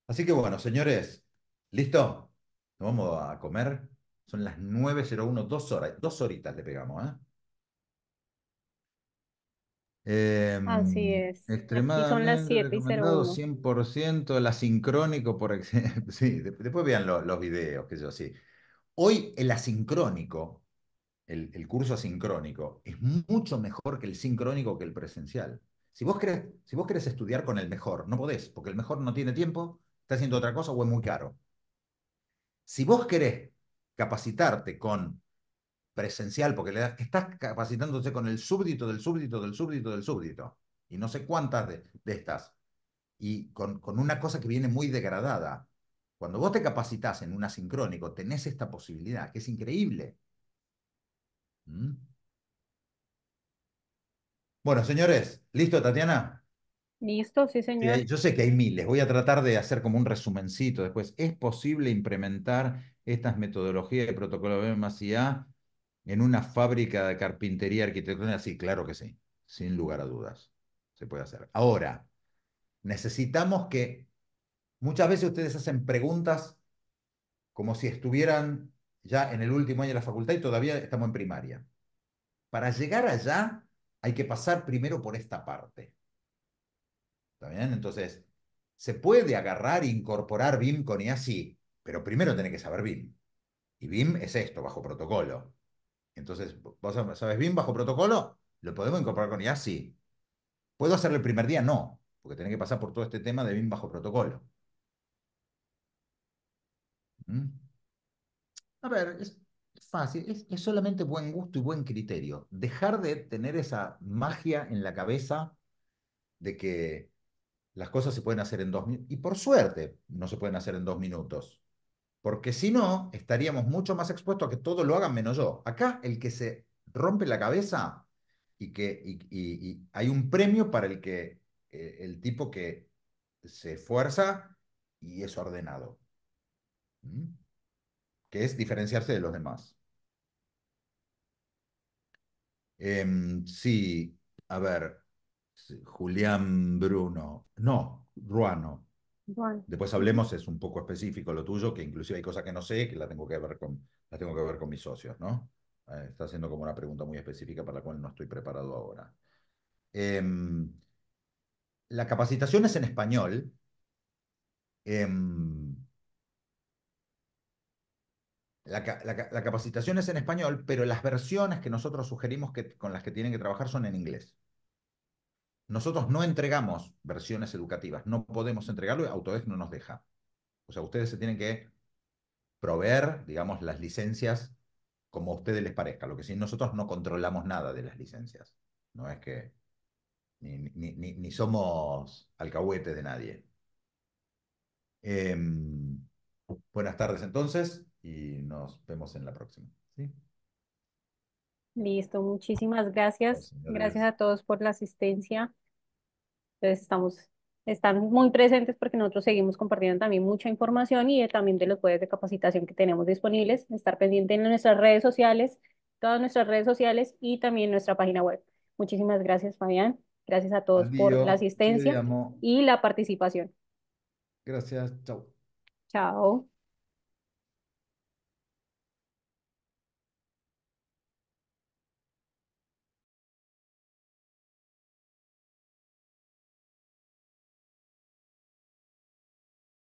Así que bueno, señores, ¿listo? ¿Nos vamos a comer? Son las 9.01, dos horas, dos horitas le pegamos, ¿eh? Así em, es. Extremadamente son las 7 100% el asincrónico, por ejemplo. *laughs* Sí, después vean los, los videos, que yo sí. Hoy el asincrónico, el, curso asincrónico, es mucho mejor que el sincrónico que el presencial. Si vos, querés, si vos querés estudiar con el mejor, no podés, porque el mejor no tiene tiempo, está haciendo otra cosa o es muy caro. Si vos querés capacitarte con presencial, porque le estás capacitándose con el súbdito del súbdito del súbdito del súbdito, y no sé cuántas de, estas, y con, una cosa que viene muy degradada. Cuando vos te capacitas en un asincrónico, tenés esta posibilidad, que es increíble. ¿Mm? Bueno, señores, ¿listo, Tatiana? Listo, sí, señor. yo sé que hay miles. Voy a tratar de hacer como un resumencito después. ¿Es posible implementar estas metodologías de protocolo BMACIA en una fábrica de carpintería, arquitectónica? Sí, claro que sí. Sin lugar a dudas. Se puede hacer. Ahora, necesitamos que muchas veces ustedes hacen preguntas como si estuvieran ya en el último año de la facultad y todavía estamos en primaria. Para llegar allá hay que pasar primero por esta parte. Entonces, se puede agarrar e incorporar BIM con IA, pero primero tiene que saber BIM. Y BIM es esto, bajo protocolo. Entonces, ¿vos sabes BIM bajo protocolo? ¿Lo podemos incorporar con IA? Sí. ¿Puedo hacerlo el primer día? No, porque tiene que pasar por todo este tema de BIM bajo protocolo. ¿Mm? A ver, es fácil, es, solamente buen gusto y buen criterio. Dejar de tener esa magia en la cabeza de que las cosas se pueden hacer en dos minutos. Y por suerte, no se pueden hacer en dos minutos. Porque si no, estaríamos mucho más expuestos a que todo lo hagan menos yo. Acá el que se rompe la cabeza y que y, hay un premio para el que eh, el tipo que se esfuerza y es ordenado. Que es diferenciarse de los demás. Em, sí, a ver, Julián Bruno. No, Ruano. Después hablemos, es un poco específico lo tuyo, que inclusive hay cosas que no sé, que la tengo que ver con, la tengo que ver con mis socios, ¿no? Eh, está haciendo como una pregunta muy específica para la cual no estoy preparado ahora. Em, la capacitación es en español. Em, la, capacitación es en español, pero las versiones que nosotros sugerimos que, con las que tienen que trabajar son en inglés. Nosotros no entregamos versiones educativas, no podemos entregarlo, y Autodesk no nos deja. O sea, ustedes se tienen que proveer, digamos, las licencias como a ustedes les parezca. Lo que sí, nosotros no controlamos nada de las licencias. No es que ni, somos alcahuete de nadie. Em, buenas tardes entonces y nos vemos en la próxima. ¿sí? Listo, muchísimas gracias. Gracias a todos por la asistencia. Entonces estamos, están muy presentes porque nosotros seguimos compartiendo también mucha información y también de los jueves de capacitación que tenemos disponibles. Estar pendiente en nuestras redes sociales, todas nuestras redes sociales y también nuestra página web. Muchísimas gracias, Fabián. Gracias a todos por la asistencia y la participación. Gracias, chao. Chao.